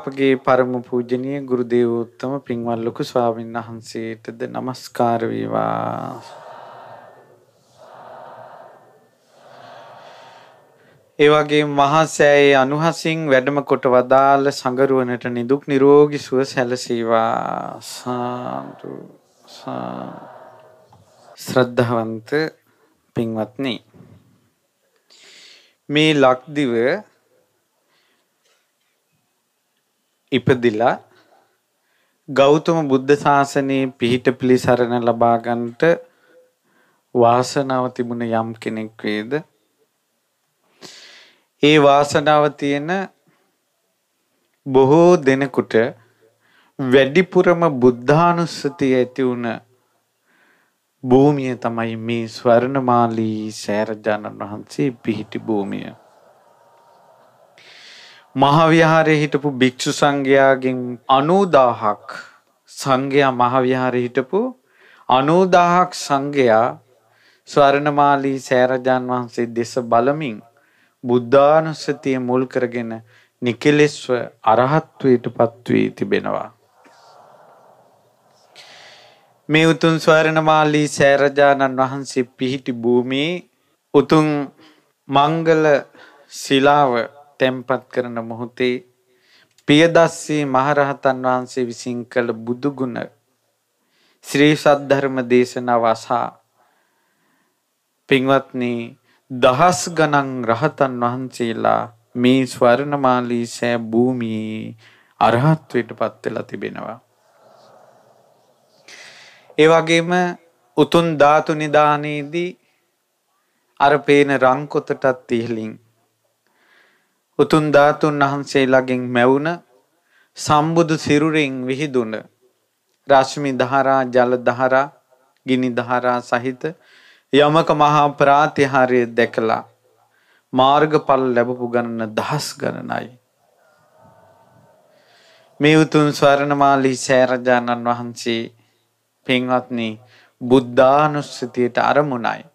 අපගේ පරම පූජනය ගුරුදේවෝත්තම පින්වල් ලොකු ස්වාමීන් වහන්සේටද නමස්කාර වේවා. ඒ වගේ මහා සෑයේ අනුහසින් වැඩම කොට වදාළ සංගරුවනට නිදුක් නිරෝගී සුව සැලසේවා. සාදු ශ්‍රද්ධාවන්ත පින්වත්නි. මේ ලක්දිව ඉපදිලා ගෞතම බුද්ධ ශාසනයේ පිහිට පිළිසරණ ලබා ගන්නට වාසනාව තිබුණ යම් කෙනෙක් වේද ඒ වාසනාව තියෙන බොහෝ දෙනෙකුට වැඩිපුරම බුද්ධානුස්සතිය ඇති වුණ භූමිය තමයි මේ ස්වර්ණමාලී සෑරජාණන් වහන්සේ පිහිටි භූමිය. මහාවිහාරයේ හිටපු භික්ෂු සංඝයාගෙන් 90000ක් සංඝයා මහාවිහාරයේ හිටපු 90000ක් සංඝයා ස්වර්ණමාලී සෑරජාන් වහන්සේ දෙස බලමින් බුද්ධානුස්සතිය මුල් කරගෙන නිකලෙස්ව අරහත්වයටපත් වී තිබෙනවා මේ උතුම් ස්වර්ණමාලී සෑරජානන් වහන්සේ පිහිටි භූමියේ උතුම් මංගල ශිලාව තැම්පත් කරන මොහොතේ පියදස්සී මහරහතන් වහන්සේ විසින් කළ බුදුගුණ ශ්‍රී සද්ධර්ම දේශනාව අසා පින්වත්නි දහස් ගණන් රහතන් වහන්සේලා මේ ස්වර්ණමාලී සෑ භූමියේ අරහත්වයට පත් වෙලා තිබෙනවා. ඒ වගේම උතුම් ධාතු නිදානයේදී අර පේන රංකොතටත් ඉහළින් උතුම් ධාතුන් වහන්සේලාගෙන් මැවුන සම්බුදු සිරුරින් විහිදුන රශ්මි ධාරා ජල ධාරා ගිනි ධාරා සහිත යමක මහා ප්‍රාතිහාර්ය දැකලා මාර්ගඵල ලැබපු ගණන දහස් ගණනයි මේ උතුම් ස්වර්ණමාලි සෑරජානන් වහන්සේ පින්වත්නි බුද්ධානුස්සතියට අරමුණයි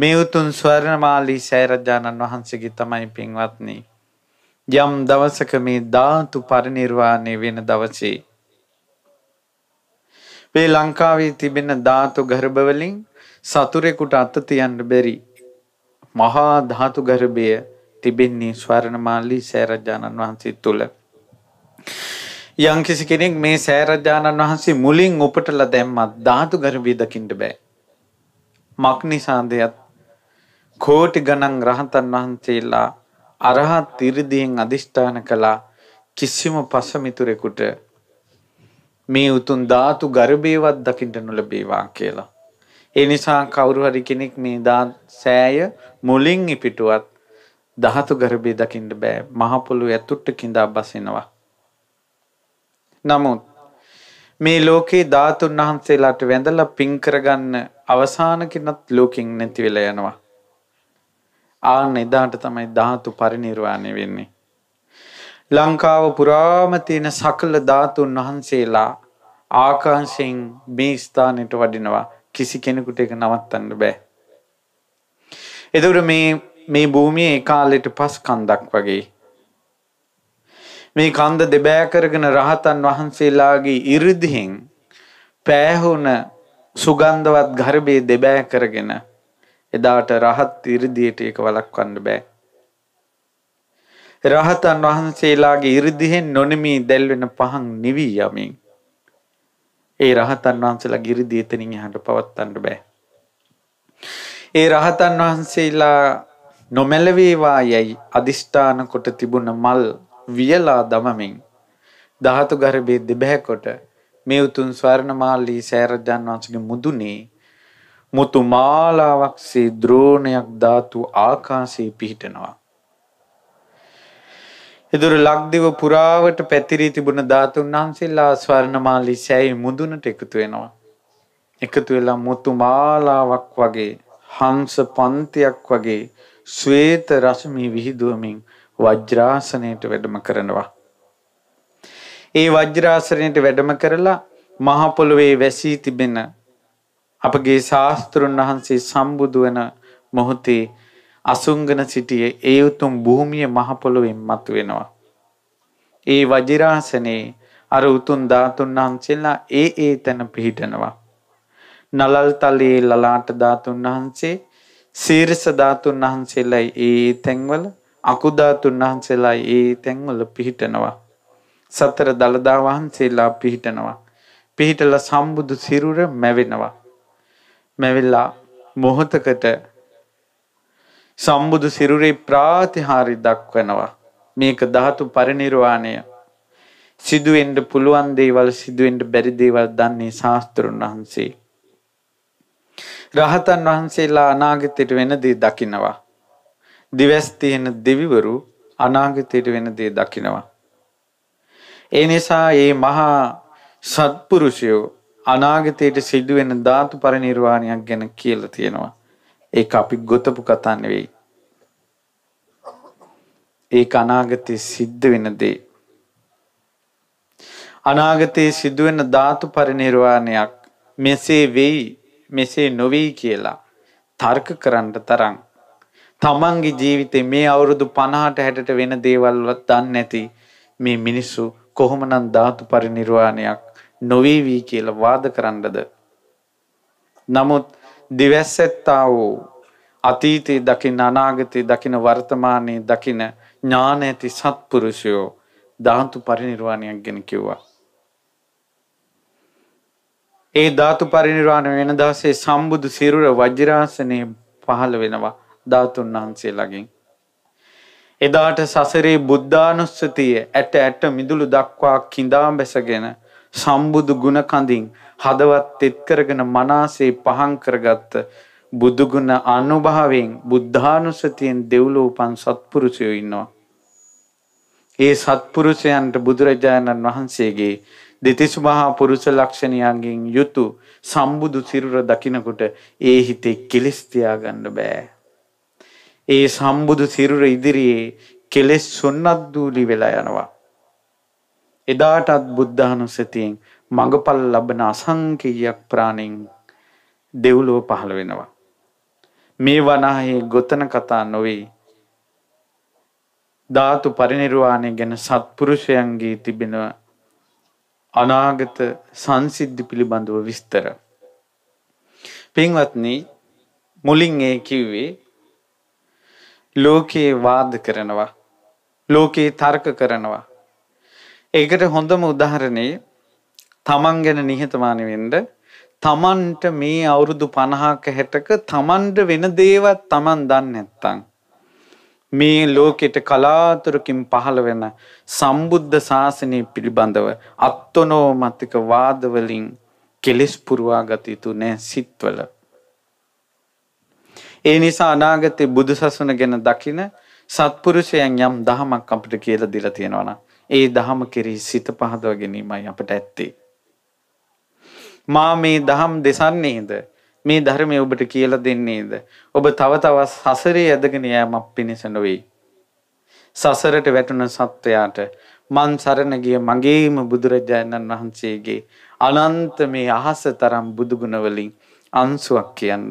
මේ උතුම් ස්වර්ණමාලී සෑරජානන් වහන්සේගේ තමයි පින්වත්නි. යම් දවසක මේ ධාතු පරිනිර්වාණය වෙන දවසේ මේ ලංකාවේ තිබෙන ධාතු ගර්භ වලින් සතුරෙකුට අත තියන්න බැරි මහා ධාතු ගර්භය තිබෙන්නේ ස්වර්ණමාලි සෑරජානන් වහන්සේ තුල. යම් කිසි කෙනෙක් මේ සෑරජානන් වහන්සේ මුලින් උපටලා දැම්මත් ධාතු ගර්භය දකින්න බෑ. මක් නිසාද යත් කෝටි ගණන් රහතන් වහන්සේලා අරහත් ඉරිදීන් අදිෂ්ඨාන කළා කිසිම පසමිතුරෙකුට මේ උතුම් ධාතු ගර්භයවත් දකින්න නොලැබේවා කියලා. ඒ නිසා කවුරු හරි කෙනෙක් මේ සෑය මුලින් ඉපිටුවත් ධාතු ගර්භය දකින්න බෑ. මහ පොළොව ඇතුළට கிඳා බසිනවා. නමුත් මේ ලෝකේ ධාතුන් වහන්සේලාට වැඳලා පින් කරගන්න අවසාන කෙනත් ලෝකෙන් නැති වෙලා යනවා. ආන්න එදාට තමයි ධාතු පරිනිර්වාණය වෙන්නේ. ලංකාව පුරාම තියෙන සකල ධාතුන් වහන්සේලා ආකාශයෙන් මේ ස්ථානෙට වඩිනවා. කිසි කෙනෙකුට ඒක නවත්තන්න බෑ. එතකොට මේ මේ භූමියේ ඒ කාලෙට පස් කන්දක් වගේ මේ කන්ද දෙබෑ කරගෙන රහතන් වහන්සේලාගේ 이르දිහෙන් පෑහුණ සුගන්ධවත් ගර්භයේ දෙබෑ කරගෙන එදාට රහත් ඉරිදියට ඒක වළක්වන්න බෑ. රහතන් වහන්සේලාගේ ඉරිදිහෙන් නොනෙමී දැල්වෙන පහන් නිවී යමින් ඒ රහතන් වහන්සේලා ගිරිදි එතනින් එහාට පවත්වන්න බෑ. ඒ රහතන් වහන්සේලා නොමැලවේවා යැයි අදිෂ්ඨාන කොට තිබුණ මල් වියලා දමමින් ධාතු ගර්භයේ දෙබැහැකොට මේ උතුම් ස්වර්ණමාලී සෑරජන් වහන්සේගේ මුදුනේ මුතු මාලාවක්සේ ද්‍රෝණයක් ධාතු ආකාසේ පිහිටනවා. එදුර ලක්දිව පුරාවට පැතිරී තිබුණ ධාතුන් වහන්සේලා ස්වර්ණමාලි සැයි මුදුනට එකතු වෙනවා. එකතු වෙලා මුතු මාලාවක් වගේ හංස පන්තියක් වගේ ස්වේත රශ්මි විහිදුවමින් වජ්‍රාසනයට වැඩම කරනවා. ඒ වජ්‍රාසනයට වැඩම කරලා මහ පොළොවේ වැසී තිබෙන අපගේ ශාස්තෘන් වහන්සේ සම්බුදු වෙන මොහොතේ අසුංගන සිටියේ ඒ උතුම් භූමිය මහ පොළොවෙන් මතුවෙනවා. ඒ වජිරාසනේ අර උතුම් ධාතුන් වහන්සේලා ඒ ඒ තැන පිහිටනවා. නලල් තලයේ ලලාට ධාතුන් වහන්සේ සීරස ධාතුන් වහන්සේලා ඒ තැන්වල අකු ධාතුන් වහන්සේලා ඒ තැන්වල පිහිටනවා. සතර දළදා වහන්සේලා පිහිටනවා. පිහිටලා සම්බුදු සිරුර මැවෙනවා. මැවිල්ලා මොහොතකට සම්බුදු සිරුරේ ප්‍රාතිහාරි දක්වනවා. මේක ධාතු පරිනිර්වාණය. සිදුවෙන්ට පුළුවන් දේවල් සිදුවෙන්ට බැරි දේවල් දන්නේ ශාස්තෘන් වහන්සේ. රහතන් වහන්සේලා අනාගතයට වෙන දේ දකිනවා. දිවස් තියෙන දෙවිවරු අනාගතයට වෙන දේ දකිනවා. ඒ නිසා මේ මහා සත්පුරුෂයෝ අනාගතයට සිදුවෙන ධාතු පරිනිර්වාණයක් ගැන කියලා තියෙනවා. ඒක අපි ගොතපු කතා නෙවෙයි. ඒක අනාගතයේ සිද්ධ වෙන දේ. අනාගතයේ සිදුවෙන ධාතු පරිනිර්වාණයක් මෙසේ වෙයි මෙසේ නොවෙයි කියලා තර්ක කරන්න තරම් තමන්ගේ ජීවිතේ මේ අවුරුදු 50ට 60ට වෙන දේවල්වත් දන්නේ නැති මේ මිනිස්සු කොහොමනම් ධාතු පරිනිර්වාණයක් නොවේවි කියලා වාද කරන්නද නමුත් දිවැස්සැත්තා වූ අතීතයේ දකින අනාගතයේ දකින වර්තමානයේ දකින ඥාන ඇති සත්පුරුෂයෝ ධාතු පරිනිර්වාණයක් ගැන කිව්වා ඒ ධාතු පරිනිර්වාණ වෙන දවසේ සම්බුදු සිරුර වජිරාසනයේ පහළ වෙනවා ධාතුන් වහන්සේලාගෙන් එදාට සසරේ බුද්ධානුස්සතිය ඇට ඇට මිදුළු දක්වා කිඳා බැසගෙන සම්බුදු ගුණ කඳින් හදවත් තෙත් කරගෙන මනසේ පහන් කරගත්ත බුදු ගුණ අනුභවයෙන් බුද්ධානුසතියෙන් දෙව්ලෝ උපන් සත්පුරුෂයෝ ඉන්නවා. ඒ සත්පුරුෂයන්ට බුදුරජාණන් වහන්සේගේ දෙතිස් මහා පුරුෂ ලක්ෂණයන්ගෙන් යුතු සම්බුදු සිරුර දකිනකොට ඒ හිතේ කෙලෙස් තියාගන්න බෑ. ඒ සම්බුදු සිරුර ඉදිරියේ කෙලෙස් සොන්නද්දූලි වෙලා යනවා. එදාටත් බුද්ධානුස්සතියෙන් මඟඵල ලබන අසංකීයක් ප්‍රාණින් දෙව්ලොව පහළ වෙනවා. මේ වනාහි ගොතන කතා නොවේ. ධාතු පරිනිර්වාණය ගැන සත්පුරුෂයන්ගේ තිබෙන අනාගත සංසිද්ධි පිළිබඳව විස්තර. පින්වත්නි මුලින් ඒ කිව්වේ ලෝකේ වාද කරනවා. ලෝකේ තර්ක කරනවා. ඒකට හොඳම උදාහරණේ තමන් ගැන නිහතමානී වෙන්න තමන්ට මේ අවුරුදු 50ක 60ක තමන්ට වෙන දේවත් තමන් දන්නේ නැත්තම් මේ ලෝකෙට කලාතුරකින් පහළ වෙන සම්බුද්ධ ශාසනය පිළිබඳව අත්නෝමතික වාදවලින් කෙලෙස් පුරවා ගත යුතු නෑ සිත්වල. ඒ නිසා අනාගතේ බුදු සසුන ගැන දකින සත්පුරුෂයන් යම් දහමක් අපිට කියලා දීලා තියෙනවා නම් ඒ දහම කෙරෙහි සිත පහදව ගැනීමයි අපට ඇත්තේ. මා මේ දහම් දෙසන්නේද මේ ධර්මය ඔබට කියලා දෙන්නේද ඔබ තව තවත් සසරේ ඇදගෙන යෑමක් පිණිස නොවේ. සසරට වැටුණ සත්වයාට මන් සරණ ගිය මගේම බුදුරජාණන් වහන්සේගේ අනන්ත මේ අහස තරම් බුදුගුණ වලින් අංශුවක් කියන්න.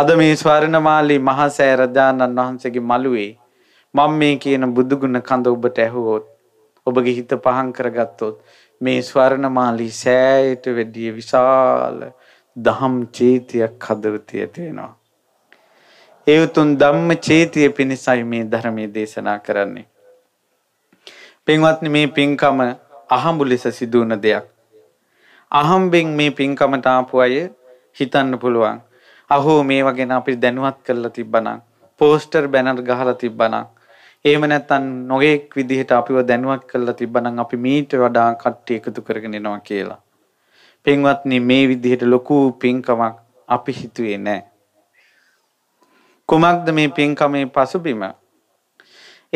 අද මේ ස්වර්ණමාලි මහා සෑරජාණන් වහන්සේගේ මළුවේ මම මේ කියන බුදුගුණ කඳ ඔබට ඇහුවොත් ඔබගේ හිත පහන් කරගත්තොත් මේ ස්වර්ණමාලි සෑයට වැඩිය විශාල දහම් චේතියක් හදවතේ තියෙනවා. ඒ උතුම් ධම්ම චේතිය පිණිසයි මේ ධර්මයේ දේශනා කරන්නේ. පින්වත්නි මේ පින්කම අහඹු ලෙස සිදු වන දෙයක්. අහම්බෙන් මේ පින්කමට ආපු අය හිතන්න පුළුවන්. අහෝ මේ වගේ අපි දැනුවත් කරලා තිබ්බනම් පෝස්ටර් බැනර් ගහලා තිබ්බනම් එහෙම නැත්නම් නොයෙක් විදිහට අපිව දැනුවත් කරලා තිබ්බනම් අපි මීට වඩා කට්ටි එකතු කරගෙන එනවා කියලා. පින්වත්නි මේ විදිහට ලොකු පින්කමක් අපි හිතුවේ නැහැ. කුමක්ද මේ පින්කමේ පසුබිම?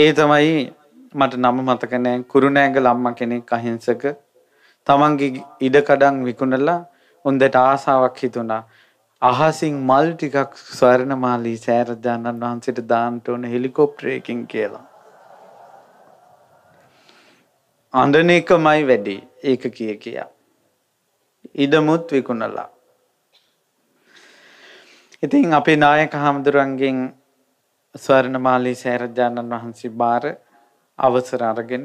ඒ තමයි මට නම මතක නැහැ කුරුණෑගල අම්මා කෙනෙක් අහිංසක තමන්ගේ ඉඩකඩම් විකුණලා උන්දට ආසාවක් හිතුණා අහසින් මල් ටිකක් ස්වර්ණමාලී සෑරජානන් වහන්සේට දාන්න ඕන හෙලිකොප්ටරයකින් කියලා. අඳන එකමයි වැඩි ඒක කිය කියා. ඉඩමුත් විකුණලා. ඉතින් අපේ නායක හාමුදුරුවන්ගෙන් ස්වර්ණමාලී සෑරජානන් වහන්සේ බාර අවසර අරගෙන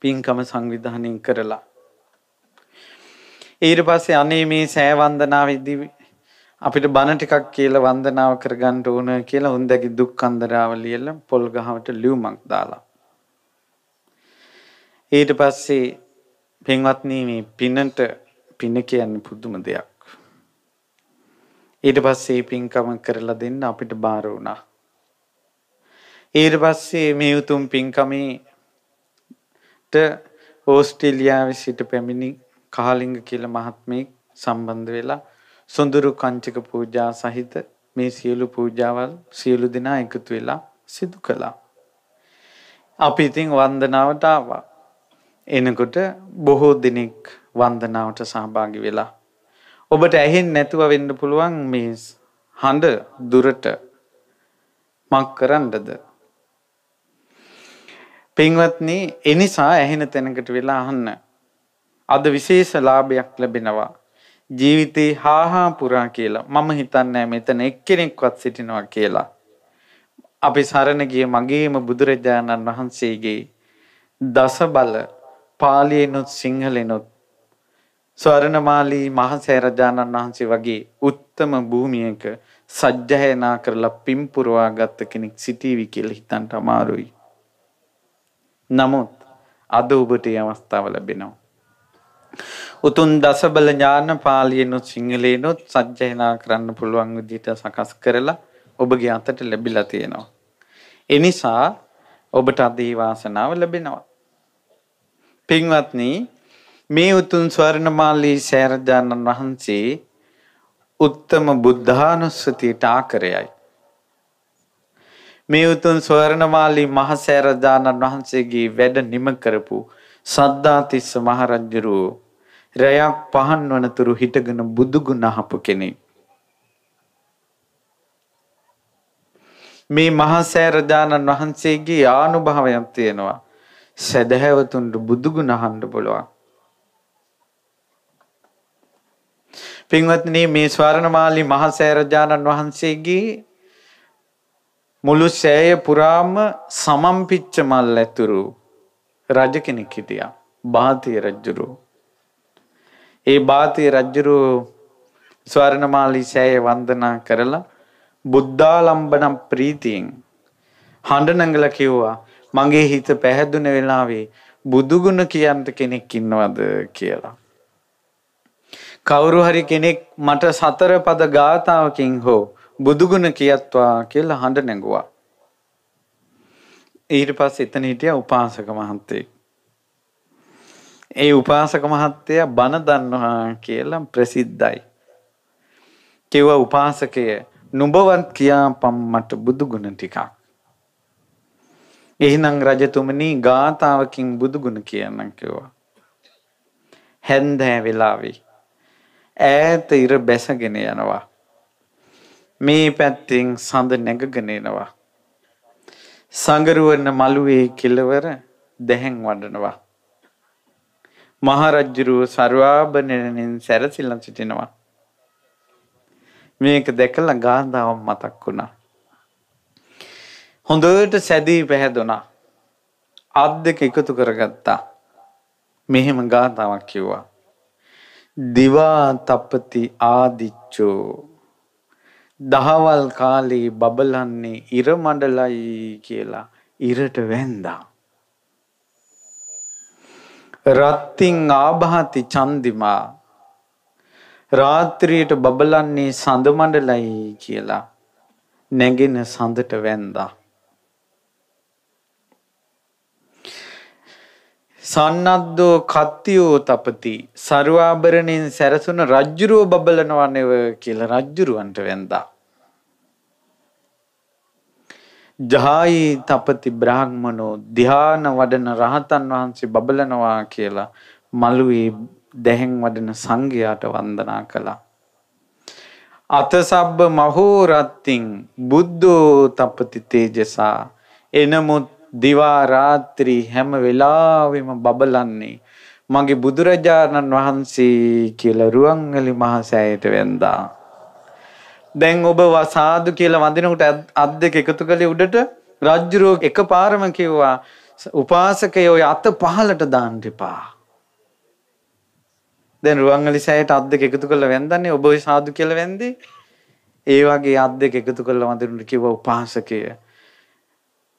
පින්කම සංවිධානය කරලා. ඊට පස්සේ අනේ මේ සෑවන්දනාවේදී අපිට බණ ටිකක් කියලා වන්දනාව කරගන්න ඕන කියලා හොඳගේ දුක් කන්දරාව ලියලා පොල් ගහවට ලියුමක් දාලා. ඊට පස්සේ පින්වත්නි මේ පිනට පින කියන්නේ පුදුම දෙයක්. ඊට පස්සේ පින්කම කරලා දෙන්න අපිට බාර වුණා. ඊට පස්සේ මේ උතුම් පින්කමේට ඕස්ට්‍රේලියාවේ සිට පැමිණි කාලිංග කියලා මහත්මයෙක් සම්බන්ධ වෙලා සොඳුරු කංචක පූජා සහිත මේ සියලු පූජාවල් සියලු දෙනා එකතු වෙලා සිදු කළා. අපි ඉතින් වන්දනාවට ආවා. එනකොට බොහෝ දෙනෙක් වන්දනාවට සහභාගි වෙලා. ඔබට ඇහෙන් නැතුව වෙන්න පුළුවන් මේ හඬ දුරට මක් කරන්නද? පින්වත්නි, එනිසා ඇහෙන තැනකට වෙලා අහන්න. අද විශේෂ ලාභයක් ලැබෙනවා. ජීවිතේ හාහා පුරා කියලා මම හිතන්නේ මෙතන එක්කෙනෙක්වත් සිටිනවා කියලා. අපි සරණ ගිය මගේම බුදුරජාණන් වහන්සේගේ දස බල පාලියෙනුත් සිංහලෙනුත් ස්වර්ණමාලී මහසේරජාණන් වහන්සේ වගේ උත්තම භූමියක සජ්ජහයනා කරලා පිම්පුරවා ගත්ත කෙනෙක් සිටීවි කියලා හිතන්ට අමාරුයි. නමුත් අද ඔබට අවස්ථාව ලැබෙනවා. උතුම් දසබල ඥාන පාලියෙනුත් සිංහලේනුත් සජ්ජයනා කරන්න පුළුවන් විදිහට සකස් කරලා ඔබගේ අතට ලැබිලා තියෙනවා. ඒ නිසා ඔබට අදී වාසනාව ලැබෙනවා. පින්වත්නි මේ උතුම් ස්වර්ණමාලී සේරජානන් වහන්සේ උත්තම බුද්ධානුස්සතියට ආකරයයි. මේ උතුම් ස්වර්ණමාලී මහ සේරජානන් වහන්සේගේ වැඩ නිම කරපු සද්ධාතිස්ස මහරජුරුවෝ රැයක් පහන් වනතුරු හිටගෙන බුදුගුණ අහපු කෙනෙක්. මේ මහා සෑරජානන් වහන්සේගේ ආනුභාවයක් තියෙනවා. සැදැහැවතුන්ට බුදුගුණ අහන්න පුළුවන්. පින්වත්නි මේ ස්වර්ණමාලි මහ සෑරජානන් වහන්සේගේ මුළු සෑය පුරාම සමම්පිච්ච මල් ඇතුරු රජ කෙනෙක් හිටියා. බාතිය රජුරෝ ඒ බාතේ රජුරු ස්වර්ණමාලි සෑය වන්දනා කරලා බුද්ධාලම්බනම් ප්‍රීතියෙන් හඬනඟල කිව්වා මගේ හිත පැහැදුන වෙලාවේ බුදුගුණ කියන්ට කෙනෙක් ඉන්නවද කියලා. කවුරු හරි කෙනෙක් මට සතර පද ගාථාවකින් හෝ බුදුගුණ කියත්වා කියලා හඬ නැඟුවා. ඊට පස්සේ එතන හිටිය උපාසක මහන්තයෙක්. ඒ උපාසක මහත්තයා බණ දන්නවා කියලා ප්‍රසිද්ධයි. කිව්ව උපාසකය නුඹවත් කියාපම් මට බුදු ගුණ ටිකක්. එහෙනම් රජතුමනි ගාතාවකින් බුදු ගුණ කියන්න කිව්වා. හැන්දෑ වෙලාවේ ඈත ඉර බැසගෙන යනවා. මේ පැත්තෙන් සඳ නැගගෙන එනවා. සංගරුවන මළුවේ කෙළවර දැහැන් වඩනවා. මහරජ්ජුරුව සර්වාභරණයෙන් සැරසිලා සිටිනවා. මේක දැකලා ගාන්ධාවම් මතක් වුණා. හොඳට සැදී පැහැදුනා. අත් දෙක එකතු කරගත්තා. මෙහෙම ගාතාවක් කිව්වා. දිවා තප්පති ආදිච්චෝ දහවල් කාලේ බබලන්නේ ඉර මඩලයි කියලා ඉරට වැන්දා. රත්තිං ආභාති චන්දිමා රාත්‍රියට බබලන්නේ සඳ මණ්ඩලයි කියලා නැගෙන සඳට වැන්දා. සන්නද්දෝ කත්තියෝ තපති සරුවාභරණයෙන් සැරසුන රජ්ජුරුව බබලනවන්නව කියලා රජ්ජුරුවන්ට වැන්දා. ජහායි තපති බ්‍රාහ්මනෝ ධ්‍යාන වඩන රහතන් වහන්සේ බබලනවා කියලා මළුවේ දැහෙන් වඩන සංඝයාට වන්දනා කළා. අතසබ්බ මහෝරත්තිං බුද්ධෝ තපති තේජසා එනමුත් දිවා රාත්‍රී හැම වෙලාවෙම බබලන්නේ මගේ බුදුරජාණන් වහන්සේ කියලා රුවන්වැලි මහසෑයට වෙන්දා දැන් ඔබ සාදු කියලා වඳිනකොට අත් දෙක එකතු කළේ උඩට රජ්ජුරුව එකපාරම කිව්වා උපාසකය ඔය අත පහලට දාන්න එපා. දැන් රුවන්වැලි සෑයට අත් දෙක එකතු කළා වැන්දන්නේ ඔබ ඔය සාදු කියලා වැන්දේ. ඒ වගේ අත් දෙක එකතු කළා වඳිනකොට කිව්වා උපාසකය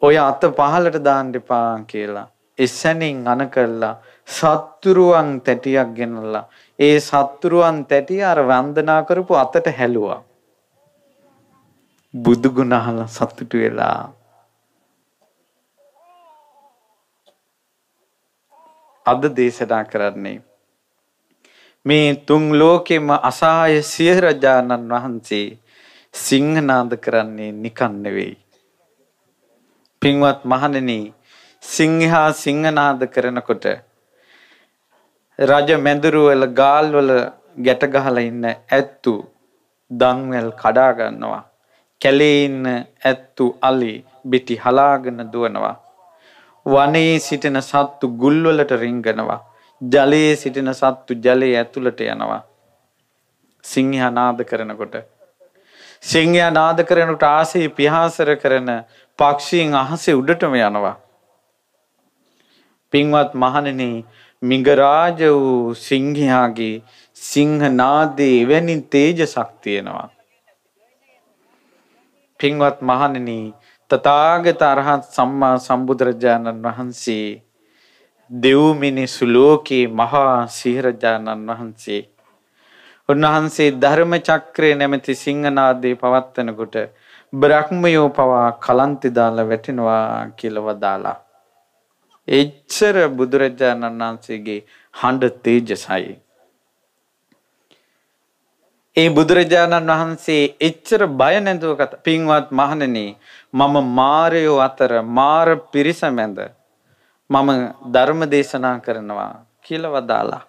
ඔය අත පහලට දාන්න එපා කියලා. එසැනින් අන කළා සත්තුරුවන් තැටියක් ගෙනල්ලා ඒ සත්තුරුවන් තැටිය අර වන්දනා කරපු අතට හැලුවා බුදු ගුණ අහලා සතුටු වෙලා අද දේශනා කරන්නේ මේ තුන් ලෝකෙම අසහාය සිය රජාණන් වහන්සේ සිංහනාද කරන්නේ නිකන් නෙවෙයි පින්වත් මහණෙනි සිංහා සිංහනාද කරනකොට රජ මැදුරු වල ගාල් වල ගැට ගහලා ඉන්න ඇත්තු දන්වැල් කඩා ගන්නවා කැලේ ඉන්න ඇත්තු අලි බිටි හලාගෙන දුවනවා. වනයේ සිටින සත්තු ගුල්වලට රිංගනවා. ජලයේ සිටින සත්තු ජලයේ ඇතුළට යනවා. සිංහයා නාද කරනකොට සිංහයා නාද කරනට ආසේ පිහාසර කරන පක්ෂීන් අහසේ උඩටම යනවා. පින්වත් මහණෙනි මිගරාජ වූ සිංහයාගේ සිංහ නාදේ එවැනි තේජසක් තියෙනවා. පින්වත් මහණෙනි තථාගත අරහත් සම්මා සම්බුදුරජාණන් වහන්සේ දෙව් මිනිසු ලෝකේ මහා සිහිරජාණන් වහන්සේ උන්වහන්සේ ධර්ම චක්‍රය නැමැති සිංහනාදේ පවත්වනකොට බ්‍රහ්මයෝ පවා කලන්ති දාලා වැටෙනවා කියලා වදාලා. එච්චර බුදුරජාණන් වහන්සේගේ හඬ තේජසයි. ඒ බුදුරජාණන් වහන්සේ එච්චර බය නැතුව කතා පින්වත් මහණෙනි මම මාරයෝ අතර මාර පිරිස මැද මම ධර්ම දේශනා කරනවා කියලා වදාලා.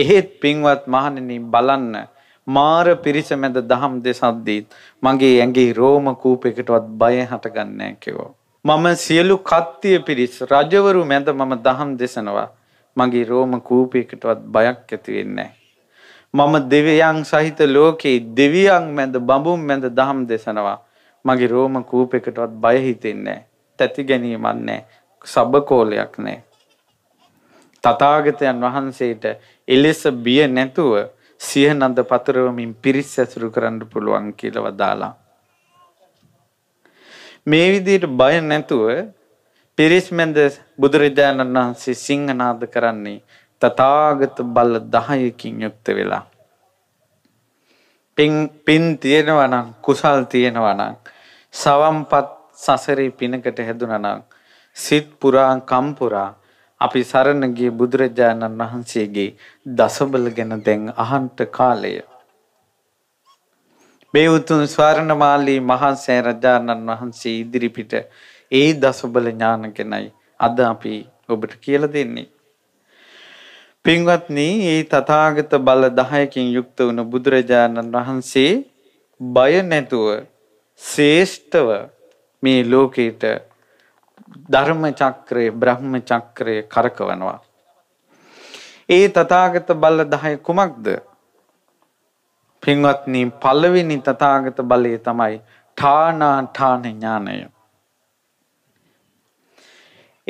එහෙත් පින්වත් මහණෙනි බලන්න මාර පිරිස මැද දහම් දෙසද්දීත් මගේ ඇඟේ රෝම කූපයකටවත් බය හටගන්නේ නැහැ කිව්වා. මම සියලු කත්තිය පිරිස් රජවරු මැද මම දහම් දෙසනවා. මගේ රෝම කූපයකටවත් බයක් ඇති වෙන්නේ නැහැ. මම දෙවියන් සහිත ලෝකේ දෙවියන් මැද බඹුන් මැද දහම් දෙසනවා. මගේ රෝම කූපයකටවත් බය හිතෙන්නේ තැති ගැනීමක් නැහැ. සබකෝලයක් නැහැ. තථාගතයන් වහන්සේට එලෙස බිය නැතුව සියනන්ද පතරවමින් පිරිස් ඇසුරු කරන්න පුළුවන් කියලා වදාලා. මේ විදිහට බය නැතුව පිරිස් මැද බුදුරජාණන් වහන්සේ සිංහනාද කරන්නේ තතාගත බල දහයකින් යුක්ත වෙලා. පින් තියෙනවනම් කුසල් තියෙනවනම් සවම්පත් සසරේ පිනකට හැදුනනම් සිත් පුරා කම්පුරා අපි සරණගේ බුදුරජාණන් වහන්සේගේ දසබල ගැන දැන් අහන්ට කාලය. මේ උතුම් ස්වර්ණමාලී මහා සේරජාණන් වහන්සේ ඉදිරිපිට ඒ දසබල ඥාන ගැනයි අද අපි ඔබට කියලා දෙන්නේ. පින්වත්නි, මේ තථාගත බල 10කින් යුක්ත වුණු බුදුරජාණන් වහන්සේ බය නැතුව ශ්‍රේෂ්ඨව මේ ලෝකේට ධර්ම චක්‍රය, බ්‍රහ්ම චක්‍රය කරකවනවා. ඒ තථාගත බල 10 කුමක්ද? පින්වත්නි, පළවෙනි තථාගත බලය තමයි ඨානා ඨාන ඥානය.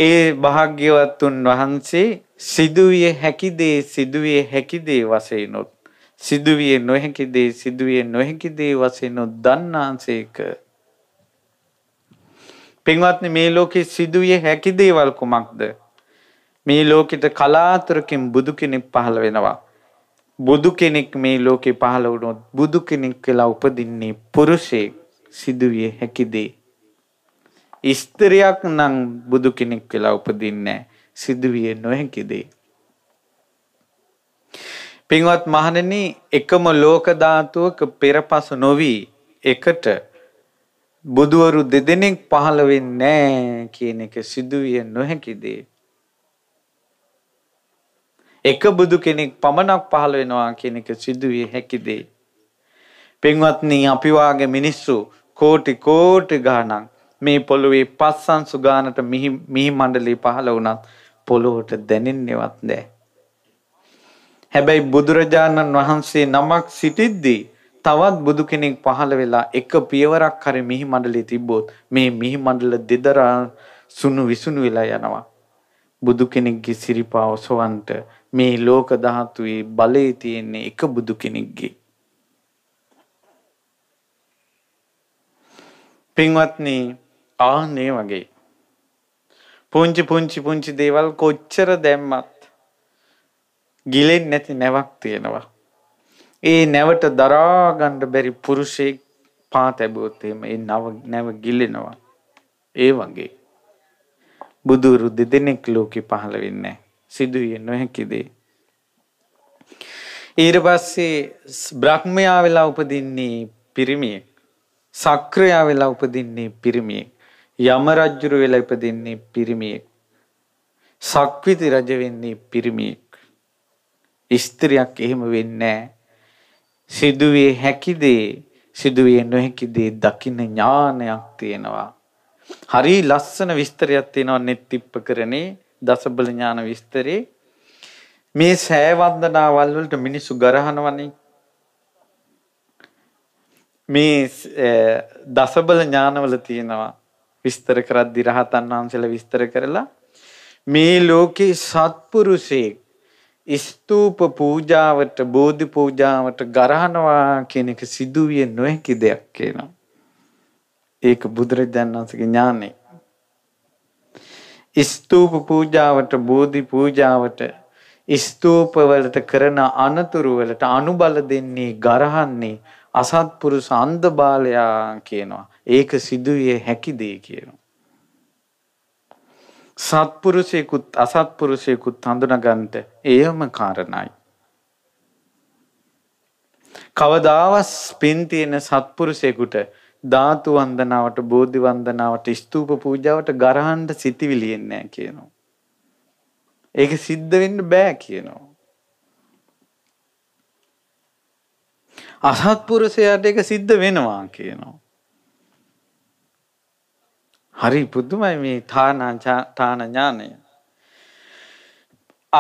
ඒ භාග්‍යවත්තුන් වහන්සේ සිදුවිය හැකි දේ සිදුවිය හැකි දේ වශයෙන්ොත් සිදුවිය නොහැකි දේ සිදුවිය නොහැකි දේ වශයෙන්ොත් දන්නාන්සේක පින්වත්නි මේ ලෝකේ සිදුවිය හැකි දේවල් කුමක්ද මේ ලෝකෙට කලාතුරකින් බුදු කෙනෙක් පහළ වෙනවා බුදු කෙනෙක් මේ ලෝකේ පහළ වුණොත් බුදු කෙනෙක් කියලා උපදින්නේ පුරුෂයෙක් සිදුවිය හැකි දේ ස්ත්‍රියක් නම් බුදු කෙනෙක් වෙලා උපදින්නේ නැහැ සිදුවිය නොහැකි දේ. පින්වත් මහණෙනි එකම ලෝක ධාතුවක පෙරපස නොවි එකට බුදවරු දෙදෙනෙක් පහළ වෙන්නේ නැහැ කියන එක සිදුවිය නොහැකි දේ. එක බුදු කෙනෙක් පමණක් පහළ වෙනවා කියන එක සිදුවිය හැකි දේ. පින්වත්නි අපි වාගේ මිනිස්සු කෝටි කෝටි ගාණක් මේ පොළොවේ පස්සන් සුගානට මිහි මිහි මණ්ඩලේ පහළ වුණත් පොළොවට දැනෙන්නේවත් නෑ. හැබැයි බුදුරජාණන් වහන්සේ නමක් සිටිද්දී තවත් බුදු කෙනෙක් පහළ වෙලා එක පියවරක් හරි මිහි මණ්ඩලේ තිබ්බොත් මේ මිහි මණ්ඩල දෙදරා සුණු විසුණු වෙලා යනවා. බුදු කෙනෙක්ගේ සිරිපා ඔසවන්ට මේ ලෝක ධාතුවේ බලය තියෙන්නේ එක බුදු කෙනෙක්ගේ. පින්වත්නි ආන්නේ වගේ පුංචි පුංචි පුංචි දේවල් කොච්චර දැම්මත් ගිලෙන් නැති නැවක් තියෙනවා. ඒ නැවට දරාගණ්ඩ බැරි පුරුෂයෙක් පා තැබෝත්තේම ඒ නව නැව ගිල්ලෙනවා. ඒ වගේ. බුදුරු දෙදෙනෙක් ලෝකෙ පහළ වෙන්න සිදුවිය නොහැකිදේ. ඊට පස්සේ බ්‍රහ්මයා වෙලා උපදින්නේ පිරිමියෙක්. සක්‍රයා වෙලා උපදින්නේ පිරිමියෙක්. යම රජුරු වෙලා ඉපදෙන්නේ පිරිමියෙක්. සක්විති රජ වෙන්නේ පිරිමියෙක්. ස්ත්‍රියක් එහෙම වෙන්නේ නැහැ. සිදුවේ හැකි දේ සිදුවේ නොහැකි දේ දකින්න ඥානයක් තියෙනවා. හරි ලස්සන විස්තරයක් තියෙනවා net tippකරණේ දසබල ඥාන විස්තරේ. මේ සෑ වන්දනාවල් වලට මිනිස්සු ගරහනවනේ. මේ දසබල ඥානවල තියෙනවා විස්තර කරද්දි රහතන් වහන්සේලා විස්තර කරලා මේ ලෝකේ සත්පුරුෂයෙක් ස්තූප පූජාවට බෝධි පූජාවට ගරහනවා කියන එක සිදුවිය නොහැකි දෙයක් කියනවා. ඒක බුදුරජාණන් වහන්සේගේ ඥානෙ. ස්තූප පූජාවට බෝධි පූජාවට ස්තූප වලට කරන අනතුරු වලට අනුබල දෙන්නේ ගරහන්නේ අසත්පුරුෂ අන්ධ බාලයා කියනවා. ඒක සිදුවිය හැකි දේ කියනවා. සත්පුරුෂයෙකුත් අසත්පුරුෂයෙකුත් හඳුනගන්ට එයම කාරණයි. කවදාවස් පින් තියෙන සත්පුරුෂයෙකුට ධාතු වන්දනාවට බෝධි වන්දනාවට ස්තූප පූජාවට ගරහන්ඩ සිතිවිලි එන්නේ නැහැ කියනවා. ඒක සිද්ධ වෙන්න බෑ කියනවා. අසත්පුරුෂයාට ඒක සිද්ධ වෙනවා කියනවා. හරි පුදුමයි මේ තාන ඥානය.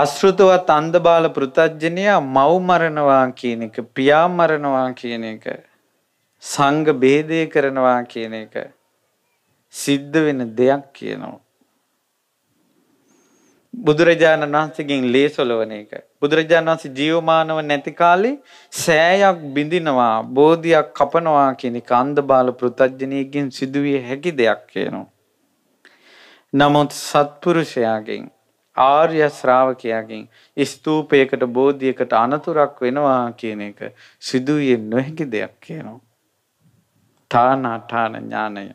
අශෘතවත් අන්ධබාල පෘතජ්ජනයා මව් මරනවා කියන එක, පියා මරනවා කියන එක, සංඝ බේදය කරනවා කියන එක සිද්ධ වෙන දෙයක් කියනවා. බුදුරජාණන් වහන්සේගෙන් ලේසොලවන එක. බුදුරජාණන් වහන්සේ ජීවමානව නැති කාලේ සෑයක් බිඳිනවා, බෝධියක් කපනවා කියන කාන්දබාල පෘතජ්ජනියකින් සිදුවිය හැකි දෙයක් කියනවා. නමුත් සත්පුරුෂයාගෙන් ආර්ය ශ්‍රාවකයාගෙන් ස්තූපයකට බෝධියකට අනතුරක් වෙනවා කියන එක සිදුවිය නොහැකි දෙයක් කියනවා. තානාඨාන ඥානය.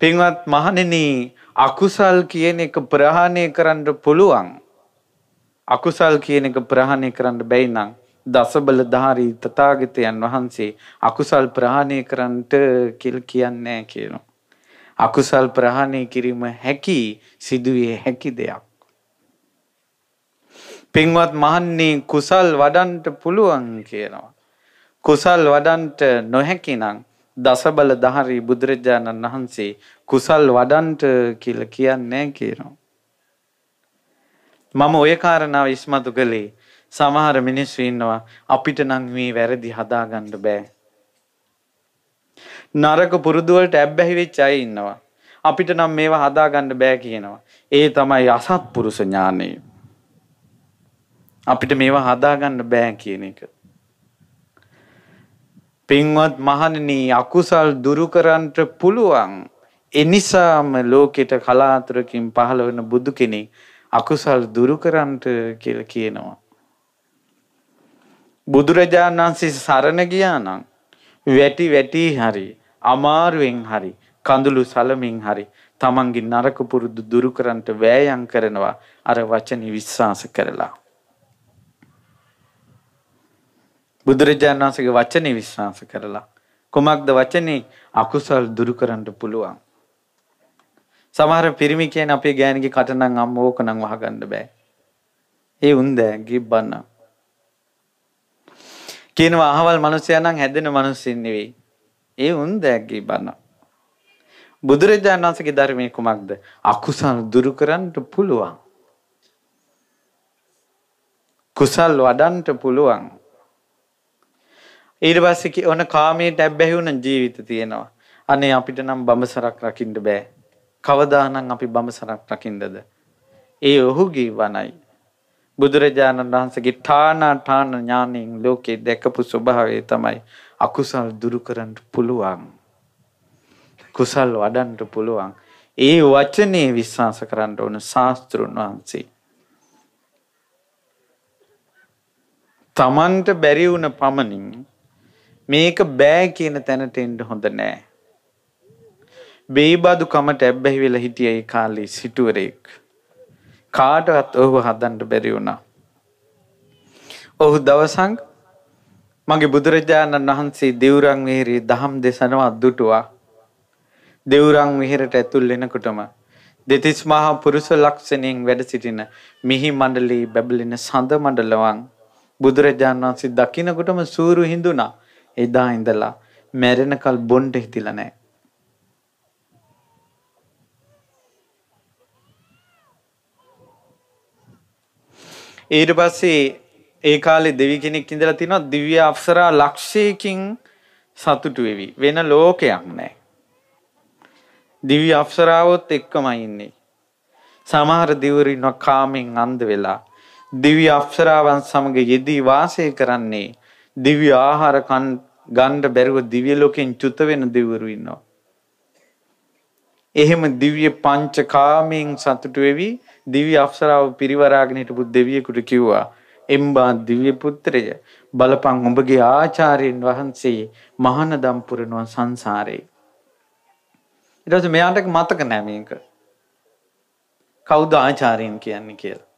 පින්වත් මහණෙනි අකුසල් කියන එක ප්‍රහාණය කරන්න පුළුවන්. අකුසල් කියන එක ප්‍රහාණය කරන්න බැයි නම් දසබල ධාරී තථාගතයන් වහන්සේ අකුසල් ප්‍රහාණය කරන්නට කියලා කියන්නේ කියනවා. අකුසල් ප්‍රහාණය කිරීම හැකි සිදුවේ හැකි දෙයක්. පින්වත් මහන්නේ කුසල් වඩන්ට පුළුවන් කියනවා. කුසල් වඩන්ට නොහැකි නම් දසබල ධාරී බුදුරජාණන් වහන්සේ කුසල් වඩන්ට කියල කියන්නේ කියනවා. මම ඔය කාරණාව ඉස්මතු කළේ සමහර මිනිස්සු ඉන්නවා අපිට නම් මේ වැරදි හදාගන්න බෑ. නරක පුරුදුවලට ඇබ්බැහි වෙච්ච අය ඉන්නවා. අපිට නම් මේවා හදාගන්න බෑ කියනවා. ඒ තමයි අසත්පුරුෂ ඥානය. අපිට මේවා හදාගන්න බෑ කියන එක. පින්වත් මහණෙනි අකුසල් දුරු කරන්නට පුළුවන්. එනිසාම ලෝකෙට කලාතුරකින් පහළ වෙන බුදු කෙනෙක් අකුසල් දුරු කරන්නට කියලා කියනවා. බුදුරජාණන් වහන්සේ සරණ ගියා නම් වැටි වැටි හරි අමාරුවෙන් හරි කඳුළු සලමින් හරි තමන්ගේ නරක පුරුදු දුරු කරන්නට වෑයම් කරනවා අර වචනේ විශ්වාස කරලා බුදුරජාණන් වහන්සේගේ වචනේ විශ්වාස කරලා කුමක්ද වචනේ අකුසල් දුරු කරන්නට පුළුවන් සමහර පිරිමි කියන අපේ ගෑණිගේ කට නම් අම්ම ඕක නම් වහගන්න බෑ. ඒ උන්ද ගිබ්බන්න. කියනවා අහවල් මිනිසයා නම් හැදෙන මිනිස්සෙන් නෙවෙයි. ඒ උන්ද ගිබ්බන්න. බුදුරජාණන් වහන්සේගේ ධර්මයේ කුමක්ද? අකුසල් දුරු කරන්න පුළුවන්. කුසල් වඩන්න පුළුවන්. ඊට පස්සේ ඔන කාමයට ඇබ්බැහි වුණ ජීවිත තියෙනවා. අනේ අපිට නම් බඹසරක් රකින්න බෑ. කවදානම් අපි බඹසරක් රකින්දද? ඒ ඔහුගේ වනයි. බුදුරජාණන් වහන්සේගේ ඨානා ඨාන ඥාණයෙන් ලෝකේ දැකපු ස්වභාවය තමයි අකුසල් දුරු කරන්න පුළුවන්. කුසල් වඩන්න පුළුවන්. ඒ වචනේ විශ්වාස කරන්න ඕන ශාස්ත්‍රුන් වහන්සේ. තමන්ට බැරි වුණ පමණින් මේක බෑ කියන තැනට එන්න හොඳ නෑ. බේබදු කමට ඇබ්බැහි වෙලා හිටිය ඒ කාලේ සිටුවරයෙක්. කාටවත් ඔහුව හදන්න බැරි වුණා. ඔහු දවසක් මගේ බුදුරජාණන් වහන්සේ දෙවුරන් විහෙරේ දහම් දේශනාව අද්දුටුවා. දෙවුරන් විහෙරට ඇතුල් වෙනකොටම දෙතිස් මහා පුරුෂ ලක්ෂණයෙන් වැඩ සිටින මිහි මණ්ඩලී බැබලින සඳ මණ්ඩලවන් බුදුරජාණන් වහන්සේ දකින්නකොටම සූරු හිඳුණා. එදා ඉඳලා මැරෙනකල් බොණ්ඩ හිතිලා නැහැ. ඊට පස්සේ ඒ කාලේ දෙවි කෙනෙක් ඉඳලා තිනවා දිව්‍ය අප්සරා ලක්ෂයකින් සතුටු වෙවි. වෙන ලෝකයක් නැහැ. දිව්‍ය අප්සරාවොත් එක්කමයි ඉන්නේ. සමහර දිවුරින කාමෙන් අන්ධ වෙලා දිව්‍ය අප්සරාවන් සමග යෙදී වාසය කරන්නේ දිව්‍ය ආහාර ගණ්ඩ බැරුව දිව්‍ය ලෝකෙන් චුත වෙන දිවුරු ඉන්නවා. එහෙම දිව්‍ය පංචකාමයෙන් සතුටු වෙවි දිවි අප්සරාව පිරිවරාගෙන හිටපු දෙවියෙකුට කිව්වා එම්බා දිව්‍ය පුත්‍රය බලපං උඹගේ ආචාර්යන් වහන්සේ මහානදම් පුරනවා සංසාරේ ඊට පස්සේ මෙයාට මතක නෑ මේක කවුද ආචාර්යන් කියන්නේ කියලා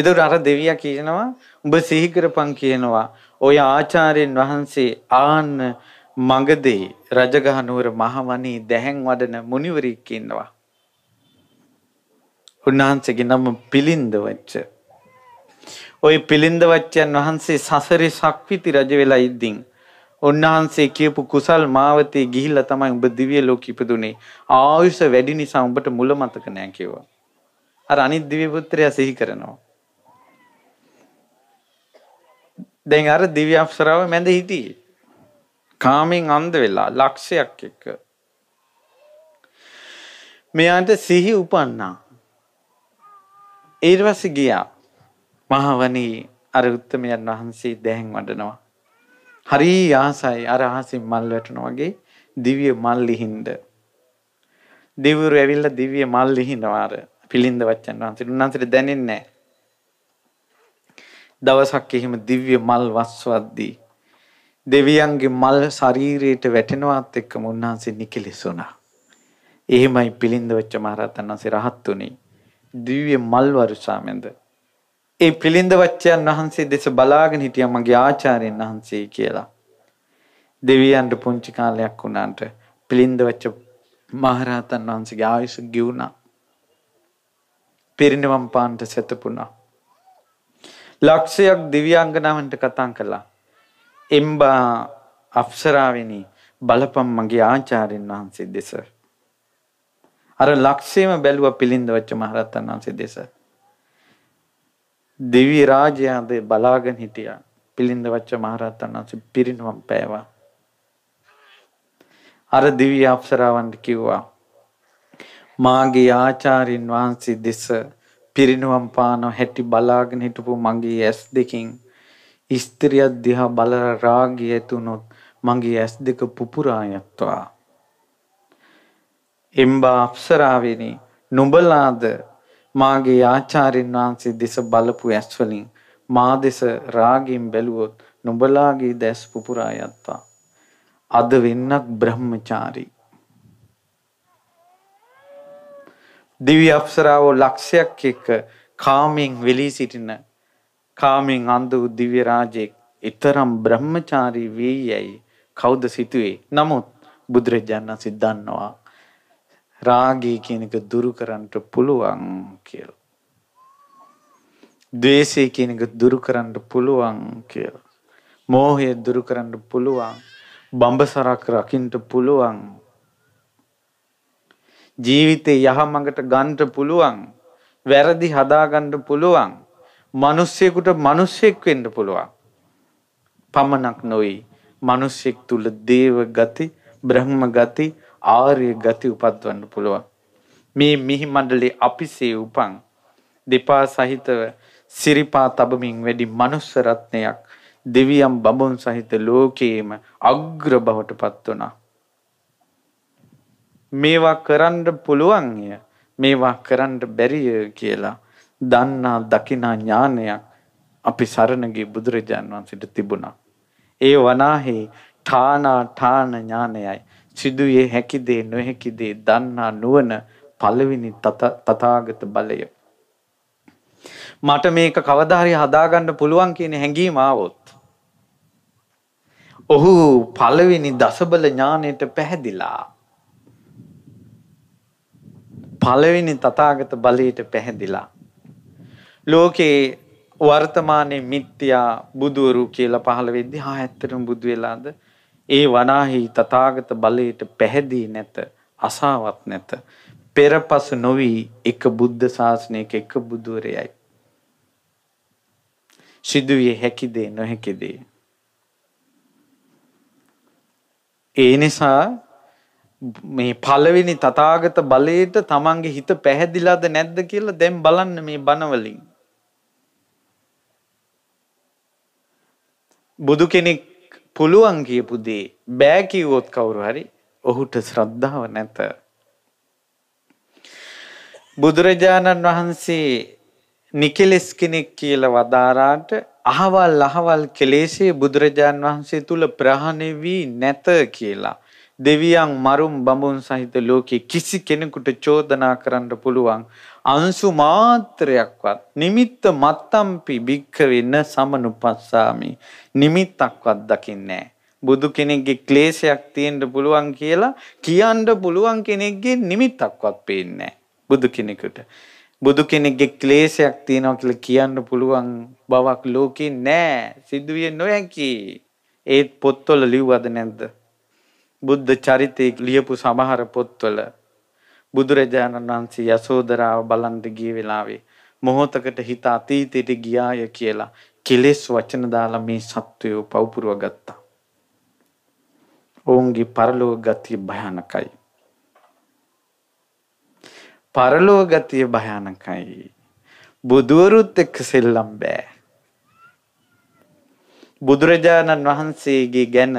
එතකොට අර දෙවියා කියනවා උඹ සිහි කරපන් කියනවා ඔය ආචාර්යන් වහන්සේ ආන්න මගදී රජගහ නුවර මහවණී දැහැන් වඩන මුනිවරයෙක් ඉන්නවා උන්වහන්සේගේ නම පිලින්ද වච්ච. ওই පිලින්ද වච්චයන් වහන්සේ සසරේ ශක්විති රජ වෙලා ඉද්දින් උන්වහන්සේ කියපු කුසල් මාවතේ ගිහිල්ලා තමයි ඔබ දිව්‍ය ලෝකෙ ඉපදුනේ. ආයුෂ වැඩි නිසා ඔබට මුල මතක නෑ කිව්වා. අර අනිත් දිව්‍ය පුත්‍රයා සිහි කරනවා. දැන් අර දිව්‍ය අප්සරාව මැද හිටියේ. කාමෙන් අන්ධ වෙලා ලක්ෂයක් එක්ක. මෙයාට සිහි උපන්නා. ඊට පස්සේ ගියා. මහවණී අර උත්තමයන් වහන්සේ දැහැන් වඩනවා. හරි ආසයි අර ආසින් මල් වැටෙනා වගේ දිව්‍ය මල් ලිහින්ද. දෙවිවරු ඇවිල්ලා දිව්‍ය මල් ලිහිනවා අර පිළින්ද වච්චන් වහන්සේ. උන්වහන්සේට දැනෙන්නේ නැහැ. දවසක් එහෙම දිව්‍ය මල් වස්වද්දී දෙවියන්ගේ මල් ශරීරයට වැටෙනවත් එක්කම උන්වහන්සේ නිකිලෙසුණා. එහෙමයි පිළින්ද වෙච්ච මහරහතන් වහන්සේ රහත් උනේ. දිව්‍ය මල්වරු සාමෙන්ද ඒ පිළිඳවච්චයන් වහන්සේ දෙස බලාගෙන හිටියා මගේ ආචාර්යයන් වහන්සේ කියලා. දෙවියන්ට පුංචි කාලයක් වුණාට පිළිඳවච්ච මහරහතන් වහන්සේගේ ආයුෂ ගිවුණා. පිරිනිවන් පාන්ට සැතපුණා. ලක්ෂයක් දිව්‍යාංගනාවන්ට කතා කළා. එම්බා අප්සරාවෙනි බලපම් මගේ ආචාර්යයන් වහන්සේ දෙස අර ලක්ෂයේම බැලුවා පිළින්දවච්ච මහරත්තන් වහන්සේ දෙස. දිව්‍ය රාජයාද බලාගෙන හිටියා. පිළින්දවච්ච මහරත්තන් වහන්සේ පිරිනුවම් පෑවා. අර දිව්‍ය අප්සරාවන්ට කිව්වා මාගේ ආචාර්යින් වහන්සේ දෙස පිරිනුවම් පාන හැටි බලාගෙන හිටපු මගේ ඇස් දෙකින් ස්ත්‍රියක් දිහා බලලා රාගය ඇතුනොත් මගේ ඇස් දෙක පුපුරා යත්වා එම්බා අප්සරාවෙනි නුඹලාද මාගේ ආචාර්යන් වහන්සේ දෙස බලපු ඇස් වලින් මා දෙස රාගින් බැලුවොත් නුඹලාගේ දැස් පුපුරා යත්තා අද වෙන්නක් බ්‍රහ්මචාරී දිව්‍ය අප්සරාවෝ ලක්ෂයක් එක්ක කාමෙන් වෙලී සිටින කාමෙන් අන්ධ වූ දිව්‍ය රාජෙක් ඊතරම් බ්‍රහ්මචාරී වේයයි කවුද සිටුවේ නමුත් බුදුරජාණන් සිද්ධාන්නවා රාගය කියන එක දුරු කරන්නට පුළුවන් කියලා. ද්වේෂය කියන එක දුරු කරන්න පුළුවන් කියලා. මෝහය දුරු කරන්න පුළුවන්. බඹසරක් රකින්න පුළුවන්. ජීවිතේ යහමඟට ගන්න පුළුවන්. වැරදි හදාගන්න පුළුවන්. මිනිස්සෙකුට මිනිස්සෙක් වෙන්න පුළුවන්. පමණක් නොවේ. මිනිස්සෙක් තුල දේව ගති, බ්‍රහ්ම ගති, ආර්ය ගති උපත්වන්න පුළුවන්. මේ මිහි මණ්ඩලේ අපිසේ උපන් දෙපා සහිතව සිරිපා තබමින් වැඩි මනුස්ස රත්නයක් දෙවියන් බඹුන් සහිත ලෝකයේම අග්‍ර බවට පත් වුණා. මේවා කරන්න පුළුවන්ය මේවා කරන්න බැරිය කියලා දන්නා දකිනා ඥානයක් අපි සරණගේ බුදුරජාන් වහන්සේට තිබුණා. ඒ වනාහි ඨානා ඨාන ඥානයයි සිදුවේ හැකි දේ නොහැකි දේ දන්නා නුවණ පළවෙනි තථාගත බලය මට මේක කවදා හරි හදාගන්න පුළුවන් කියන හැඟීම ආවොත් ඔහු පළවෙනි දසබල ඥාණයට පැහැදිලා පළවෙනි තථාගත බලයට පැහැදිලා ලෝකේ වර්තමානයේ මිත්‍යා බුදුවරු කියලා පහළ වෙද්දී හා ඇත්තටම බුදු වෙලාද ඒ වනාහි තථාගත බලයට පැහැදී නැත අසාවත් නැත පෙරපස නොවි එක බුද්ධ ශාසනයක එක බුදුරයයි සිදුවේ හැකි දේ නොහැකි දේ ඒ නිසා මේ පළවෙනි තථාගත බලයට තමන්ගේ හිත පැහැදිලාද නැද්ද කියලා දැන් බලන්න මේ බණවලින් බුදු කෙනෙක් පුළුවන් කියපු දේ බෑ කිව්වොත් කවුරු හරි ඔහුට ශ්‍රද්ධාව නැත. බුදුරජාණන් වහන්සේ නිකෙලෙස් කෙනෙක් කියලා වදාරාට අහවල් අහවල් කෙලෙසේ බුදුරජාණන් වහන්සේ තුල ප්‍රහාණය වී නැත කියලා. දෙවියන් මරුම් බඹුන් සහිත ලෝකේ කිසි කෙනෙකුට චෝදනා කරන්න පුළුවන් අංශු මාත්‍රයක්වත් නිමිත්ත මත්තම්පි භික්ඛවෙන්න සමනුපස්සාමි නිමිත්තක්වත් දකින්නේ බුදු කෙනෙක්ගේ ක්ලේශයක් තියෙන්න පුළුවන් කියලා කියන්න පුළුවන් කෙනෙක්ගේ නිමිත්තක්වත් පේන්නේ බුදු කෙනෙකුට බුදු කෙනෙක්ගේ ක්ලේශයක් තියෙනවා කියලා කියන්න පුළුවන් බවක් ලෝකේ නෑ සිදුවේ නොහැකි ඒත් පොත්වල ලිව්වද නැද්ද බුද්ධ චරිතය ලියපු සමහර පොත්වල බුදුරජාණන් වහන්සේ යසෝදරාව බලන්ට ගිය වෙලාවේ මොහොතකට හිත අතීතයට ගියාය කියලා කෙලෙස් වචන දාලා මේ සත්වයෝ පවපුරව ගත්තා. ඔවුන්ගේ පරලෝක ගතිය භයානකයි. පරලෝක ගතිය භයානකයි. බුදුවරුත් එක්ක සෙල්ලම් බෑ. බුදුරජාණන් වහන්සේගේ ගැන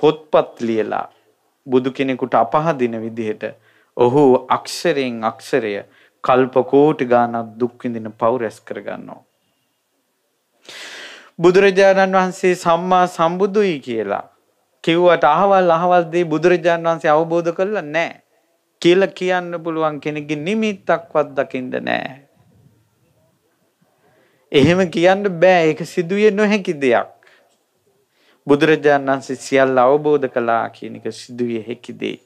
පොත්පත් ලියලා බුදු කෙනෙකුට අපහදින විදිහට ඔහු අක්ෂරයෙන් අක්ෂරය කල්ප කෝටි ගාණක් දුක් විඳින පව් රැස් කර ගන්නවා. බුදුරජාණන් වහන්සේ සම්මා සම්බුදුයි කියලා කිව්වට අහවල් අහවල් දේ බුදුරජාණන් වහන්සේ අවබෝධ කළා නැහැ. කියලා කියන්න පුළුවන් කෙනෙක්ගේ නිමිත්තක්වත් දකින්ද නැහැ. එහෙම කියන්න බෑ ඒක සිදුවේ නොහැකි දෙයක්. බුදුරජාණන් වහන්සේ සියල්ල අවබෝධ කළා කියන එක සිදුවේ හැකි දෙයක්.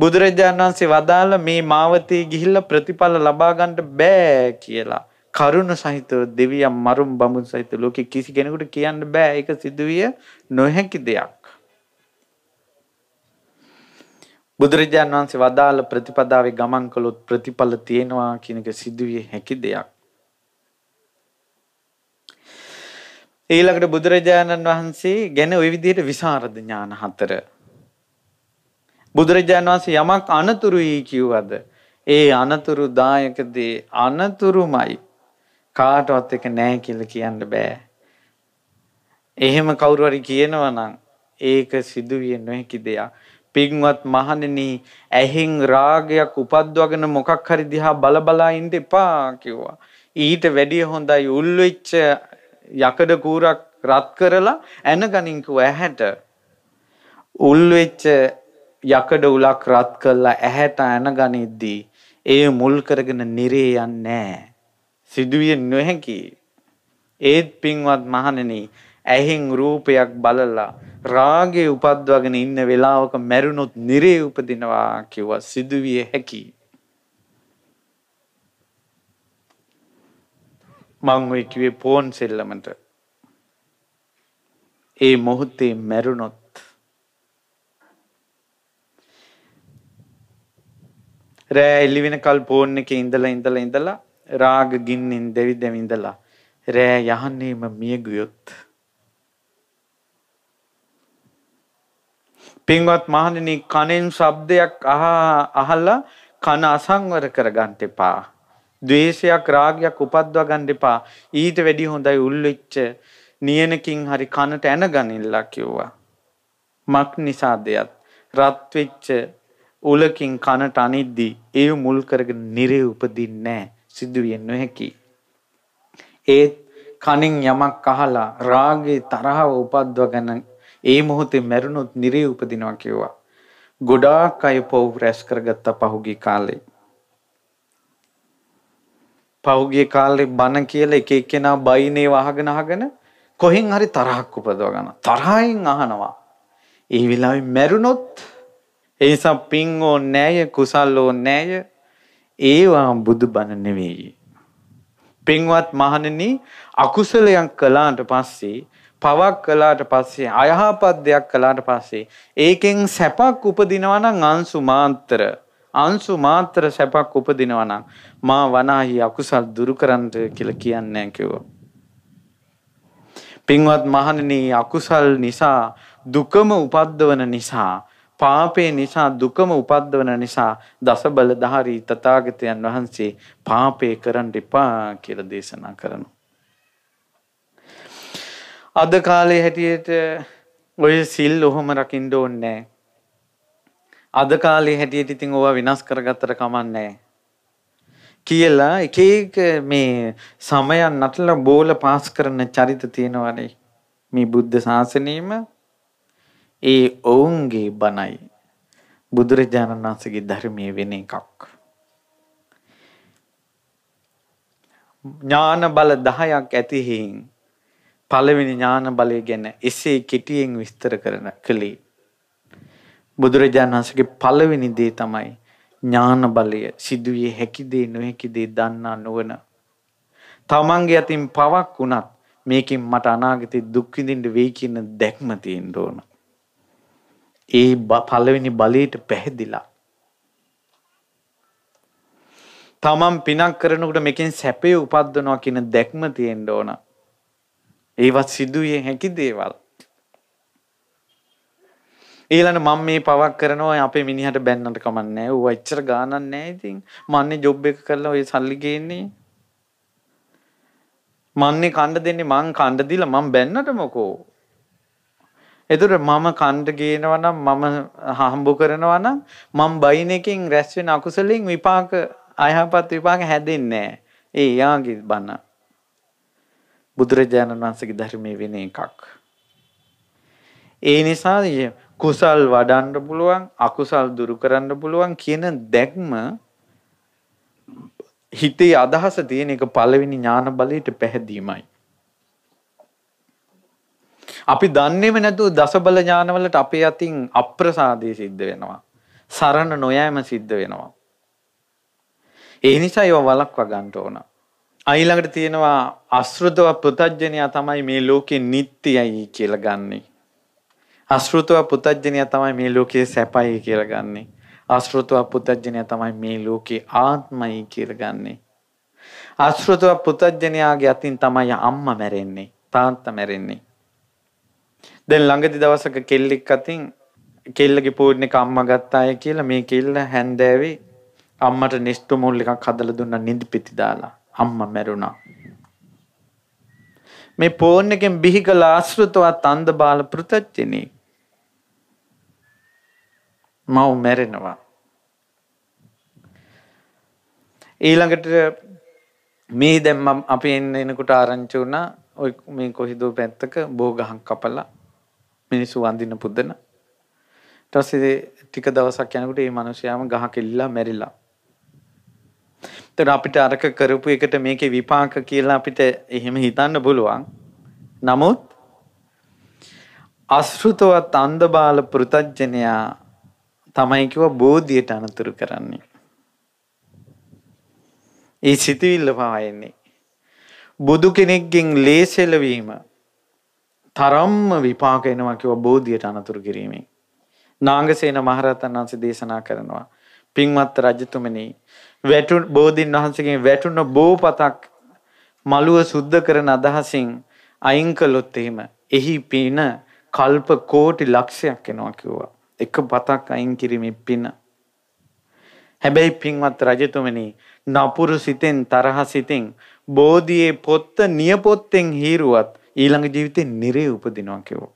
බුදුරජාණන් වහන්සේ වදාළ මේ මාවතේ ගිහිල්ලා ප්‍රතිඵල ලබා ගන්න බෑ කියලා. කරුණ සහිතව දෙවියන් මරුම් බඹුන් සහිත ලෝකෙ කිසි කෙනෙකුට කියන්න බෑ ඒක සිදුවිය නොහැකි දෙයක්. බුදුරජාණන් වහන්සේ වදාළ ප්‍රතිපදාවේ ගමන් කළොත් ප්‍රතිඵල තියෙනවා කියන එක සිදුවිය හැකි දෙයක්. ඊළඟට බුදුරජාණන් වහන්සේ ගැන ওই විදිහට විසරද ඥාන හතර බුදුරජාණන් වහන්සේ යමක් අනතුරුයි කිව්වද ඒ අනතුරු දායක දේ අනතුරුමයි කාටවත් එක නෑ කියලා කියන්න බෑ. එහෙම කවුරු හරි කියනවා නම් ඒක සිදුවිය නොහැකි දෙයක්. පින්වත් මහණෙනි ඇහෙන් රාගයක් උපද්දවගෙන මොකක් හරි දිහා බල බලා ඉන්න එපා කිව්වා. ඊට වැඩිය හොඳයි උල් වෙච්ච යකඩ කූරක් රත් කරලා ඇනගනින් කිව්වා ඇහැට. උල් වෙච්ච යකඩ උලක් රත් කරලා ඇහැට ඇන ගනිද්දී ඒ මුල් කරගෙන නිරේ යන්නේ සිදුවිය නොහැකි. ඒත් පින්වත් මහණෙනි ඇහෙන් රූපයක් බලලා රාගේ උපද්වගෙන ඉන්න වෙලාවක මැරුණොත් නිරේ උපදිනවා කිව්වා සිදුවිය හැකි. මං ඔය කිව්වේ ෆෝන් සෙල්ලමට. ඒ මොහොතේ මැරුණොත් රෑ එළි වෙනකල් ෆෝන් එකේ ඉඳලා ඉඳලා ඉඳලා රාග ගින්නෙන් දෙවි දෙවි ඉඳලා රෑ යහන්නේම මියගියොත් පින්වත් මහණෙනි කනෙන් ශබ්දයක් අහලා කන අසංවර කරගන්න එපා. ද්වේෂයක් රාගයක් උපද්වා ගන්න එපා. ඊට වැඩි හොඳයි උල්වෙච්ච නියනකින් හරි කනට ඇන ගනින්නලා කිව්වා. මක් නිසාදයක් රත් වෙච්ච උලකින් කනට අනිද්දී ඒ මුල් කරගෙන නිරේ උපදින්නේ නැහැ. සිදුවිය නොහැකි. ඒත් කනින් යමක් අහලා රාගේ තරහව උපද්වගෙන ඒ මොහොතේ මැරුණොත් නිරේ උපදිනවා කිව්වා. ගොඩාක් අය පව් රැස් කරගත්ත පහුගිය කාලේ. පහුගිය කාලේ බන කියලා එක එක්කෙනා බයිනේ වහගෙන අහගෙන කොහෙන් හරි තරහක් උපදව ගන්න. තරහෙන් අහනවා. ඒ වෙලාවේ මැරුණොත් ඒ නිසා පින් ඕනේ නෑය කුසල් ඕනේ නෑය ඒවා බුදු බණ නෙවෙයි. පින්වත් මහණෙනි අකුසලයක් කළාට පස්සේ පවක් කළාට පස්සේ අයහපත් දෙයක් කළාට පස්සේ ඒකෙන් සැපක් උපදිනවා නම් අංශු මාත්‍ර අංශු මාත්‍ර සැපක් උපදිනවා නම් මා වනාහි අකුසල් දුරු කරන්නට කියලා කියන්නේ කිව්වා. පින්වත් මහණෙනි අකුසල් නිසා දුකම උපද්දවන නිසා පාපේ නිසා දුකම උපද්දවන නිසා දසබල ධාරී තථාගතයන් වහන්සේ පාපේ කරන්න එපා කියලා දේශනා කරනවා. අද කාලේ හැටියට ඔය සිල් ඔහොම රකින්න ඕනේ නැහැ. අද කාලේ හැටියට ඉතින් ඕවා විනාශ කරගත්තට කමන්නේ කියලා එක එක මේ සමයන් නටලා බෝල පාස් කරන චරිත තියෙනවානේ මේ බුද්ධ ශාසනයෙම ඒ ඔවුන්ගේ බණයි බුදුරජාණන් වහන්සේගේ ධර්මයේ වෙන එකක්. ඥාන බල 10ක් ඇතිහින් පළවෙනි ඥාන බලය ගැන එසේ කෙටියෙන් විස්තර කරන කලේ බුදුරජාණන් වහන්සේගේ පළවෙනි දේ තමයි ඥාන බලය සිදුවේ හැකි දේ නොහැකි දේ දන්නා නොවන තමන්ගේ අතින් පවක් වුණත් මේකෙන් මට අනාගතේ දුක් විඳින්න වෙයි කියන දැක්ම තියෙන්න ඕන ඒ පළවෙනි බලයට පැහැදිලා. තමන් පිනක් කරනකට මෙකින් සැපේ උපද්දනවා කියන දැක්ම තියෙන්ට ඕන. ඒවත් සිදුවේ හැකි දේවල්. ඒලන මම මේ පවක් කරනවා අපේ මිනිහට බැන්නට කමන්නේ ඌ එච්චර ගානක් නැහැ ඉතින් මන්නේ ජොබ් එක කරලා ඔය සල්ලි ගේන්නේ මන්නේ කණ්ඩ දෙන්නේ මං කණ්ඩ දීලා මං බැන්නට මොකෝ එතකොට මම කන්ට ගේනවා නම් මම හම්බ කරනවා නම් මම බයින් එකෙන් රැස් වෙන අකුසලෙන් විපාක අයහපත් විපාක හැදෙන්නේ නැහැ. ඒ යාගේ බණ. බුදුරජාණන් වහන්සේගේ ධර්මයේ වෙන එකක්. ඒ නිසා කුසල් වඩන්න පුළුවන් අකුසල් දුරු කරන්න පුළුවන් කියන දැක්ම හිතේ අදහස තියෙන එක පළවෙනි ඥාන බලයට පැහැදීමයි. අපි දන්නේම නැතුව දසබල ඥානවලට අපේ අතින් අප්‍රසාදය සිද්ධ වෙනවා. සරණ නොයෑම සිද්ධ වෙනවා. ඒ නිසා ඒව වලක්වා ගන්න ඕන. ඊළඟට තියෙනවා අශෘතව පුතජ්ජනියා තමයි මේ ලෝකේ නිට්ටයයි කියලා ගන්නෙ. අශෘතව පුතජ්ජනියා තමයි මේ ලෝකේ සැපයි කියලා ගන්නෙ. අශෘතව පුතජ්ජනියා තමයි මේ ලෝකේ ආත්මයි කියලා ගන්නෙ. අශෘතව පුතජ්ජනයාගේ අතින් තමයි අම්මා මැරෙන්නේ තාත්තා මැරෙන්නේ දැන් ළඟදි දවසක කෙල්ලෙක් අතින් කෙල්ලගේ පූර්ණ එක අම්මා ගත්තාය කියලා මේ කෙල්ල හැන්දෑවේ අම්මට නිස්තු මුල් එකක් හදලා දුන්නා නිදි පිටි දාලා අම්මා මැරුණා මේ ෆෝන් එකෙන් බිහි කළ ආශ්‍රිතවත් අන්ධ බාල පෘතජ්ජනේ මව මැරෙනවා ඊළඟට මේ දැන් අපි එන්න එනකොට ආරංචි වුණා ඔය මේ කොහිදෝ පැත්තක බෝ ගහක් කපලා මිනිස්සු වඳින්න පුදන. ඊට පස්සේ ටික දවසක් යනකොට මේ මිනිස්යාම ගහ කෙල්ලලා මැරිලා. ඒතර අපිට අරක කරපු එකට මේකේ විපාක කියලා අපිට එහෙම හිතන්න පුළුවන්. නමුත් අශෘතවත් අන්ධබාල පෘතජ්ජනයා තමයි කිව්ව බෝධියට අනතුරු කරන්නේ. ඒ සිතවිල්ල පවා එන්නේ. බුදු කෙනෙක්ගෙන් ලේසෙලවීම තරම්ම විපාක එනවා කිව්ව බෝධියට අනතුරු කිරීමෙන්. නාගසේන මහරහතන් වහන්සේ දේශනා කරනවා. පින්වත් රජතුමනි වැටු බෝධින් වහන්සේගෙන් වැටුණ බෝපතක් මළුව සුද්ධ කරන අදහසින් අයින් කළොත් එහෙම එහි පින කල්ප කෝටි ලක්ෂයක් එනවා කිව්වා. එක පතක් අයින් කිරීමේ පින. හැබැයි පින්වත් රජතුමනි නපුරු සිතෙන් තරහ සිතෙන් බෝධියේ පොත්ත නියපොත්තෙන් හීරුවත් ඊළඟ ජීවිතේ නිරේ උපදිනවා කිව්වා.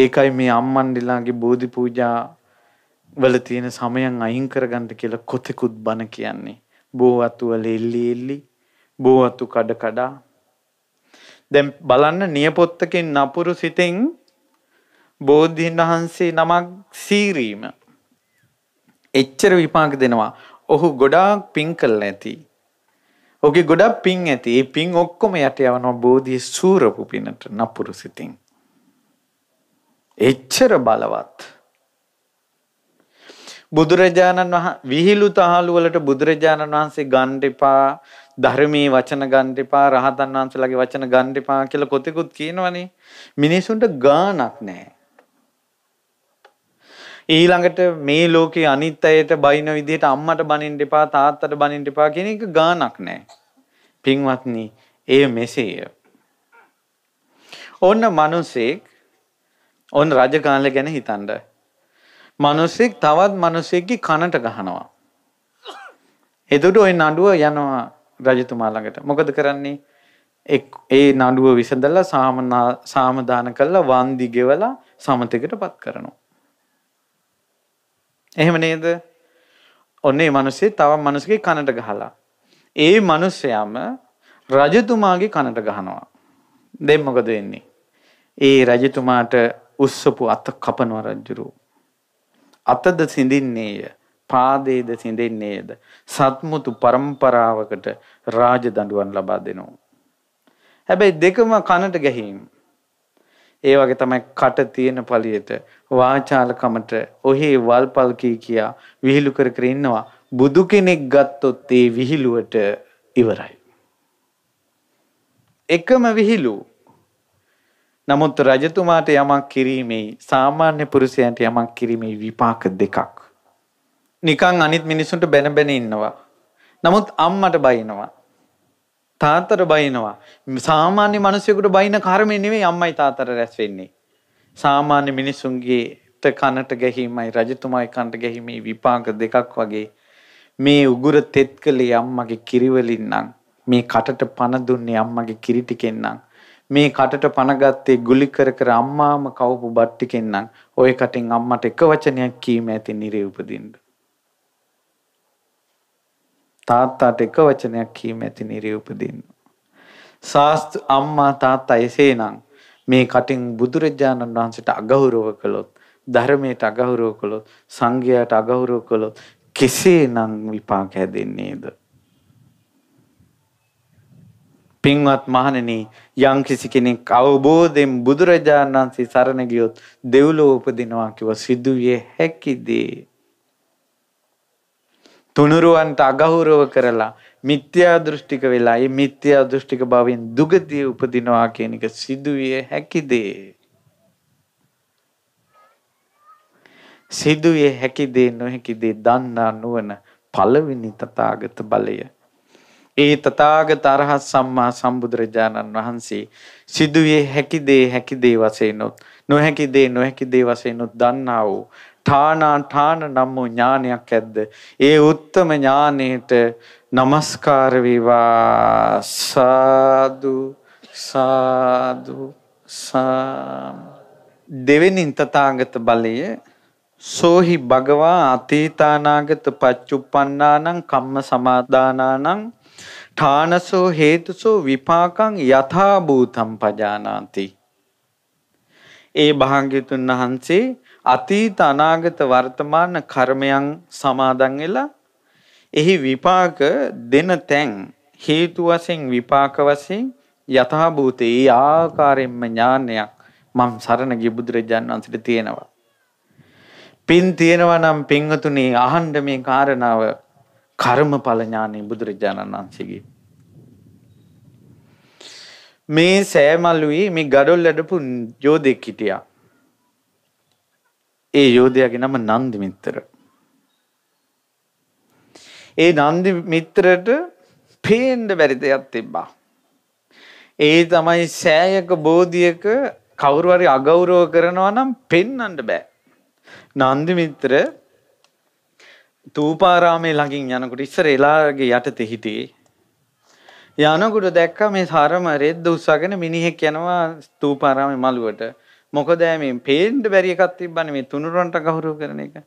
ඒකයි මේ අම්මන්ඩිලාගේ බෝධි පූජා වල තියෙන සමයන් අයින් කරගන්න කියලා කොතෙකුත් බන කියන්නේ. බෝවතු වල එල්ලි එල්ලි බෝවතු කඩ කඩා දැන් බලන්න නියපොත්තකින් නපුරු සිතෙන් බෝධීන් වහන්සේ නමක් සීරීම එච්චර විපාක දෙනවා. ඔහු ගොඩාක් පින් කළා ඇති. ඕකේ ගොඩක් පින් ඇති. ඒ පින් ඔක්කොම යට යවනවා බෝධියේ සූරපු පිනට නපුරු සිතින්. එච්චර බලවත්. බුදුරජාණන් වහන්සේ විහිළු තහළු වලට බුදුරජාණන් වහන්සේ ගන්න එපා ධර්මයේ වචන ගන්න එපා රහතන් වහන්සේලාගේ වචන ගන්න එපා කියලා කොතෙකුත් කියනවනේ මිනිසුන්ට ගාණක් නැහැ ඊළඟට මේ ලෝකේ අනිත් අයට බයින විදිහට අම්මට බනින්න එපා තාත්තට බනින්න එපා කියන එක ගානක් නෑ. පින්වත්නි, එය මෙසේය. ඔන්න මිනිසෙක් ඔන්න රජ කාලේ ගැන හිතනද. මිනිසෙක් තවත් මිනිසෙක්ගේ කනට ගහනවා. එතකොට ওই නඩුව යනවා රජතුමා ළඟට. මොකද කරන්නේ? ඒ නඩුව විසඳලා සාමදාන කරලා වන්දි ගෙවලා සමතෙකටපත් කරනවා. එහෙම නේද? ඔන්නේ මිනිස්සේ තව මිනිස්කේ කනට ගහලා. ඒ මිනිස්යාම රජතුමාගේ කනට ගහනවා. දැන් මොකද වෙන්නේ? ඒ රජතුමාට උස්සපු අත කපනවා රජුරු. අතද සිඳින්නේය, පාදේද සිඳින්නේයද? සත්මුතු પરම්පරාවකට රාජ දඬුවම් ලබා දෙනවා. හැබැයි දෙකම කනට ගැහිීම ඒ වගේ තමයි කට තියෙන පළියට වාචාලකමට ඔහි වල්පල් කී කියා විහිළු කර කර ඉන්නවා බුදු කෙනෙක් ගත්තොත් ඒ විහිළුවට ඉවරයි එකම විහිළු නමුත් රජතුමාට යමක් කිරීමේ සාමාන්‍ය පුරුෂයන්ට යමක් කිරීමේ විපාක දෙකක් නිකන් අනිත් මිනිසුන්ට බැන බැන ඉන්නවා නමුත් අම්මට බයිනවා තාත්තට බයිනවා. සාමාන්‍ය මිනිසෙකුට බයින කර්මය නෙවෙයි අම්මයි තාත්තට රැස් වෙන්නේ. සාමාන්‍ය මිනිසුන්ගේට කනට ගැහිමයි රජතුමායි කනට ගැහිමේ විපාක දෙකක් වගේ මේ උගුර තෙත් කළේ අම්මගේ කිරිවලින් නම් මේ කටට පණ දුන්නේ අම්මගේ කිරි ටිකෙන් නම් මේ කටට පණගත්තේ ගුලි කර කර අම්මාම කවපු බට්ටිකෙන් නම් ඔය කටෙන් අම්මට එක වචනයක් කීම ඇති නිරේ උපදින්න තාත්තාට එක වචනයක් කීම ඇති නිරූපදින්න. ශාස්ත්‍ර අම්මා තාත්තා එසේනම් මේ කටින් බුදුරජාණන් වහන්සේට අගෞරව කළොත් ධර්මයට අගෞරව කළොත් සංඝයාට අගෞරව කළොත් කෙසේනම් විපාක හැදෙන්නේද? පින්වත් මහණෙනි යම් කිසි කෙනෙක් අවබෝධයෙන් බුදුරජාණන් වහන්සේ සරණ ගියොත් දෙව්ලොව උපදිනවා කිව සිදුවේ හැකිදී තුනුරුවන්ට අගෞරව කරලා මිත්‍යා දෘෂ්ටික වෙලා ඒ මිත්‍යා දෘෂ්ටික භාවයෙන් දුගතිය උපදිනවා කියන එක සිදුවිය හැකි දේ. සිදුවිය හැකි දේ නොහැකි දේ දන්නා නුවණ පළවෙනි තථාගත බලය. ඒ තථාගත අරහත් සම්මා සම්බුදුරජාණන් වහන්සේ සිදුවිය හැකි දේ හැකි දේ වශයෙන් නොහැකි දේ නොහැකි දේ වශයෙන් දන්නා වූ ඨානාඨාන නම් වූ ඥානයක් ඇද්ද? ඒ උත්තම ඥානෙට নমස්කාර වේවා සාදු සාදු සාම දෙවෙනි තථාගත බලය සෝහි භගවා අතීතානාගත පච්චුප්පන්නානං කම්ම සමාදානානං ඨානසෝ හේතුසෝ විපාකං යථා භූතම් පජානාති ඒ භාග්‍යතුන් වහන්සේ අතීත අනාගත වර්තමාන කර්මයන් සමාදන් වෙලා එහි විපාක දෙන තැන් හේතු වශයෙන් විපාක වශයෙන් යථා භූතේ ආකාරයෙන්ම ඥානයක් මම සරණ ගිය බුදුරජාන් වහන්සේට තියෙනවා. පින් තියෙනවා නම් පින්වතුනේ අහන්න මේ කාරණාව කර්මඵල ඥානෙ බුදුරජාණන් වහන්සේගේ. මේ සෑමලුවේ මේ ගඩොල් අඩපු යෝධෙක් හිටියා. ඒ යෝධයාගේ නම නන්දි මිත්‍ර. ඒ නන්දි මිත්‍රට පේන්න බැරි දෙයක් තිබ්බා. ඒ තමයි සෑයක බෝධියක කවුරු හරි අගෞරව කරනවා නම් පෙන්වන්න බෑ. නන්දි මිත්‍ර තූපාරාමේ ළඟින් යනකොට ඉස්සර එලාගේ යටතේ හිටියේ යනකොට දැක්ක මේ සරම රෙද්ද උස්සගෙන මිනිහෙක් යනවා ස්තූපාරාමේ මළුවට. මොකද මේ පේන්න බැරි එකක් තිබ්බනේ මේ තුනුරන්ට ගෞරව කරන එක.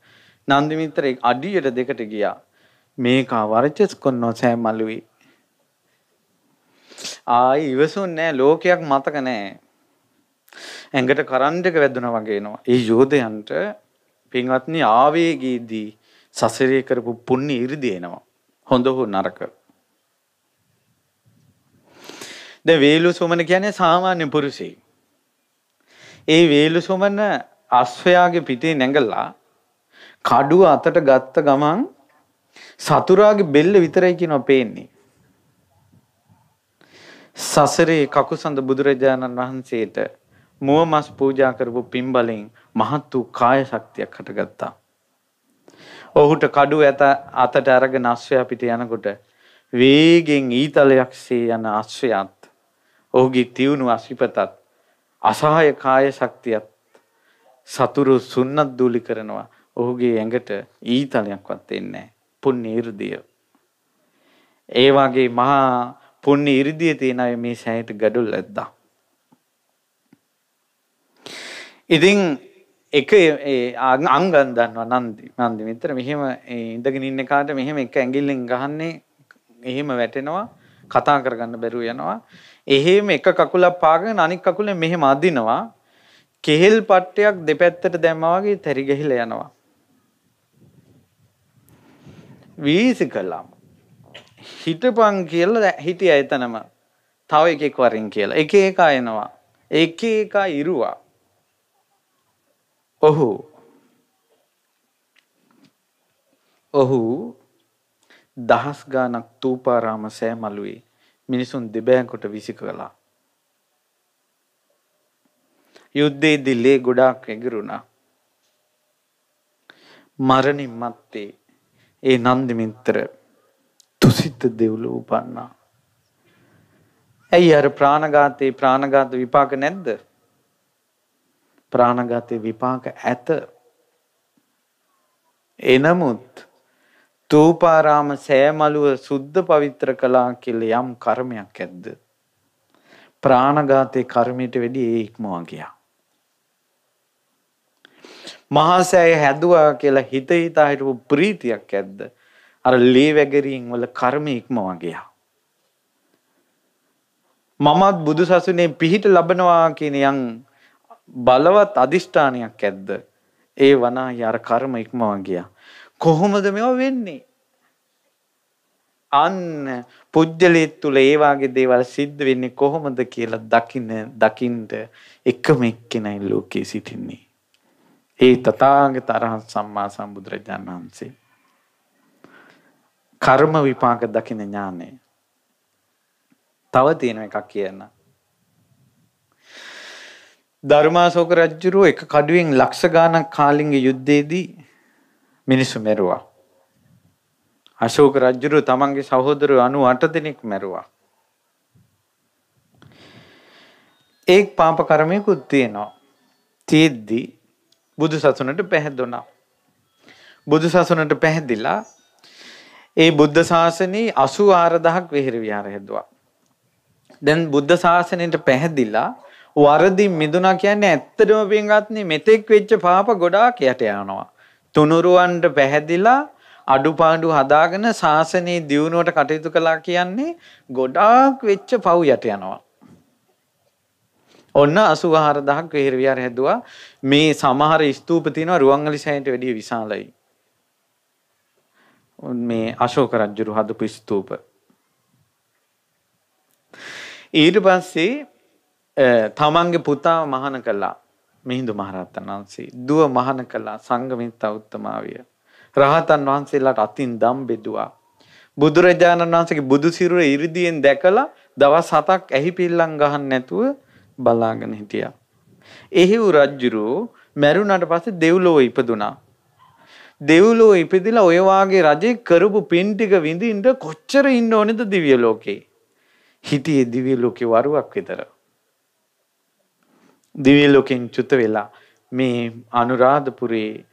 නන්දි මිත්‍රේ අඩියට දෙකට ගියා. මේක වර්චස් කරනවා සෑම මළුවේ. ආයි ඉවසුන් නෑ ලෝකයක් මතක නෑ. ඇඟට කරන්ට් එක වැදුනා වගේ එනවා. ඒ යෝධයන්ට පින්වත්නි ආවේගීදී සසරේ කරපු පුණ්‍ය 이르දි එනවා. හොඳ හෝ නරක. දැන් වේලු සුමන කියන්නේ සාමාන්‍ය පුරුෂයෙක්. ඒ වේලුසුමන අස්වැයාගේ පිටේ නැඟලා කඩුව අතට ගත්ත ගමන් සතුරාගේ බෙල්ල විතරයි කියනවා පේන්නේ. සසරේ කකුසඳ බුදුරජාණන් වහන්සේට මුව මස් පූජා කරපු පින්බලෙන් මහත් වූ කාය ශක්තියක් හටගත්තා. ඔහුට කඩුව ඇත අතට අරගෙන අශ්වයා පිට යනකොට වේගෙන් ඊතලයක්සේ යන අශ්වයාත් ඔහුගේ තියුණු අශ්විපතත් අසහාය කාය ශක්තියත් සතුරු සුන්නත් දූලි කරනවා. ඔහුගේ ඇඟට ඊතලයක්වත් එන්නේ නැහැ. පුණ්‍ය 이르දිය. ඒ වගේ මහා පුණ්‍ය 이르දිය තියෙන අය මේ සෑයට gadol ඇද්දා. ඉතින් එක අංගන් දන්නවා නන්දි නන්දි මිත්‍ර මෙහෙම ඉඳගෙන ඉන්න කාට මෙහෙම එක ඇඟිල්ලෙන් ගහන්නේ එහෙම වැටෙනවා කතා කරගන්න බැරුව යනවා එහෙම එක කකුලක් පාගෙන අනිත් කකුලෙන් මෙහෙම අදිනවා. කෙහෙල් පට්ටයක් දෙපැත්තට දැම්මා වගේ තැරි ගහිලා යනවා. වීසි කළාම හිටපන් කියලා හිටිය එතනම තව එකෙක් වරින් කියලා එක එක එනවා එක එක ඉරුවා ඔහු ඔහු දහස් ගානක් තූපාරාම සෑමලුවේ මිනිසුන් දෙබෑන්කොට විසි කළා. යුද්ධයේදී ලේ ගොඩාක් ඇගිරුණා. මරණින් මත්තේ ඒ නන්දි මිත්‍ර තුසිත දෙව්ලෝ උපන්නා. ඇයි අර ප්‍රාණඝාතේ ප්‍රාණඝාත විපාක නැද්ද? ප්‍රාණඝාතේ විපාක ඇත. එනමුත් තූපාරාම සෑමලුව සුද්ධ පවිත්‍ර කළා කියලා යම් කර්මයක් ඇද්ද? ප්‍රාණඝාතේ කර්මයට වැඩි ඒ ඉක්මවා ගියා. මහා සෑය හැදුවා කියලා හිත හිතා හිටපු ප්‍රීතියක් ඇද්ද? අර ලී වැගරීන් වල කර්ම ඉක්මවා ගියා. මමත් බුදු සසුනේ පිහිට ලබනවා කියන යම් බලවත් අදිෂ්ඨානයක් ඇද්ද? ඒ වනාහි අර කර්ම ඉක්මවා ගියා. කොහොමද මෙවා වෙන්නේ? අන්න පුජ්‍යලයේ තුල ඒ වාගේ දේවල් සිද්ධ වෙන්නේ කොහොමද කියලා දකින්න දකින්ද එකම එක්කෙනයි ලෝකේ සිටින්නේ. ඒ තථාගත අරහත් සම්මා සම්බුදුරජාණන් වහන්සේ. කර්ම විපාක දකින ඥානය. තව තියෙන එකක් කියන්න. ධර්මාශෝක රජුරෝ එක කඩුවෙන් ලක්ෂ ගාණක් කාලිංග යුද්ධයේදී මිනිස්සු මැරුවා. අශෝක රජුරු තමන්ගේ සහෝදර 98 දෙනෙක් මැරුවා. ඒක පාප කර්මයකුත් තියෙනවා. තියෙද්දි බුදු සසුනට පැහැදුණා. බුදු සසුනට පැහැදිලා ඒ බුද්ධ ශාසනයේ 84000ක් විහෙර විහාර හැදුවා. දැන් බුද්ධ ශාසනයට පැහැදිලා වරදින් මිදුණා කියන්නේ ඇත්තටම පින්වත්නි මෙතෙක් වෙච්ච පාප ගොඩාක් යට යනවා. තුනුරුවන්ට පැහැදිලා අඩුපාඩු හදාගෙන ශාසනයේ දියුණුවට කටයුතු කළා කියන්නේ ගොඩාක් වෙච්ච පව් යට යනවා. ඔන්න 84000ක් විහෙර විහාර හැදුවා. මේ සමහර ස්තූප තියෙනවා රුවන්වැලි සෑයට වැඩිය විශාලයි. මේ අශෝක රජුරු හදපු ස්තූප. ඊට පස්සේ තමන්ගේ පුතා මහාන කළා. මිහිඳු මහරහතන් වහන්සේ දුව මහාන කළා සංගමිත්තා උත්තමාවිය. රහතන් වහන්සේලාට අතින් දම් බෙදුවා. බුදුරජාණන් වහන්සේගේ බුදු සිරුර ඉරිදීෙන් දැකලා දවස් 7ක් ඇහි පිල්ලම් ගහන්න නැතුව බලාගෙන හිටියා. එහිව රජුරු මැරුණාට පස්සේ දෙව්ලොව ඉපදුනා. දෙව්ලොව ඉපදිලා ඔය වාගේ රජේ කරපු පින් ටික විඳින්න කොච්චර ඉන්න ඕනේද දිව්‍ය ලෝකේ. හිටියේ දිව්‍ය ලෝකේ වරුවක් විතර. දිව්‍ය ලෝකෙන් චුත වෙලා මේ අනුරාධපුරයේ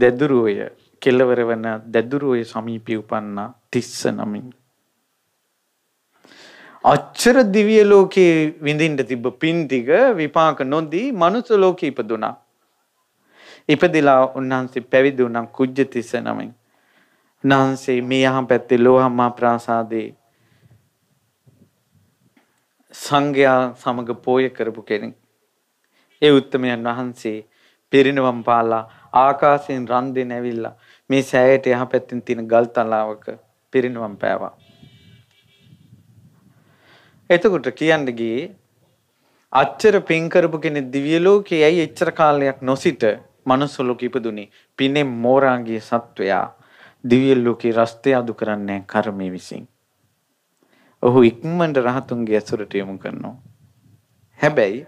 දැදුරුවය කෙළවර වන දැදුරුවේ සමීපී උපන්නා තිස්ස නමින්. අච්චර දිවිය ලෝකයේ විඳින්ට තිබ්බ පින්තික විපාක නොදී මනුස ලෝක ඉපදුනා. ඉපදිලා උන්වහන්සේ පැවිදි වුණා කුජ්ජ තිස්ස නමින්. උන්වහන්සේ මේ යහපැත්තේ ලෝහම්මා ප්‍රාසාදේ සංඝයා සමග පෝය කරපු කෙනෙක්. ඒ උත්තමයන් වහන්සේ පිරිනවම් පාලා ආකාසයෙන් රන් දෙන ඇවිල්ලා මේ සෑයට යහපැත්තෙන් තියෙන ගල් තලාවක පිරිනවම් පෑවා. එතකොට කියන්න ගියේ අච්චර පින් කරපු කෙනෙක් දිව්‍ය ලෝකේ ඇයි එච්චර කාලයක් නොසිට මනුස්ස ලෝකෙ ඉපදුනේ? පිනේ මෝරාගේ සත්වයා දිව්‍ය ලෝකේ රස්තේ අදු කරන්නේ කර්මයේ විසින්. ඔහු ඉක්මනට රහතුන්ගේ ඇසුරට යොමු කරනවා. හැබැයි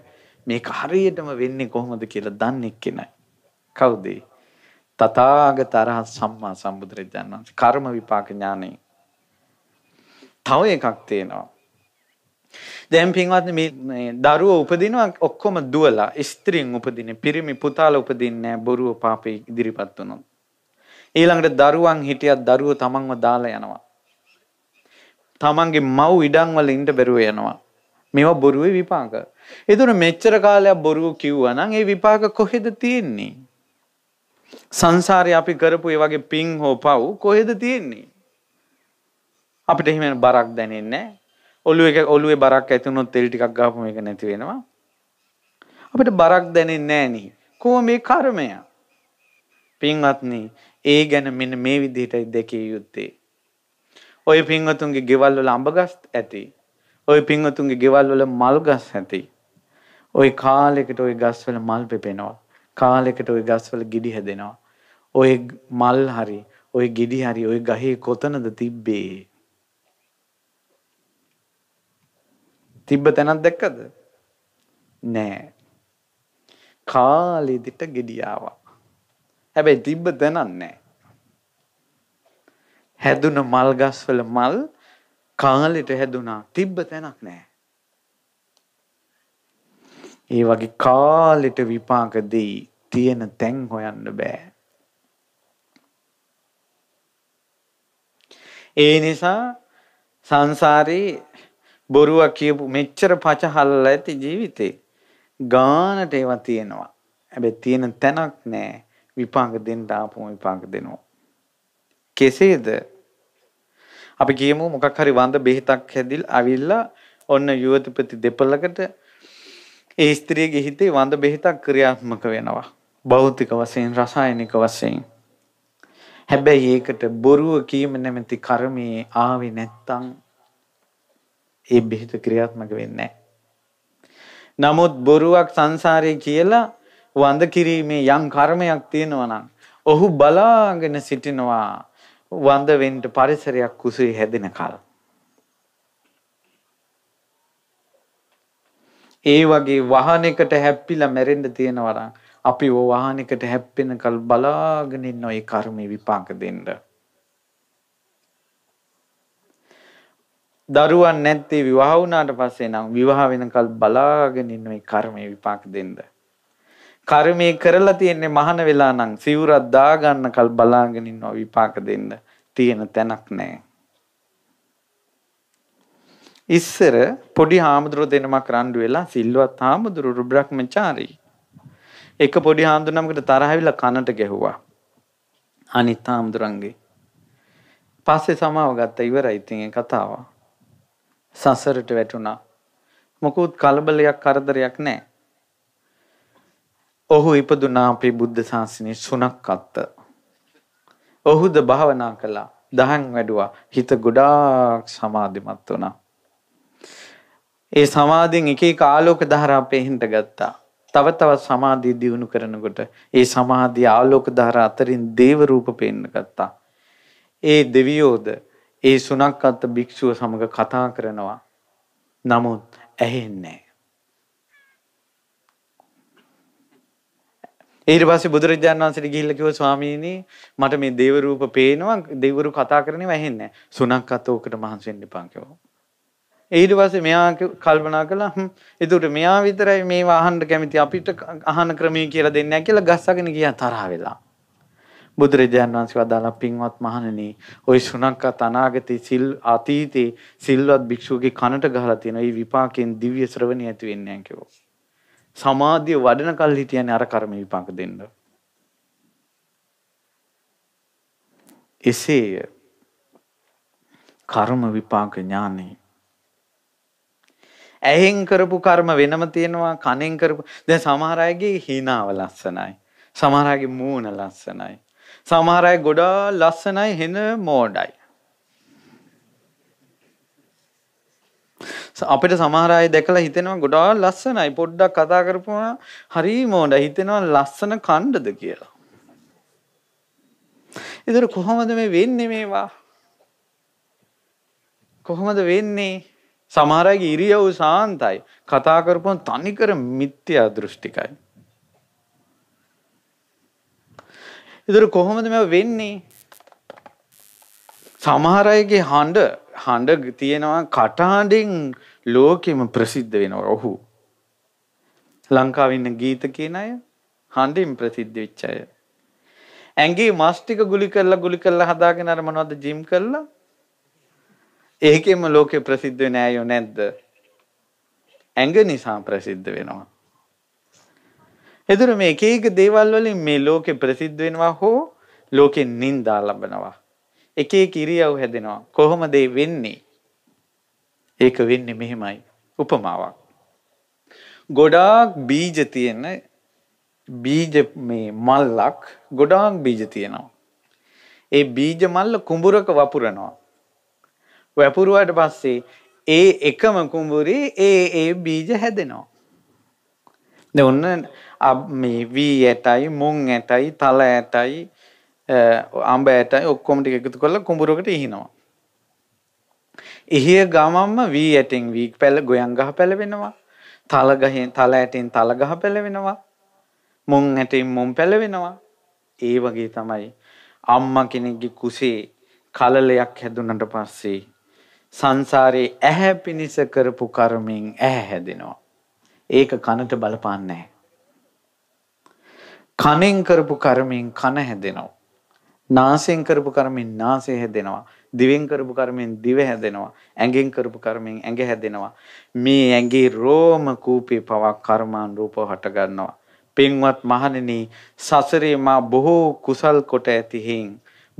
මේක හරියටම වෙන්නේ කොහොමද කියලා දන්නේ කෙනයි. කවුද? තථාගත අරහත් සම්මා සම්බුදුරජාණන් වහන්සේ කර්ම විපාක ඥානෙ. තව එකක් තියෙනවා. දැන් පින්වත්නි මේ දරුවෝ උපදිනවා ඔක්කොම දුවලා ස්ත්‍රීන් උපදින්නේ පිරිමි පුතාලා උපදින්නේ බොරුව පාපේ ඉදිරිපත් වුණොත්. ඊළඟට දරුවන් හිටියත් දරුවෝ තමන්ව දාලා යනවා. තමන්ගේ මව් ඉඩම් වල ඉන්න බැරුව යනවා. මේවා බොරුවේ විපාක. ඒතර මෙච්චර කාලයක් බොරුව කිව්වා නම් ඒ විපාක කොහෙද තියෙන්නේ? සංසාරේ අපි කරපු ඒ වගේ පින් හෝ පව් කොහෙද තියෙන්නේ? අපිට එහෙම බරක් දැනෙන්නේ නැහැ. ඔළුවේ ඔළුවේ බරක් ඇති වුණොත් තෙල් ටිකක් ගහපුවම ඒක නැති වෙනවා. අපිට බරක් දැනෙන්නේ නැහැ කොහොම මේ කර්මය? පින්වත්නි, ඒ ගැන මෙන්න මේ විදිහටයි දෙකේ යුත්තේ. ඔය පින්වතුන්ගේ ගෙවල් වල අඹගස් ඇති. ওই පින්වතුන්ගේ ගෙවල් වල මල් ගස් ඇති. ওই කාලයකට ওই ගස්වල මල් පෙපෙනවා. කාලයකට ওই ගස්වල ගිඩි හැදෙනවා. ওই මල් හරි, ওই ගිඩි හරි ওই ගහේ කොතනද තිබ්බේ? තිබ්බ තැනක් දැක්කද? නෑ. කාලෙ දිට ගෙඩියාවා. හැබැයි තිබ්බ තැනක් නෑ. හැදුන මල් ගස්වල මල් කාලෙට හැදුනා තිබ්බ තැනක් නැහැ. ඒ වගේ කාලෙට විපාක දෙයි තියෙන තැන් හොයන්න බෑ. ඒ නිසා සංසාරේ බොරුව කියපු මෙච්චර පචහල්ල ඇති ජීවිතේ ගානට ඒවා තියෙනවා. හැබැයි තියෙන තැනක් නෑ විපාක දෙන්න ආපුම විපාක දෙනවා. කෙසේද අපි කියමු මොකක් හරි වඳ බෙහෙතක් හැදිලා අවිල්ලා ඔන්න යුවතිපති දෙපළකට ඒ ස්ත්‍රියගේ හිතේ වඳ බෙහෙතක් ක්‍රියාත්මක වෙනවා. භෞතික වශයෙන් රසායනික වශයෙන්. හැබැයි ඒකට බොරුව කීම නැමැති කර්මයේ ආවේ නැත්තම් ඒ බෙහෙත ක්‍රියාත්මක වෙන්නේ නමුත් බොරුවක් සංසාරේ කියලා වඳ කිරීමේ යම් කර්මයක් තියෙනවා නම් ඔහු බලාගෙන සිටිනවා වඳ වෙන්න පරිසරයක් කුසී හැදෙන කල. ඒ වගේ වාහනයකට හැප්පිලා මැරෙන්න තියෙනවා අපි ඕ වාහනයකට හැප්පෙනකල් බලාගෙන ඉන්න ওই කර්ම විපාක දෙන්න. දරුවන් නැත්තේ විවාහ වුණාට පස්සේ නම් විවාහ වෙනකල් බලාගෙන ඉන්න ওই කර්ම විපාක දෙන්න. කර්මයේ කරලා තියෙන්නේ මහාන වෙලා නම් සිවුරක් දාගන්නකල් බලාගෙන ඉන්නවා විපාක දෙන්න තියෙන තැනක් නැහැ. ඉස්සර පොඩි හාමුදුරුව දෙනමක් රණ්ඩු වෙලා සිල්වත් හාමුදුරුවෝ බ්‍රහ්මචාරී. එක පොඩි හාමුදුරුවනමකට තරහවිලා කනට ගැහුවා. අනිත් හාමුදුරන්ගේ. පස්සේ සමාව ගත්ත ඉවරයි ඉතින් ඒ කතාව. සසරට වැටුණා. මොකුත් කලබලයක් කරදරයක් නැහැ. ඔහු ඉපදුනා අපේ බුද්ධ ශාසනයේ සුණක් අත්ත. ඔහුද භාවනා කළා, දහන් වැඩුවා, හිත ගොඩාක් සමාධිමත් වුණා. ඒ සමාධියෙන් එක එක ආලෝක ධාරා පේහෙන්ට ගත්තා. තව තවත් සමාධිය දියුණු කරනකොට ඒ සමාධිය ආලෝක ධාරා අතරින් දේව රූප පේන්න ගත්තා. ඒ දෙවියෝද ඒ සුණක්කත් භික්ෂුව සමග කතා කරනවා. නමුත් ඇහෙන්නේ නැහැ. ඊට පස්සේ බුදුරජාණන් වහන්සේට ගිහිල්ලා කිව්වා ස්වාමීනි මට මේ දේව රූප පේනවා දෙවිවරු කතා කරන්නේ වැහෙන්නේ නැහැ. සුණක්කත් ඕකට මහන්සි වෙන්න එපා කිව්වා. ඊට පස්සේ මෙයා කල්පනා කළා එතකොට මෙයා විතරයි මේවා අහන්න කැමති අපිට අහන ක්‍රමයේ කියලා දෙන්නේ නැහැ කියලා ගස්සගෙන ගියා තරහ වෙලා. බුදුරජාණන් වහන්සේ වදාළා පින්වත් මහණෙනි, ওই සුණක්කත් අනාගතේ සිල් අතීතේ සිල්වත් භික්ෂුවගේ කනට ගහලා තියෙන මේ විපාකයෙන් දිව්‍ය ශ්‍රවණිය ඇති වෙන්නේ නැහැ කිව්වා. සමාධිය වඩන කල් හිටියන්නේ අර කර්ම විපාක දෙන්න. එසේය කර්ම විපාක ඥානෙ. ඇහෙන් කරපු කර්ම වෙනම තියෙනවා කනෙන් කරපු දැන් සමහර අයගේ හීනාව ලස්සනයි. සමහර අයගේ මූණ ලස්සනයි. සමහර අය ගොඩාක් ලස්සනයි හෙන මෝඩයි. අපිට සමහරය දැකලා හිතෙනවා ගොඩා ලස්සනයි පොඩ්ඩක් කතා කරපුවා හරි මෝඩ හිතෙනවා ලස්සන කණ්ඩද කියලා. ඉදර කොහොමද මේ වෙන්නේ මේවා? කොහොමද වෙන්නේ? සමහරගේ ඉරියව් සාන්තයි. කතා කරපුවම තනිකර මිත්‍යා දෘෂ්ටිකයි. ඉදර කොහොමද මේ වෙන්නේ? සමහරයගේ හඬ හඬ තියෙනවා කටහඬින් ලෝකෙම ප්‍රසිද්ධ වෙනවා ඔහු. ලංකාවේ ඉන්න ගීත කියන අය හඬින් ප්‍රසිද්ධ වෙච්ච අය. ඇඟේ මස් ටික ගුලි කරලා ගුලි කරලා හදාගෙන අර මොනවද ජිම් කරලා ඒකෙම ලෝකෙ ප්‍රසිද්ධ වෙන අයෝ නැද්ද? ඇඟ නිසා ප්‍රසිද්ධ වෙනවා. එදුර මේ එක එක දේවල් වලින් මේ ලෝකෙ ප්‍රසිද්ධ වෙනවා හෝ ලෝකෙ නින්දා ලබනවා. එක එක ඉරියව් හැදෙනවා. කොහොමද වෙන්නේ? ඒක වෙන්නේ මෙහෙමයි උපමාවක්. ගොඩාක් බීජ තියෙන බීජ මේ මල්ලක් ගොඩාක් බීජ තියෙනවා. ඒ බීජ මල්ල කුඹුරක වපුරනවා. වපුරුවාට පස්සේ ඒ එකම කුඹුරේ ඒ ඒ බීජ හැදෙනවා. දැන් ඔන්න මේ වී ඇටයි මුං ඇටයි තල ඇටයි අඹ ඇටයි ඔක්කොම ටික එකතු කරලා කුඹුරකට ඉහිනවා. එහිය ගමම්ම වී ඇටෙන් වී පැල ගොයන් ගහ පැලවෙනවා. තල ගහෙන් තල ඇටෙන් තල ගහ පැලවෙනවා. මුං ඇටෙන් මුං පැලවෙනවා. ඒ වගේ තමයි අම්මා කෙනෙක්ගේ කුසේ කලලයක් හැදුනට පස්සේ සංසාරේ ඇහැ පිනිස කරපු කර්මෙන් ඇහැ හැදෙනවා. ඒක කනට බලපාන්නේ කනෙන් කරපු කර්මෙන් කන හැදෙනවා. නාසයෙන් කරපු කර්මෙන් නාසය හැදෙනවා. දිවෙන් කරපු කර්මෙන් දිව හැදෙනවා. ඇඟෙන් කරපු කර්මෙන් ඇඟ හැදෙනවා. මේ ඇඟේ රෝම කූපේ පවා කර්මාන් රූපව හට ගන්නවා. පින්වත් මහණෙනි සසරේ මා බොහෝ කුසල් කොට ඇතිහින්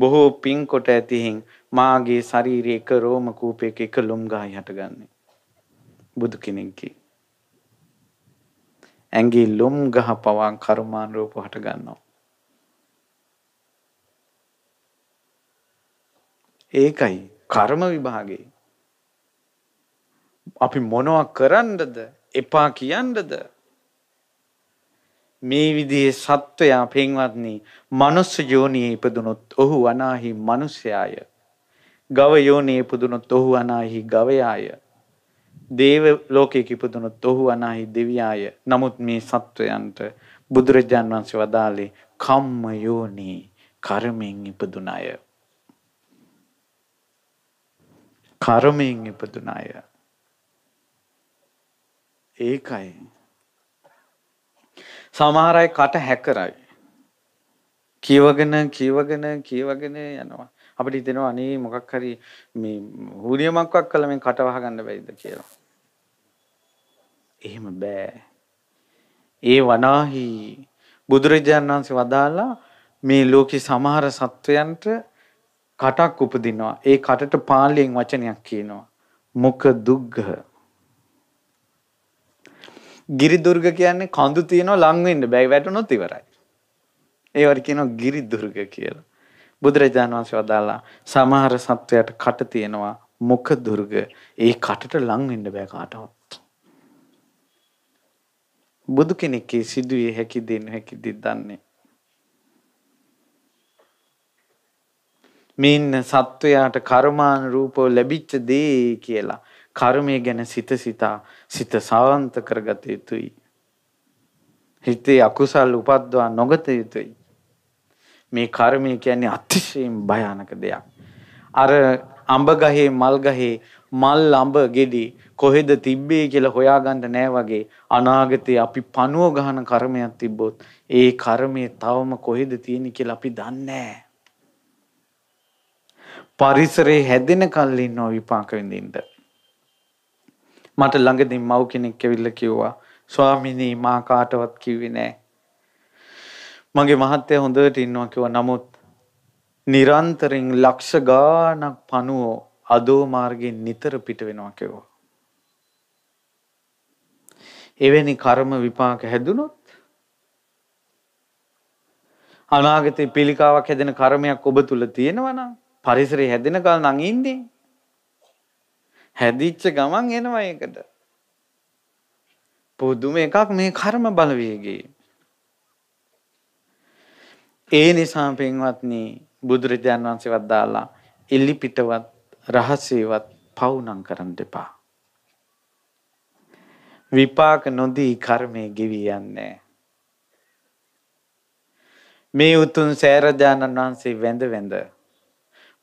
බොහෝ පින් කොට ඇතිහින් මාගේ ශරීරයේ එක රෝම කූපයක එක ලොම් ගහයි හටගන්නේ. බුදු කෙනෙක්ගේ ඇඟේ ලොම් ගහ පවා කර්මාන් රූප හට ගන්නවා. ඒකයි කර්ම විභාගේ. අපි මොනවා කරන්නද එපා කියන්නද මේ විදිහේ සත්වයා පෙන්වත්නි මනුස්ස යෝනියේ ඉපදුනොත් ඔහු අනාහි මිනිසයාය. ගව යෝනියේ ඉපදුනොත් ඔහු අනාහි ගවයාය. දේව ලෝකයේ ඉපදුනොත් ඔහු අනාහි දෙවියාය. නමුත් මේ සත්වයන්ට බුදුරජාන් වහන්සේ වදාළේ කම්ම යෝනි කර්මෙන් ඉපදුන අය. කර්මයෙන් ඉපදුන අය. ඒකයි. සමහර අය කට හැකරයි. කියවගෙන කියවගෙන කියවගෙන යනවා. අපිට හිතෙනවා අනේ මොකක් හරි මේ හූරියමක්වක් කළා මේ කට වහ ගන්න බැරිද කියලා. එහෙම බෑ. ඒ වනාහි බුදුරජාණන් වහන්සේ වදාලා මේ ලෝකේ සමහර සත්වයන්ට කටක් උපදිනවා. ඒ කටට පාලියෙන් වචනයක් කියනවා. මොක දුග්ගහ. ගිරිදුර්ග කියන්නේ කඳු තියෙනවා ලං වෙන්න බැයි වැටුනොත් ඉවරයි. ඒවට කියනවා ගිරිදුර්ග කියලා. බුදුරජාණන් වහන්සේ වදාලා සමහර සත්වයට කට තියෙනවා මොක දුර්ග. ඒ කටට ලං වෙන්න බෑ කාටවත්. බුදු කෙනෙක්ගේ සිදුවේ හැකි දෙන්න හැකි දෙ දන්නේ මේ ඉන්න සත්වයාට කර්මාන රූපව ලැබිච්ච දේ කියලා කර්මය ගැන සිත සිතා සිත සාවන්ත කරගත යුතුයි. හිතේ අකුසල් උපද්දවා නොගත යුතුයි. මේ කර්මය කියන්නේ අතිශයින් භයානක දෙයක්. අර අඹ ගහේ මල් ගහේ මල් අඹ ගෙඩි කොහෙද තිබ්බේ කියලා හොයාගන්න නෑ වගේ අනාගතේ අපි පණුව ගහන කර්මයක් තිබ්බොත් ඒ කර්මය තවම කොහෙද තියෙන්නේ කියලා අපි දන්නේ නෑ. පරිසරේ හැදෙන කල් ඉන්නවා විපාක විඳින්න. මට ළඟදී මව් කෙනෙක් ඇවිල්ලා කිව්වා ස්වාමිනී මා කාටවත් කිව්වේ නෑ. මගේ මහත්තයා හොඳට ඉන්නවා කිව්වා නමුත් නිරන්තරයෙන් ලක්ෂ ගාණක් පණුවෝ අදෝ මාර්ගයෙන් නිතර පිට වෙනවා කිව්වා. එවැනි කර්ම විපාක හැදුනොත් අනාගතේ පිළිකාවක් හැදෙන කර්මයක් ඔබ තුල තියෙනවා නම් පරිසරය හැදෙනකල් නම් ඉන්නේ. හැදිච්ච ගමන් එනවා ඒකට. පුදුම එකක් මේ කර්ම බලවේගේ. ඒ නිසා පින්වත්නි බුදුරජාන් වහන්සේවත් දාලා එලි පිටවත් රහසේවත් පවුනම් කරන්න දෙපා. විපාක නොදී කර්මය ගෙවී යන්නේ. මේ උතුම් සෑරජාණන් වහන්සේ වැඳ වැඳ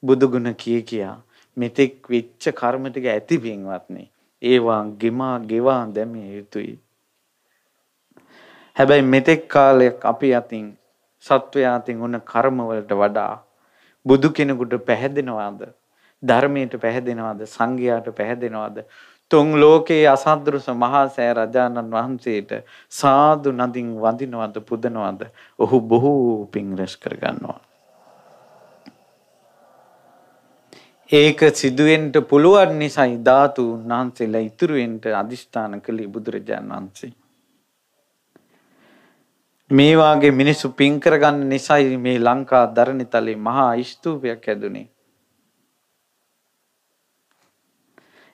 බුදුගුණ කිය කියා මෙතෙක් වෙච්ච කර්ම ටික ඇති පින්වත්නි. ඒවා ගෙමා ගෙවා දැමිය යුතුයි. හැබැයි මෙතෙක් කාලයක් අපි අතින් සත්වයා අතින් උන කර්මවලට වඩා බුදු කෙනෙකුට පැහැදෙනවාද ධර්මයට පැහැදෙනවාද සංඝයාට පැහැදෙනවාද තුන් ලෝකයේ අසද්දෘස මහා සෑ රජාණන් වහන්සේට සාදු නදින් වඳිනවද පුදනවද ඔහු බොහෝ පිං රැස් කර ගන්නවා ඒක සිදුවෙන්ට පුළුවන් නිසයි ධාතුන් වහන්සේලා ඉතුරුවෙන්ට අධිෂ්ඨාන කළේ බුදුරජාණන් වහන්සේ. මේ වාගේ මිනිස්සු පින් කරගන්න නිසයි මේ ලංකා ධරණිතලේ මහා ස්තූපයක් ඇදුනේ.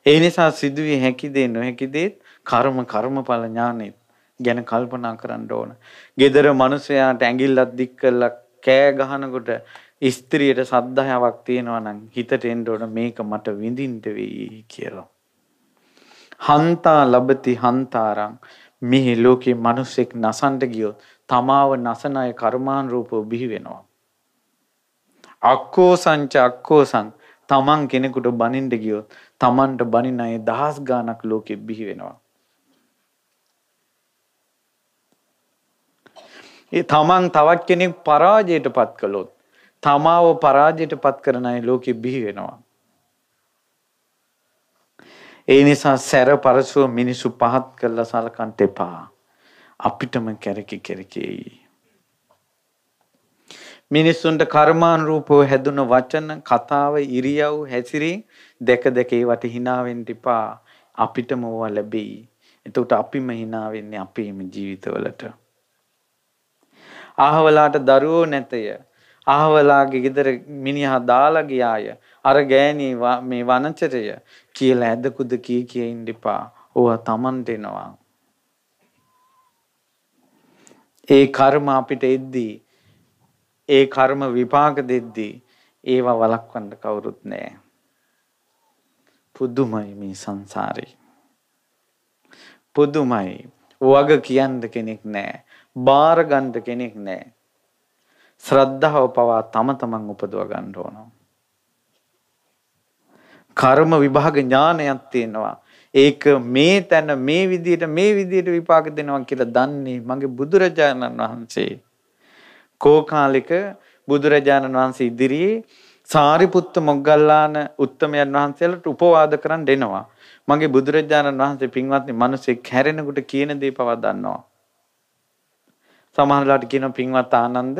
ඒ නිසා සිදුවිය හැකි දේ නොහැකි දේත් කර්ම කර්මඵල ඥානෙත් ගැන කල්පනා කරන්න ඕන. gedara මිනිසයාට ඇඟිල්ලක් දික් කළා කෑ ගහනකොට ස්ත්‍රියට සද්ධායාවක් තියෙනවා නම් හිතට එන්න ඕන මේක මට විඳින්න වෙයි කියලා. හන්තා ලබති හන්තාරං මේ ලෝකේ මිනිසෙක් නසන්න ගියොත් තමාව නසන අය කර්මාන් රූපව බිහි වෙනවා. අක්කෝ සංච අක්කෝ සං තමන් කෙනෙකුට බනින්න ගියොත් තමන්ට බනින අය දහස් ගාණක් ලෝකෙ බිහි වෙනවා. ඒ තමන් තවත් කෙනෙක් පරාජයට පත් කළොත් තමාව පරාජයට පත් කරන අය ලෝකෙ බිහි වෙනවා. ඒ නිසා සැර පරසුව මිනිසු පහත් කරලා සලකන්ට එපා. අපිටම කැරකි කෙරකෙයි. මිනිස්සුන්ට කර්මානුරූපව හැදුන වචන, කතාව, ඉරියව්, හැසිරීම් දෙක දෙකේ වට hina වෙන්න එපා. අපිටම ඕවා ලැබෙයි. එතකොට අපිම hina වෙන්නේ අපේම ජීවිතවලට. ආහවලාට දරුවෝ නැතය. අහවලාගේ ගෙදර මිනිහා දාලා ගියාය. අර ගෑණී මේ වනචරය කියලා ඇදකුද කී කිය ඉන්න එපා. ඕවා Taman දෙනවා. ඒ කර්ම අපිට එද්දී ඒ කර්ම විපාක දෙද්දී ඒවා වළක්වන්න කවුරුත් නැහැ. පුදුමයි මේ සංසාරේ. පුදුමයි. වග කියන්න කෙනෙක් නැහැ. බාර ගන්න කෙනෙක් නැහැ. ශ්‍රද්ධාව පවා තම තමන් උපදව ගන්න ඕනවා. කර්ම විභාග ඥානයක් තියෙනවා. ඒක මේ තැන මේ විදියට මේ විදියට විපාක දෙනවා කියලා දන්නේ මගේ බුදුරජාණන් වහන්සේ. කෝකාලික බුදුරජාණන් වහන්සේ ඉදිරියේ සාරිපුත්ත මොග්ගල්ලාන උත්තමයන් වහන්සේලට උපවාද කරන් දෙනවා. මගේ බුදුරජාණන් වහන්සේ පින්වත්නි මිනිසෙක් හැරෙනකොට කියන දේ පවා දන්නවා. සමහරලාට කියන පින්වත් ආනන්ද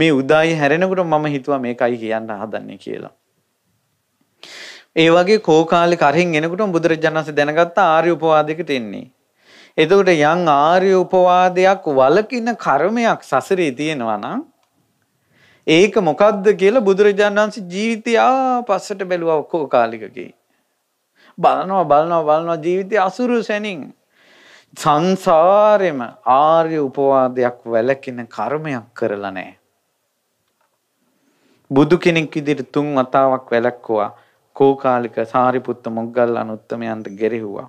මේ උදායි හැරෙනකොට මම හිතුවා මේකයි කියන්න හදන්නේ කියලා. ඒ වගේ කෝකාලේ කරහින් එනකොට බුදුරජාණන් වහන්සේ දැනගත්ත ආර්ය උපවාදයකට එන්නේ. එතකොට යම් ආර්ය උපවාදයක් වලකින කර්මයක් සසරේ තියෙනවා නම් ඒක මොකද්ද කියලා බුදුරජාණන් වහන්සේ ජීවිතය පස්සට බැලුවා කෝකාලිකකේ. බලනවා බලනවා බලනවා ජීවිතය අසුරු සැනින් සංසාරෙම ආර්ය උපවාදයක් වැළකින කර්මයක් කරලා නැහැ. බුදු කෙනෙක් විදිහට තුන් වතාවක් වැළක්වුවා. කෝකාලික සාරිපුත්ත මොග්ගල්ලාන උත්තමයන්ට ගෙරෙහුවා.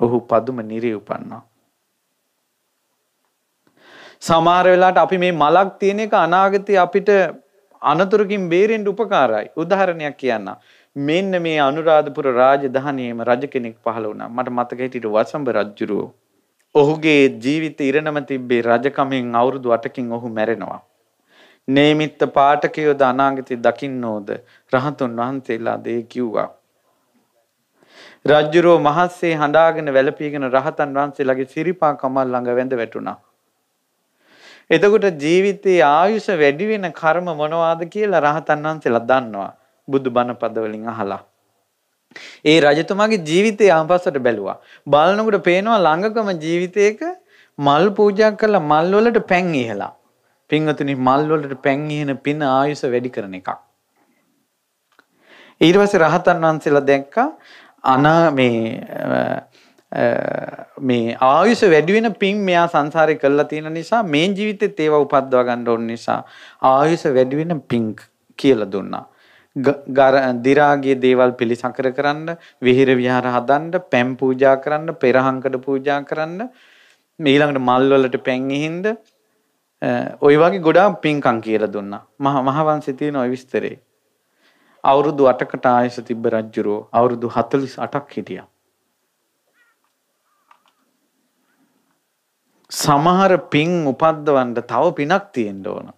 ඔහු පදුම නිරේ උපන්නා. සමහර වෙලාවට අපි මේ මලක් තියෙන එක අනාගතේ අපිට අනතුරකින් බේරෙන්න උපකාරයි. උදාහරණයක් කියන්න. මෙන්න මේ අනුරාධපුර රාජධානියේම රජ කෙනෙක් පහළ වුණා. මට මතක හිටියට වසම්බ රජුරෝ ඔහුගේ ජීවිත ඉරණම තිබ්බේ රජකමෙන් අවුරුදු 8කින් ඔහු මැරෙනවා. නේමිත්ත පාඨකයෝද අනාගතේ දකින්නෝද රහතුන් වහන්සේලාද ඒ කිව්වා. රජ්ජුරෝ මහස්සේ හඬාගෙන වැළපීගෙන රහතන් වහන්සේලාගේ සිරිපා කමල් ළඟ වැඳ වැටුණා. එතකොට ජීවිතයේ ආයුෂ වැඩි වෙන කර්ම මොනවාද කියලා රහතන් වහන්සේලා දන්නවා. බුදු බණ පදවලින් අහලා. ඒ රජතුමාගේ ජීවිතය ආපස්සට බැලුවා. බලනකොට පේනවා ළඟකම ජීවිතයක මල් පූජා කරලා මල් වලට පැන් ඉහලා. පින්වතුනි මල් වලට පැන් ඉහන පින ආයුෂ වැඩි කරන එකක්. ඊට පස්සේ රහතන් වහන්සේලා දැක්කා අනා මේ මේ ආයුෂ වැඩි වෙන පින් මෙයා සංසාරේ කළා තියෙන නිසා මේ ජීවිතේත් ඒව උපද්දවා ගන්න ඕන නිසා ආයුෂ වැඩි වෙන පින් කියලා දුන්නා. දිරාගේ දේවල් පිළිසකර කරන්න, විහිර විහාර හදන්න, පැන් පූජා කරන්න, පෙරහංකඩ පූජා කරන්න, ඊළඟට මල් වලට පැන් එහිඳ ওই වගේ ගොඩාක් පින්කම් කියලා දුන්නා. මහ මහවංශයේ තියෙන ওই විස්තරේ. අවුරුදු 8කට ආයස තිබ්බ රජුරෝ අවුරුදු 48ක් හිටියා. සමහර පින් උපද්දවන්න තව පිනක් තියෙන්න ඕන.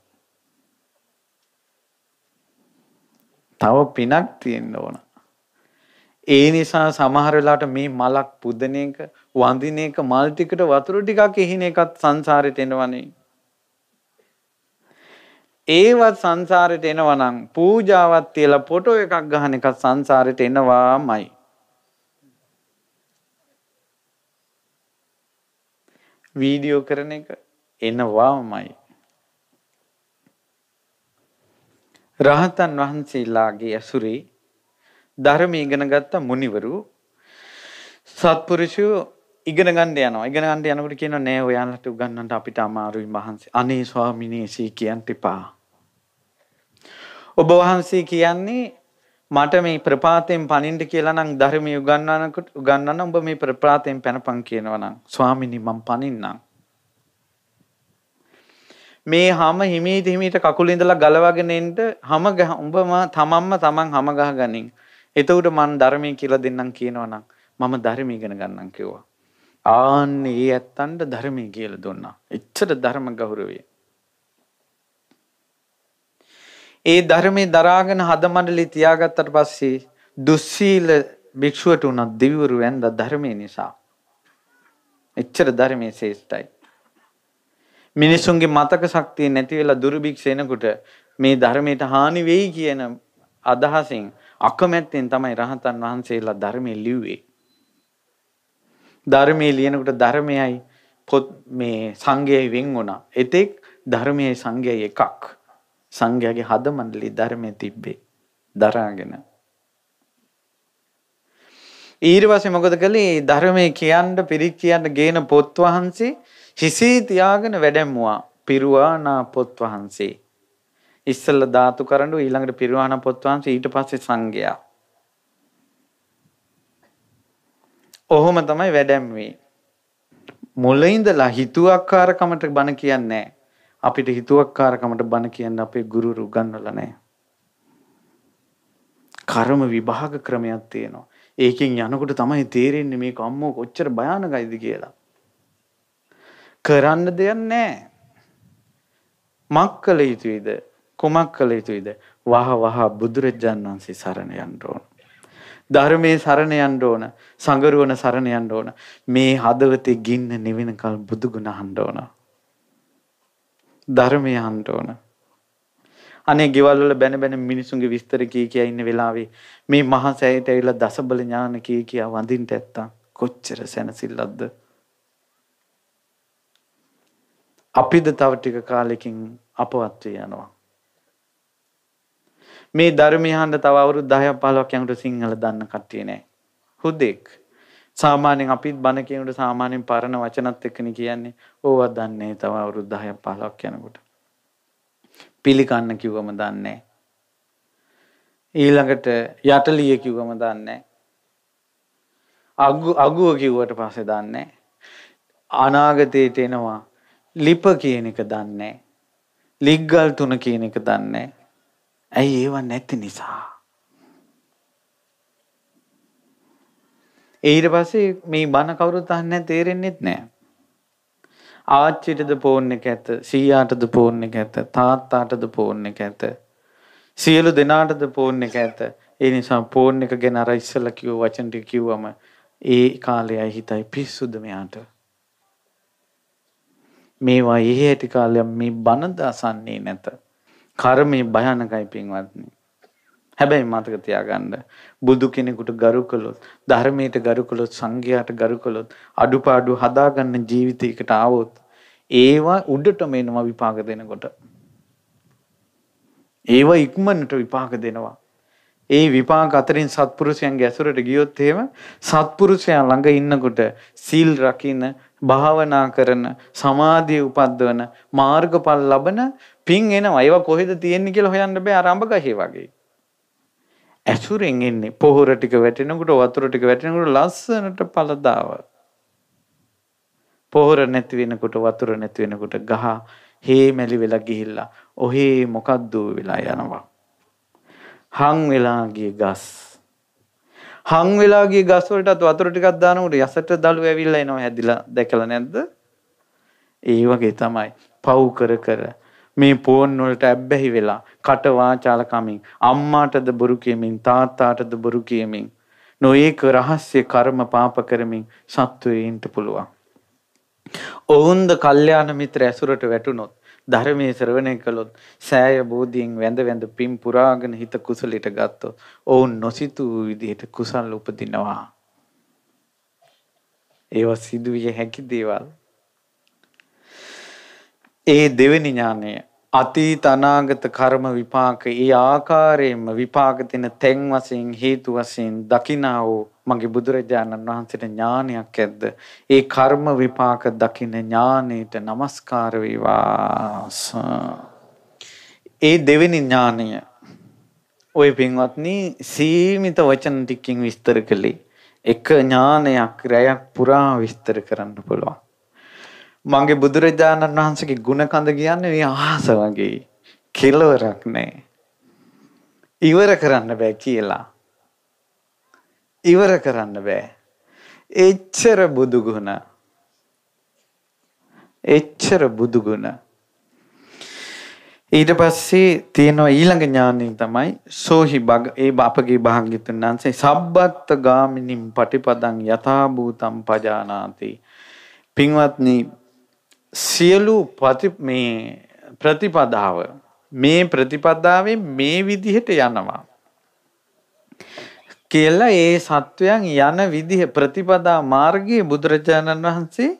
තව පිනක් තියෙන්න ඕන. ඒ නිසා සමහර වෙලාවට මේ මලක් පුදන එක වඳින එක මල් ටිකට වතුර ටිකක් එහින එකත් සංසාරෙට එනවනේ. ඒවත් සංසාරෙට එනවනම් පූජාවක් තියලා ෆොටෝ එකක් ගහන එකත් සංසාරෙට එනවාමයි. වීඩියෝ කරන එක එනවාමයි. රහතන් වහන්සේලාගේ ඇසුරේ ධර්මය ඉගෙන ගත්ත මුනිවරු සත්පුරුෂයෝ ඉගෙන ගන්න යනවා. ඉගෙන ගන්න යනකොට කියනවා නෑ ඔයාලට උගන්වන්න අපිට අමාරුයි මහන්සි. අනේ ස්වාමිනේසී කියන්න එපා. ඔබ වහන්සේ කියන්නේ මට මේ ප්‍රපාතයෙන් පනින්න කියලා නම් ධර්මයේ උගන්වනකොට උගන්වන්න ඔබ මේ ප්‍රපාතයෙන් පැනපන් කියනවා නම් ස්වාමිනී මම පනින්නම්. මේ හැම හිමීට හිමීට කකුල ඉඳලා ගලවගෙන එන්න හැම උඹම තමන්ම තමන් හැම ගහගනින්. එතකොට මං ධර්මයේ කියලා දෙන්නම් කියනවනම් මම ධර්ම ඉගෙන ගන්නම් කිව්වා. ආන්නේ ඒ ඇත්තන්ට ධර්මයේ කියලා දුන්නා. එච්චර ධර්ම ගෞරවය. ඒ ධර්මයේ දරාගෙන හදමඩලි තියාගත්තට පස්සේ දුස්සීල භික්ෂුවට උනත් දෙවිවරු වැන්දා ධර්මයේ නිසා. එච්චර ධර්මයේ ශේෂ්ඨයි. මිනිසුන්ගේ මතක ශක්තිය නැති වෙලා දුර්භික්ෂ එනකොට මේ ධර්මයට හානි වෙයි කියන අදහසින් අකමැත්තෙන් තමයි රහතන් වහන්සේලා ධර්මයේ ලිව්වේ. ධර්මයේ ලියනකොට ධර්මයයි පොත් මේ සංඝයයි වෙන් වුණා. එතෙක් ධර්මයේ සංඝයයි එකක්. සංඝයාගේ හද මණ්ඩලයේ ධර්මයේ තිබ්බේ දරාගෙන. ඊට පස්සේ මොකද කළේ ධර්මයේ කියන්න පිරික් කියන්න ගේන පොත් වහන්සේ හිසේ තියාගෙන වැඩැම්මුවා පිරුවානා පොත් වහන්සේ. ඉස්සෙල්ල ධාතු කරඬු ඊළඟට පිරුවානා පොත් වහන්සේ ඊට පස්සේ සංඝයා. ඔහොම තමයි වැඩැම්වේ. මුලින්දලා හිතුවක්කාරකමට බණ කියන්නේ නැහැ. අපිට හිතුවක්කාරකමට බණ කියන්න අපේ ගුරුරු උගන්වලා නැහැ. කර්ම විභාග ක්‍රමයක් තියෙනවා. ඒකෙන් යනකොට තමයි තේරෙන්නේ මේ කම්මෝ කොච්චර භයානකයිද කියලා. කරන්න දෙයක් නැහැ. මක් කළ යුතුයිද? කුමක් කළ යුතුයිද? වහ වහ බුදුරජාණන් වහන්සේ සරණ යන්න ඕන. ධර්මයේ සරණ යන්න ඕන. සංගරුවන සරණ යන්න ඕන. මේ හදවතේ ගින්න නිවෙනකල් බුදුගුණ අහන්න ඕන. ධර්මය අහන්න ඕන. අනේ ගෙවල් වල බැන බැන මිනිසුන්ගේ විස්තර කී කියා ඉන්න වෙලාවේ මේ මහා සෑයට ඇවිල්ලා දසබල ඥාන කී කියා වඳින්නට ඇත්තා කොච්චර සැනසෙල්ලක්ද අපිද තව ටික කාලෙකින් අපවත් වී යනවා. මේ ධර්මය අහන්න තව අවුරුදු 10ක් 15ක් යනකොට සිංහල දන්න කට්ටිය නෑ. හුදෙක් සාමාන්‍යයෙන් අපිත් බණ කියනකොට සාමාන්‍යයෙන් පරණ වචනත් එක්කනේ කියන්නේ. ඕවා දන්නේ තව අවුරුදු 10ක් 15ක් යනකොට. පිළිකන්න කිව්වම දන්නේ ඊළඟට යටලිය කිව්වම දන්නේ අගු අගුව කිව්වට පස්සේ දන්නේ අනාගතයට එනවා ලිප කියන එක දන්නේ ලිග්ගල් තුන කියන එක දන්නේ ඇයි ඒව නැති නිසා ඊට පස්සේ මේ බණ කවුරුත් අහන්නේ තේරෙන්නේත් නැහැ ආච්චිටද ෆෝන් එක ඇත සීයාටද ෆෝන් එක ඇත තාත්තාටද ෆෝන් එක ඇත සියලු දෙනාටද ෆෝන් එක ඇත ඒ නිසා ෆෝන් එක ගැන අර ඉස්සෙල්ලා කිව්ව වචන ටික කිව්වම ඒ කාලයයි හිතයි පිස්සුද මෙයාට මේවා එහි ඇති කාලයක් මේ බණ දසන්නේ නැත. කර්මය භයානකයි පින්වත්නි. හැබැයි මතක තියාගන්න බුදු කෙනෙකුට ගරු කළොත් ධර්මයට ගරු කළොත් සංඝයාට ගරු කළොත් අඩුපාඩු හදාගන්න ජීවිතයකට ආවොත් ඒවා උඩටම එනවා විපාක දෙනකොට ඒවා ඉක්මනට විපාක දෙනවා ඒ විපාක අතරින් සත්පුරුෂයන්ගේ ඇසුරට ගියොත් එහෙම සත්පුරුෂයන් ළඟ ඉන්නකොට සීල් රකින්න භාවනා කරන සමාධිය උපද්දවන මාර්ගඵල ලබන පින් එනවා. ඒවා කොහෙද තියෙන්නේ කියලා හොයන්න බෑ ආරම්භ ගහේ වගේ. ඇසුරෙන් එන්නේ පොහොර ටික වැටෙනකොට වතුර ටික වැටෙනකොට ලස්සනට පළදාව. පොහොර නැති වෙනකොට වතුර නැති වෙනකොට ගහ හේමැලි වෙලා ගිහිල්ලා ඔහේ මොකද්ද වෙලා යනවා. හම් වෙලා ගස්. හං වෙලාගේ ගස්වලටත් වතුර ටිකක් දානකොට යසට දළු ඇවිල්ලා එනවා හැදිලා දැකලා නැද්ද? ඒ වගේ තමයි. පව් කර කර මේ ෆෝන් වලට ඇබ්බැහි වෙලා කට වාචාලකමින් අම්මාටද බොරු කියමින් තාත්තාටද බොරු කියමින් නොඒක රහස්‍ය කර්ම පාප කරමින් සත්වයන්ට පුළුවන්. ඔවුන්ද කල්යාණ මිත්‍ර ඇසුරට වැටුනොත් ධර්මයේ ශ්‍රවණය කළොත් සෑය බෝධියෙන් වැඳ වැඳ පින් පුරාගෙන හිත කුසලයට ගත්තොත් ඔවුන් නොසිතූ විදිහට කුසල් උපදිනවා. ඒවා සිදුවිය හැකි දේවල්. ඒ දෙවෙනි ඥානය අතීත අනාගත කර්ම විපාක ඒ ආකාරයෙන්ම විපාක දෙන තැන් වශයෙන් හේතු වශයෙන් දකිනා වූ මගේ බුදුරජාණන් වහන්සේට ඥානයක් ඇද්ද ඒ කර්ම විපාක දකින ඥානයට নমස්කාර වේවා ඒ දෙවෙනි ඥානය ඔය පින්වත්නි සීමිත වචන ටිකකින් විස්තර කළේ එක ඥානයක් රැයක් පුරා විස්තර කරන්න පුළුවන් මගේ බුදුරජාණන් වහන්සේගේ ගුණ කඳ කියන්නේ මේ අහස වගේ කෙලවරක් නැහැ. ඉවර කරන්න බෑ කියලා. ඉවර කරන්න බෑ. එච්චර බුදු ගුණ. එච්චර බුදු ගුණ. ඊට පස්සේ තියෙන ඊළඟ ඥානය තමයි සෝහි බග ඒ අපගේ භාග්‍යතුන් වහන්සේ සබ්බත් ගාමිනින් පටිපදං යථා භූතම් පජානාති. පින්වත්නි සියලු ප්‍රතිපදාව මේ ප්‍රතිපදාවේ මේ විදිහට යනවා. කියලා ඒ සත්වයන් යන විදිහ ප්‍රතිපදා මාර්ගයේ බුදුරජාණන් වහන්සේ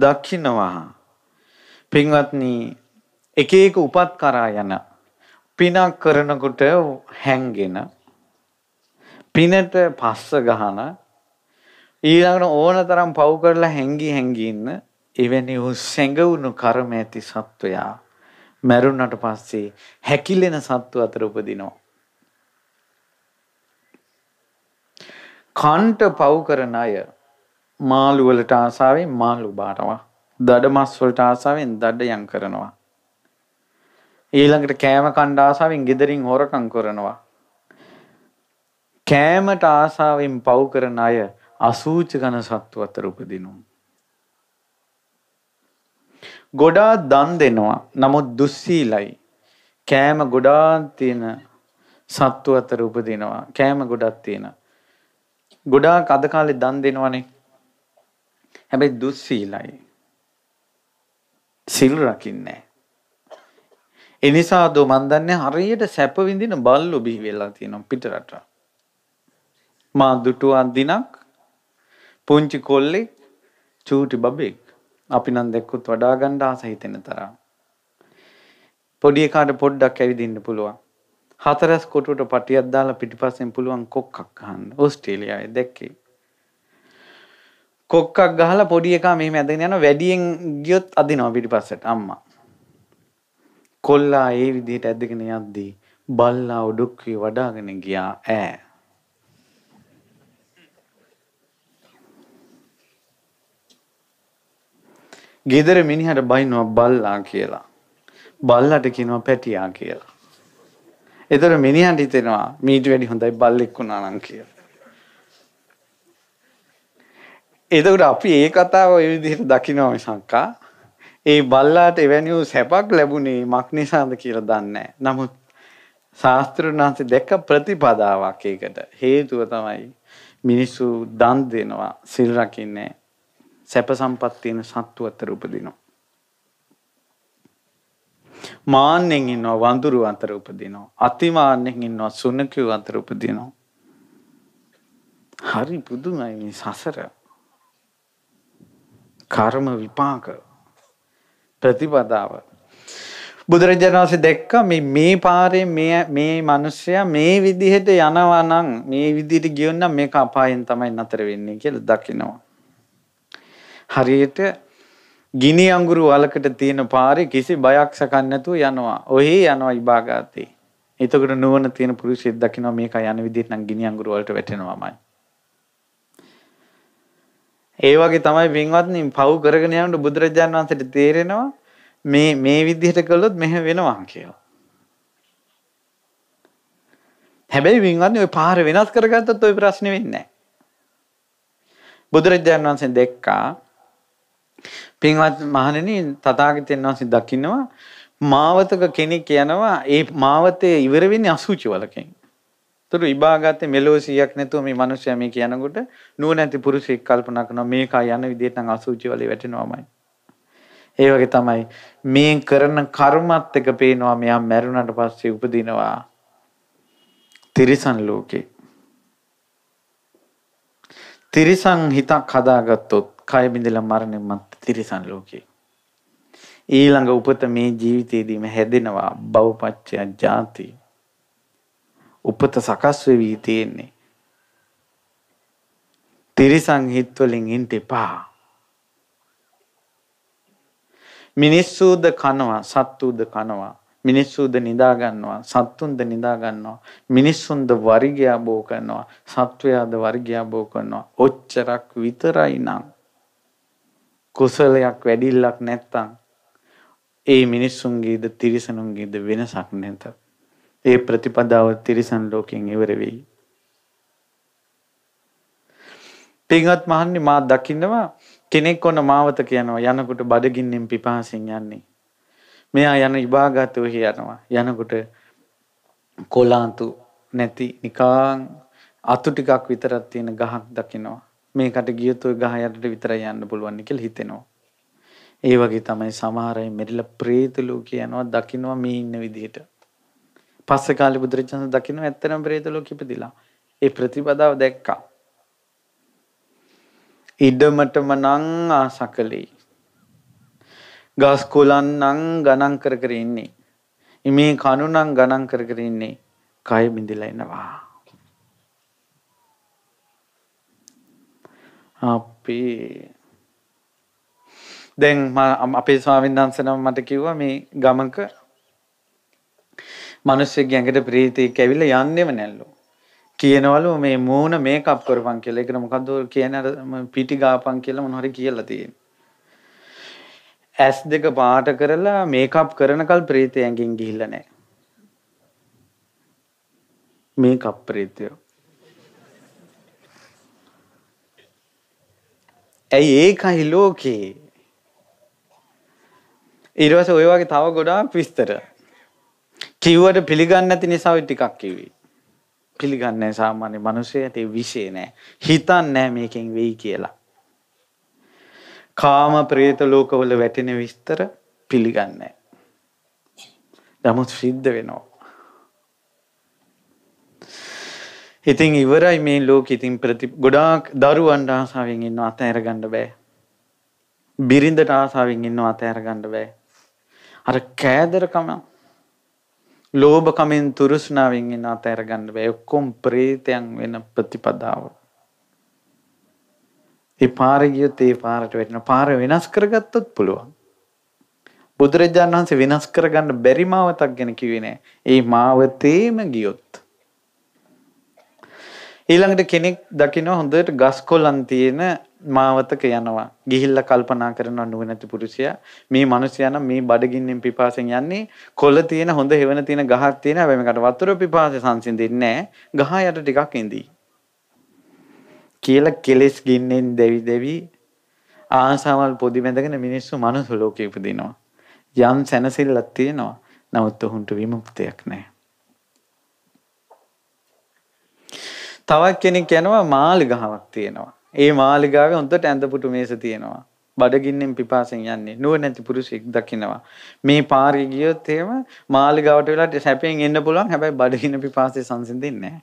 දක්ෂිනවා. පින්වත්නි එක එක උපත් කරා යන පිනක් කරනකොට හැංගෙන පිනට පස්ස ගහන ඊළඟට ඕන තරම් පව් කරලා හැංගි හැංගි ඉන්න එවැනි වූ සැඟවුණු කර්ම ඇති සත්වයා මැරුණට පස්සේ හැකිලෙන සත්තු අතර උපදිනවා. කන්ට පව් කරන අය මාළු වලට ආසාවෙන් මාළු බානවා. දඩ මස් වලට ආසාවෙන් දඩ යම් කරනවා. ඊළඟට කෑම කණ්ඩ ආසාවෙන් gederin හොරකම් කරනවා. කෑමට ආසාවෙන් පව් කරන අය අසූචි ඝන සත්තු අතර උපදිනවා. ගොඩා දන් දෙනවා. නමුත් දුස්සීලයි. කෑම ගොඩාක් තියෙන සත්තු අතර උපදිනවා. කෑම ගොඩක් තියෙන. ගොඩාක් අද කාලේ දන් දෙනවනේ. හැබැයි දුස්සීලයි. සිල් රකින්නේ එනිසා දෝ මන් දන්නේ හරියට සැප විඳින බල්ලු බිහි වෙලා තියෙනවා පිටරට. මා දුටුවා දිනක් පුංචි කොල්ලෙක් චූටි බබෙක් අපි නම් දැක්කොත් වඩා ගන්න ආස හිතෙන තරම්. පොඩි එකාට පොඩ්ඩක් ඇවිදින්න පුළුවන්. හතරස් කොටුවට පටියක් දාලා පිටිපස්සෙන් පුළුවන් කොක්කක් අහන්න. ඕස්ට්‍රේලියාවේ දැක්කේ. කොක්කක් ගහලා පොඩි එකා මෙහෙම ඇදගෙන යනවා වැඩියෙන් ගියොත් අදිනවා පිටිපස්සට අම්මා. කොල්ලා ඒ විදිහට ඇදගෙන යද්දී බල්ලා ඔඩොක්කේ වඩාගෙන ගියා ඈ. ගෙදර මිනිහට බයින්නවා බල්ලා කියලා. බල්ලට කියනවා පැටියා කියලා. එතකොට මිනිහට හිතෙනවා මීට වැඩි හොඳයි බල්ලෙක් වුණා නම් කියලා. එතකොට අපි ඒ කතාව ඒ විදිහට දකිනවා මිසක්කා ඒ බල්ලාට එවැනි සැපක් ලැබුණේ මක් නිසාද කියලා දන්නේ නැහැ. නමුත් ශාස්ත්‍රඥයන් වහන්සේ දැක්ක ප්‍රතිපදාවක් ඒකට හේතුව තමයි මිනිස්සු දන් දෙනවා, සිල් රකින්නේ, සැප සම්පත් තියෙන සත්තු අතර උපදිනවා. මාන්නෙන් ඉන්නවා වඳුරු අතර උපදිනවා. අතිමාන්නෙන් ඉන්නවා සුනකයෝ අතර උපදිනවා. හරි පුදුමයි මේ සසර. කර්ම විපාක ප්‍රතිපදාව බුදුරජාණන් වහන්සේ දැක්ක මේ මේ පාරේ මේ මේ මිනිස්සයා මේ විදිහට යනවා නම් මේ විදිහට ගියොත් නම් මේක අපායෙන් තමයි නතර වෙන්නේ කියලා දකිනවා. හරියට ගිනි අඟුරු වලකට තියෙන පාරේ කිසි බයක් සකන් නැතුව යනවා. ඔහි යනවා ඉබාගාතේ. එතකොට නුවණ තියෙන පුරුෂයෙක් දකිනවා මේක යන විදිහට නම් ගිනි අඟුරු වලට වැටෙනවාමයි. ඒ වගේ තමයි වින්වත්නි පව් කරගෙන යනකොට බුදුරජාණන් වහන්සේට තේරෙනවා මේ මේ විදිහට කළොත් මෙහෙම වෙනවා කියලා. හැබැයි වින්වත්නි ওই පාර වෙනස් කරගත්තත් ওই ප්‍රශ්නේ වෙන්නේ නැහැ. බුදුරජාණන් වහන්සේ දැක්කා පින්වත් මහණෙනි තථාගතයන් වහන්සේ දකින්නවා මාවතක කෙනෙක් යනවා ඒ මාවතේ ඉවර වෙන්නේ අසුචි වලකින්. ඒතර ඉබාගත්තේ මෙලෝ 100ක් නැතුව මේ මිනිස්සයා මේ කියනකොට නුවණැති පුරුෂයෙක් කල්පනා කරනවා මේකා යන විදිහට නම් අසුචි වලේ වැටෙනවමයි. ඒ වගේ තමයි මේ කරන කර්මත් එක පේනවා මෙයා මැරුණට පස්සේ උපදිනවා තිරිසන් ලෝකේ. තිරිසන් හිතක් හදාගත්තොත් කය බිඳලා මරණයෙන් මත් තිරිසන් ලෝකේ. ඊළඟ උපත මේ ජීවිතේදීම හැදෙනවා බවපච්චය ජාති. උපත සකස් වෙවි තියෙන්නේ. තිරිසන් හිත් වලින් ඉන්න එපා. මිනිස්සුද කනවා සත්තුද කනවා මිනිස්සුද නිදා ගන්නවා සත්තුන්ද නිදා ගන්නවා මිනිස්සුන්ද වර්ගය බෝ කරනවා සත්වයාද වර්ගය බෝ කරනවා ඔච්චරක් විතරයි නම් කුසලයක් වැඩිල්ලක් නැත්තම් ඒ මිනිස්සුන්ගේද තිරිසනුන්ගේද වෙනසක් නැත. ඒ ප්‍රතිපදාව තිරිසන් ලෝකයෙන් ඉවර වෙයි. පින්වත් මහන්නේ මා දකින්නවා කෙනෙක් ඔන්න මාවතක යනවා යනකොට බඩගින්නෙන් පිපාසෙන් යන්නේ. මෙයා යන විභාගතෝහි යනවා යනකොට කොලාන්තු නැති නිකාං අතු ටිකක් විතරක් තියෙන ගහක් දකිනවා. මේකට ගියොත් ওই ගහ යටට විතරයි යන්න පුළුවන් කියලා හිතෙනවා. ඒ වගේ තමයි සමහර අය මෙරිලා ප්‍රේත ලෝකේ යනවා දකින්නවා මේ ඉන්න විදිහට. පස්සේ කාලේ බුදුරජාණන් දකින්න ඇත්තනම් ප්‍රේත ලෝකෙ ඉපදිලා. ඒ ප්‍රතිපදාව දැක්කා. ඉඩමටම නං ආසකලේ. ගස් කොලන් නං ගණන් කර කර ඉන්නේ. මේ කණු නම් ගණන් කර කර ඉන්නේ. කය බිඳිලා එනවා. අපේ දැන් අපේ ස්වාමීන් වහන්සේ නම මට කිව්වා මේ ගමක මිනිස්සුගේ ඇඟට ප්‍රීතියක් ඇවිල්ලා යන්නේම නැල්ලෝ. කියනවලු මේ මූණ මේකප් කරපන් කියලා. ඒකට මොකද්ද කියන අර පිටි ගාපන් කියලා මොන හරි කියලා තියෙනවා. ඇස් දෙක පාට කරලා මේකප් කරනකල් ප්‍රීතිය ඇඟින් ගිහිල්ලා නැහැ. මේකප් ප්‍රීතියෝ ඇයි ඒකයි ලෝකේ. ඊට පස්සේ ඔය වගේ තව ගොඩාක් විස්තර. කිව්වට පිළිගන්නේ නැති නිසා ඔය ටිකක් කිව්වේ. පිළිගන්නේ නැහැ සාමාන්‍ය මිනිස්සුන්ට ඒ විශේ නැහැ. හිතන්නේ නැහැ මේකෙන් වෙයි කියලා. කාම ප්‍රේත ලෝකවල වැටෙන විස්තර පිළිගන්නේ නැහැ. නමුත් සිද්ධ වෙනවා. ඉතින් ඉවරයි මේ ලෝකෙ ඉතින් ප්‍රති ගොඩාක් දරුවන්ට ආසාවෙන් ඉන්නවා අතහැර ගන්න බෑ. බිරිඳට ආසාවෙන් ඉන්නවා අතහැර ගන්න බෑ. අර කෑදරකම ලෝභකමෙන් තුරුස්නාවෙන් ඉන්න අතහැර ගන්න බෑ. ඔක්කොම ප්‍රේතයන් වෙන ප්‍රතිපදාව. ඒ පාර ගියොත් ඒ පාරට වැටෙන පාර වෙනස් කරගත්තත් පුළුවන්. බුදුරජාණන් වහන්සේ වෙනස් කරගන්න බැරි මාවතක් ගැන කිව්වේ නෑ. ඒ මාවතේම ගියොත් ඊළඟට කෙනෙක් දකින්න හොඳට ගස් කොලන් තියෙන මාවතක යනවා. ගිහිල්ලා කල්පනා කරන නුවණැති පුරුෂයා මේ මිනිසයා නම් මේ බඩගින්නෙන් පිපාසෙන් යන්නේ කොළ තියෙන හොඳ හෙවණ තියෙන ගහක් තියෙන හැබැයි මේකට වතුර පිපාසෙ සංසිඳෙන්නේ නැහැ. ගහ යට ටිකක් ඉඳී. කියලා කෙලස් ගින්නෙන් දෙවි දෙවි ආසාවල් පොදි බැඳගෙන මිනිස්සු මනුස්ස ලෝකෙ උපදිනවා. යම් සැනසෙල්ලක් තියෙනවා. නමුත් ඔහුන්ට විමුක්තියක් නැහැ. තවත් කෙනෙක් යනවා මාලිගාවක් තියෙනවා. ඒ මාලිගාවේ හොඳට ඇඳපුටු මේස තියෙනවා. බඩගින්නෙන් පිපාසෙන් යන්නේ නුවණැති පුරුෂෙක් දකිනවා. මේ පාරේ ගියොත් එහෙම මාලිගාවට වෙලා සැපෙන් එන්න පුළුවන්. හැබැයි බඩගින්න පිපාසෙන් සංසිඳෙන්නේ නැහැ.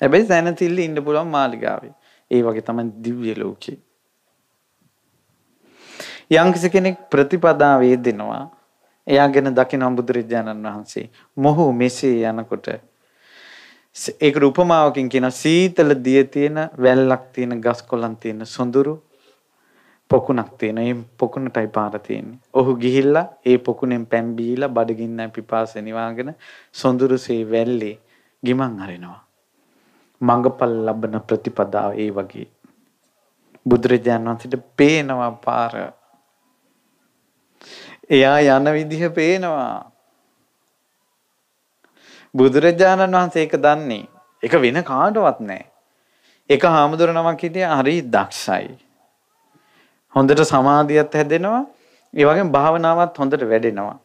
හැබැයි සැනසille ඉන්න පුළුවන් මාලිගාවේ. ඒ වගේ තමයි දිව්‍ය ලෝකේ. යම්කිසි කෙනෙක් ප්‍රතිපදා වේදෙනවා. එයා ගැන දකිනවා බුදුරජාණන් වහන්සේ. මොහු මෙසේ යනකොට ඒක රූපමාවකින් කියන සීතල දිය තියෙන වැල්ලක් තියෙන ගස් කොළන් තියෙන සොඳුරු පොකුණක් තියෙන. ඒ පොකුණටයි පාර තියෙන්නේ. ඔහු ගිහිල්ලා ඒ පොකුණෙන් පැන් බීලා බඩගින්න පිපාසෙනි වාගෙන සොඳුරුසේ වැල්ලේ ගිමන් අරිනවා. මඟපල් ලබන ප්‍රතිපදාව ඒ වගේ. බුදුරජාණන් වහන්සේට පේනවා පාර. එයා යන විදිහ පේනවා. බුදුරජාණන් වහන්සේ ඒක දන්නේ. ඒක වෙන කාටවත් නැහැ. ඒක හාමුදුර නමක් හිටියා හරි දක්ෂයි. හොඳට සමාධියත් හැදෙනවා. ඒ වගේම භාවනාවත් හොඳට වැඩෙනවා.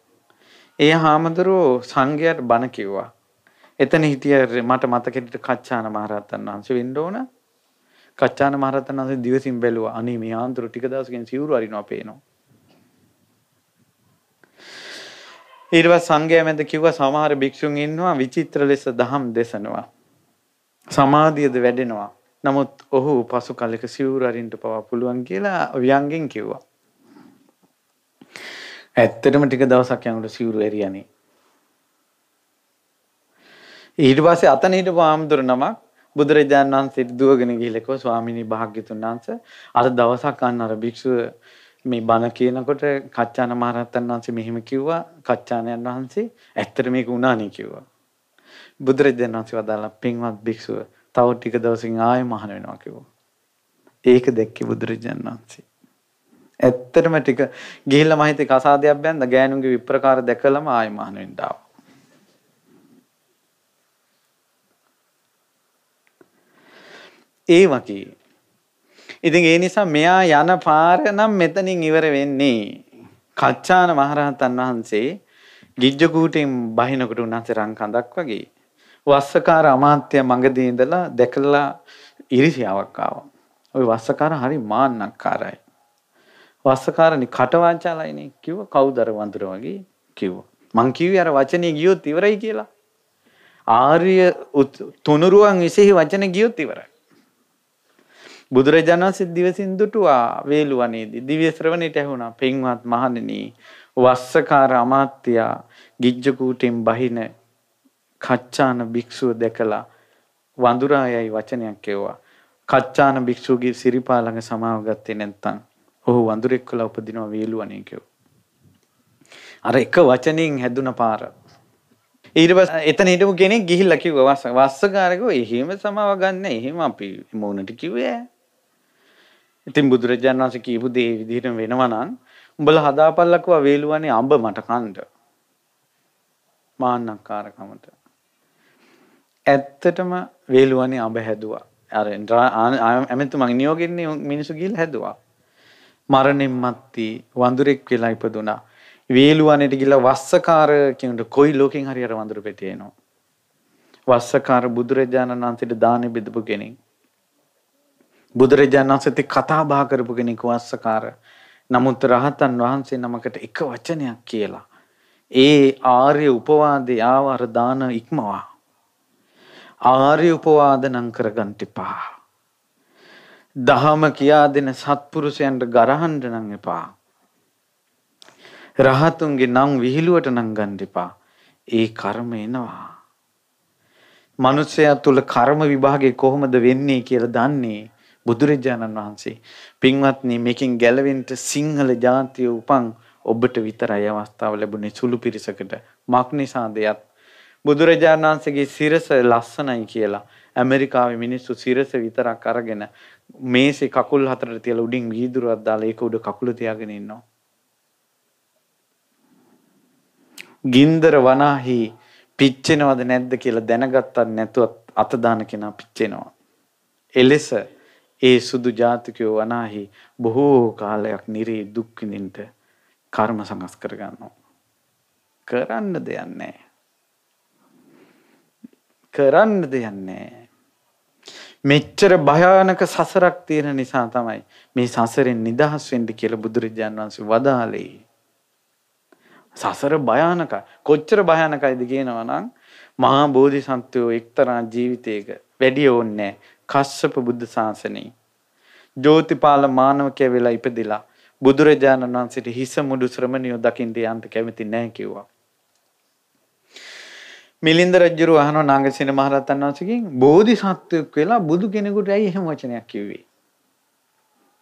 ඒ හාමුදුරුව සංඝයාට බණ කිව්වා. එතන හිටිය මට මතකෙට කච්චාන මහරහතන් වහන්සේ වෙන්න ඕන. කච්චාන මහරහතන් වහන්සේ දිවසින් බැලුවා. අනේ මේ ආන්තර ටික දවසකින් සිවුරු අරිනවා පේනවා. ඊට පස්සේ සංඝයා මැද කිව්වා සමහර භික්ෂුන් ඉන්නවා විචිත්‍ර ලෙස දහම් දේශනවා. සමාධියද වැඩෙනවා. නමුත් ඔහු පසු කලක සිවුර අරින්න පවා පුළුවන් කියලා ව්‍යංගෙන් කිව්වා. ඇත්තටම ටික දවසක් යනකොට සිවුරු එරියනේ. ඊට පස්සේ අතන හිටපු ආම්දුර නමක් බුදුරජාණන් වහන්සේට දුවගෙන ගිහිල්ලා කිව්වා ස්වාමිනී භාග්‍යතුන් වහන්සේ අර දවසක් අන්න අර භික්ෂුව මේ බණ කියනකොට කච්චාන මහරහතන් වහන්සේ මෙහෙම කිව්වා කච්චානයන් වහන්සේ ඇත්තට මේක උනානේ කිව්වා. බුදුරජාණන් වහන්සේ වදාළා පින්වත් භික්ෂුව තව ටික දවසකින් ආයෙ මහාන වෙනවා කිව්වා. ඒක දැක්කේ බුදුරජාණන් වහන්සේ. ඇත්තටම ටික ගිහිල්ලා මම හිතේ කසාදයක් බැන්දා ගෑනුන්ගේ විප්‍රකාර දැකලම ආයෙ මහාන වෙන්න ආවා. ඒ වගේ ඉතින් ඒ නිසා මෙයා යන පාර නම් මෙතනින් ඉවර වෙන්නේ. කච්චාන මහරහතන් වහන්සේ ගිජ්ජකූටෙන් බහිනකොට උන්වහන්සේ රන් කඳක් වගේ වස්සකාර අමාත්‍ය මඟදී ඉඳලා දැකලා ඉරිසියාවක් ආවා. ওই වස්සකාර හරි මාන්නක්කාරයි. වස්සකාරනි කට වාචාලයිනේ කිව්ව කවුද අර වඳුර වගේ කිව්වා. මං කිව්වේ අර වචනේ ගියොත් ඉවරයි කියලා. ආර්ය තුනුරුවන් විසෙහි වචන ගියොත් ඉවරයි. බුදුරජාණන් වහන්සේ දිවසින් දුටුවා වේලුවනේදී දිව්‍ය ශ්‍රවණයට ඇහුණා පින්වත් මහණෙනි වස්සකාර අමාත්‍යා ගිජ්ජ කූටෙන් බහින කච්චාන භික්ෂුව දැකලා වඳුරායයි වචනයක් කියුවා කච්චාන භික්ෂුවගේ සිරිපා ළඟ සමාව ගත්තේ නැත්නම් ඔහු වඳුරෙක් වෙලා උපදිනවා වේලුවනේ කියුවා අර එක වචනෙන් හැදුන පාර ඊටපස් එතන හිටපු කෙනෙක් ගිහිල්ලා කිව්වා වස්සකාරකෝ එහෙම සමාව ගන්න එහෙම අපි මොනට කිව්වේ ඉතින් බුදුරජාණන් වහන්සේ කියපු දේ විදිහටම වෙනවා නම් උඹලා හදාපල්ලකෝ වේලුවනේ අඹ මට කන්න. මාන්නක්කාරකමට. ඇත්තටම වේලුවනේ අඹ හැදුවා. අර ඇමෙතු මගේ නියෝගෙන්නේ මිනිසු ගිහිල්ලා හැදුවා. මරණින් මත්ති වඳුරෙක් වෙලා ඉපදුනා. වේලුවනේට ගිහිල්ලා වස්සකාර කියනට කොයි ලෝකෙන් හරි අර වඳුර පෙටි එනවා. වස්සකාර බුදුරජාණන් වහන්සේට දානෙ බෙදපු කෙනෙක්. බුදුරජාණන් වහන්සේත් කතා බහ කරපු කෙනෙක් වස්සකාර. නමුත් රහතන් වහන්සේ නමකට එක වචනයක් කියලා ඒ ආර්ය උපවාදේ ආව අර දාන ඉක්මවා ආර්ය උපවාද නම් කරගන්න එපා. දහම කියා දෙන සත්පුරුෂයන්ට ගරහන්න නම් එපා. රහතුන්ගේ නම් විහිළුවට නම් ගන්න එපා. ඒ කර්ම එනවා. මනුස්සයා තුල කර්ම විභාගේ කොහොමද වෙන්නේ කියලා දන්නේ බුදුරජාණන් වහන්සේ පින්වත්නි මේකෙන් ගැලවෙන්න සිංහල ජාතිය උපන් ඔබට විතරයි අවස්ථාව ලැබුණේ සුළු පිරිසකට මක්නිසාදයක් බුදුරජාණන් වහන්සේගේ සිරස ලස්සනයි කියලා ඇමරිකාවේ මිනිස්සු සිරස විතරක් අරගෙන මේසේ කකුල් හතරට තියලා උඩින් වීදුරුවක් දාලා ඒක උඩ කකුල තියාගෙන ඉන්නවා. ගින්දර වනාහි පිච්චෙනවද නැද්ද කියලා දැනගත්තත් නැතුව අත දාන කෙනා පිච්චෙනවා. එලෙස ඒ සුදු ජාතිකයෝ අනාහි බොහෝ කාලයක් නිරේ දුක් විඳින්නට කර්ම සංස් කර ගන්නවා. කරන්න දෙයක් නැහැ. කරන්න දෙයක් නැහැ. මෙච්චර භයානක සසරක් තියෙන නිසා තමයි මේ සසරෙන් නිදහස් වෙන්න කියලා බුදුරජාන් වහන්සේ වදාළේ. සසර භයානකයි. කොච්චර භයානකයිද කියනවා නම් මහා බෝධිසත්වෝ එක්තරා ජීවිතයක වැඩි ඕන්නේ නැහැ. කස්සප බුද්ධ ශාසනයේ ජෝතිපාල මානවකයා වෙලා ඉපදිලා බුදුරජාණන් වහන්සේට හිස මුඩු ශ්‍රමණියෝ දකින්න යන්න කැමති නැහැ කිව්වා. මිලින්ද රජුරු අහනවා නාගසේන මහරහතන් වහන්සේගෙන් බෝධිසත්වෙක් වෙලා බුදු කෙනෙකුට ඇයි එහෙම වචනයක් කිව්වේ?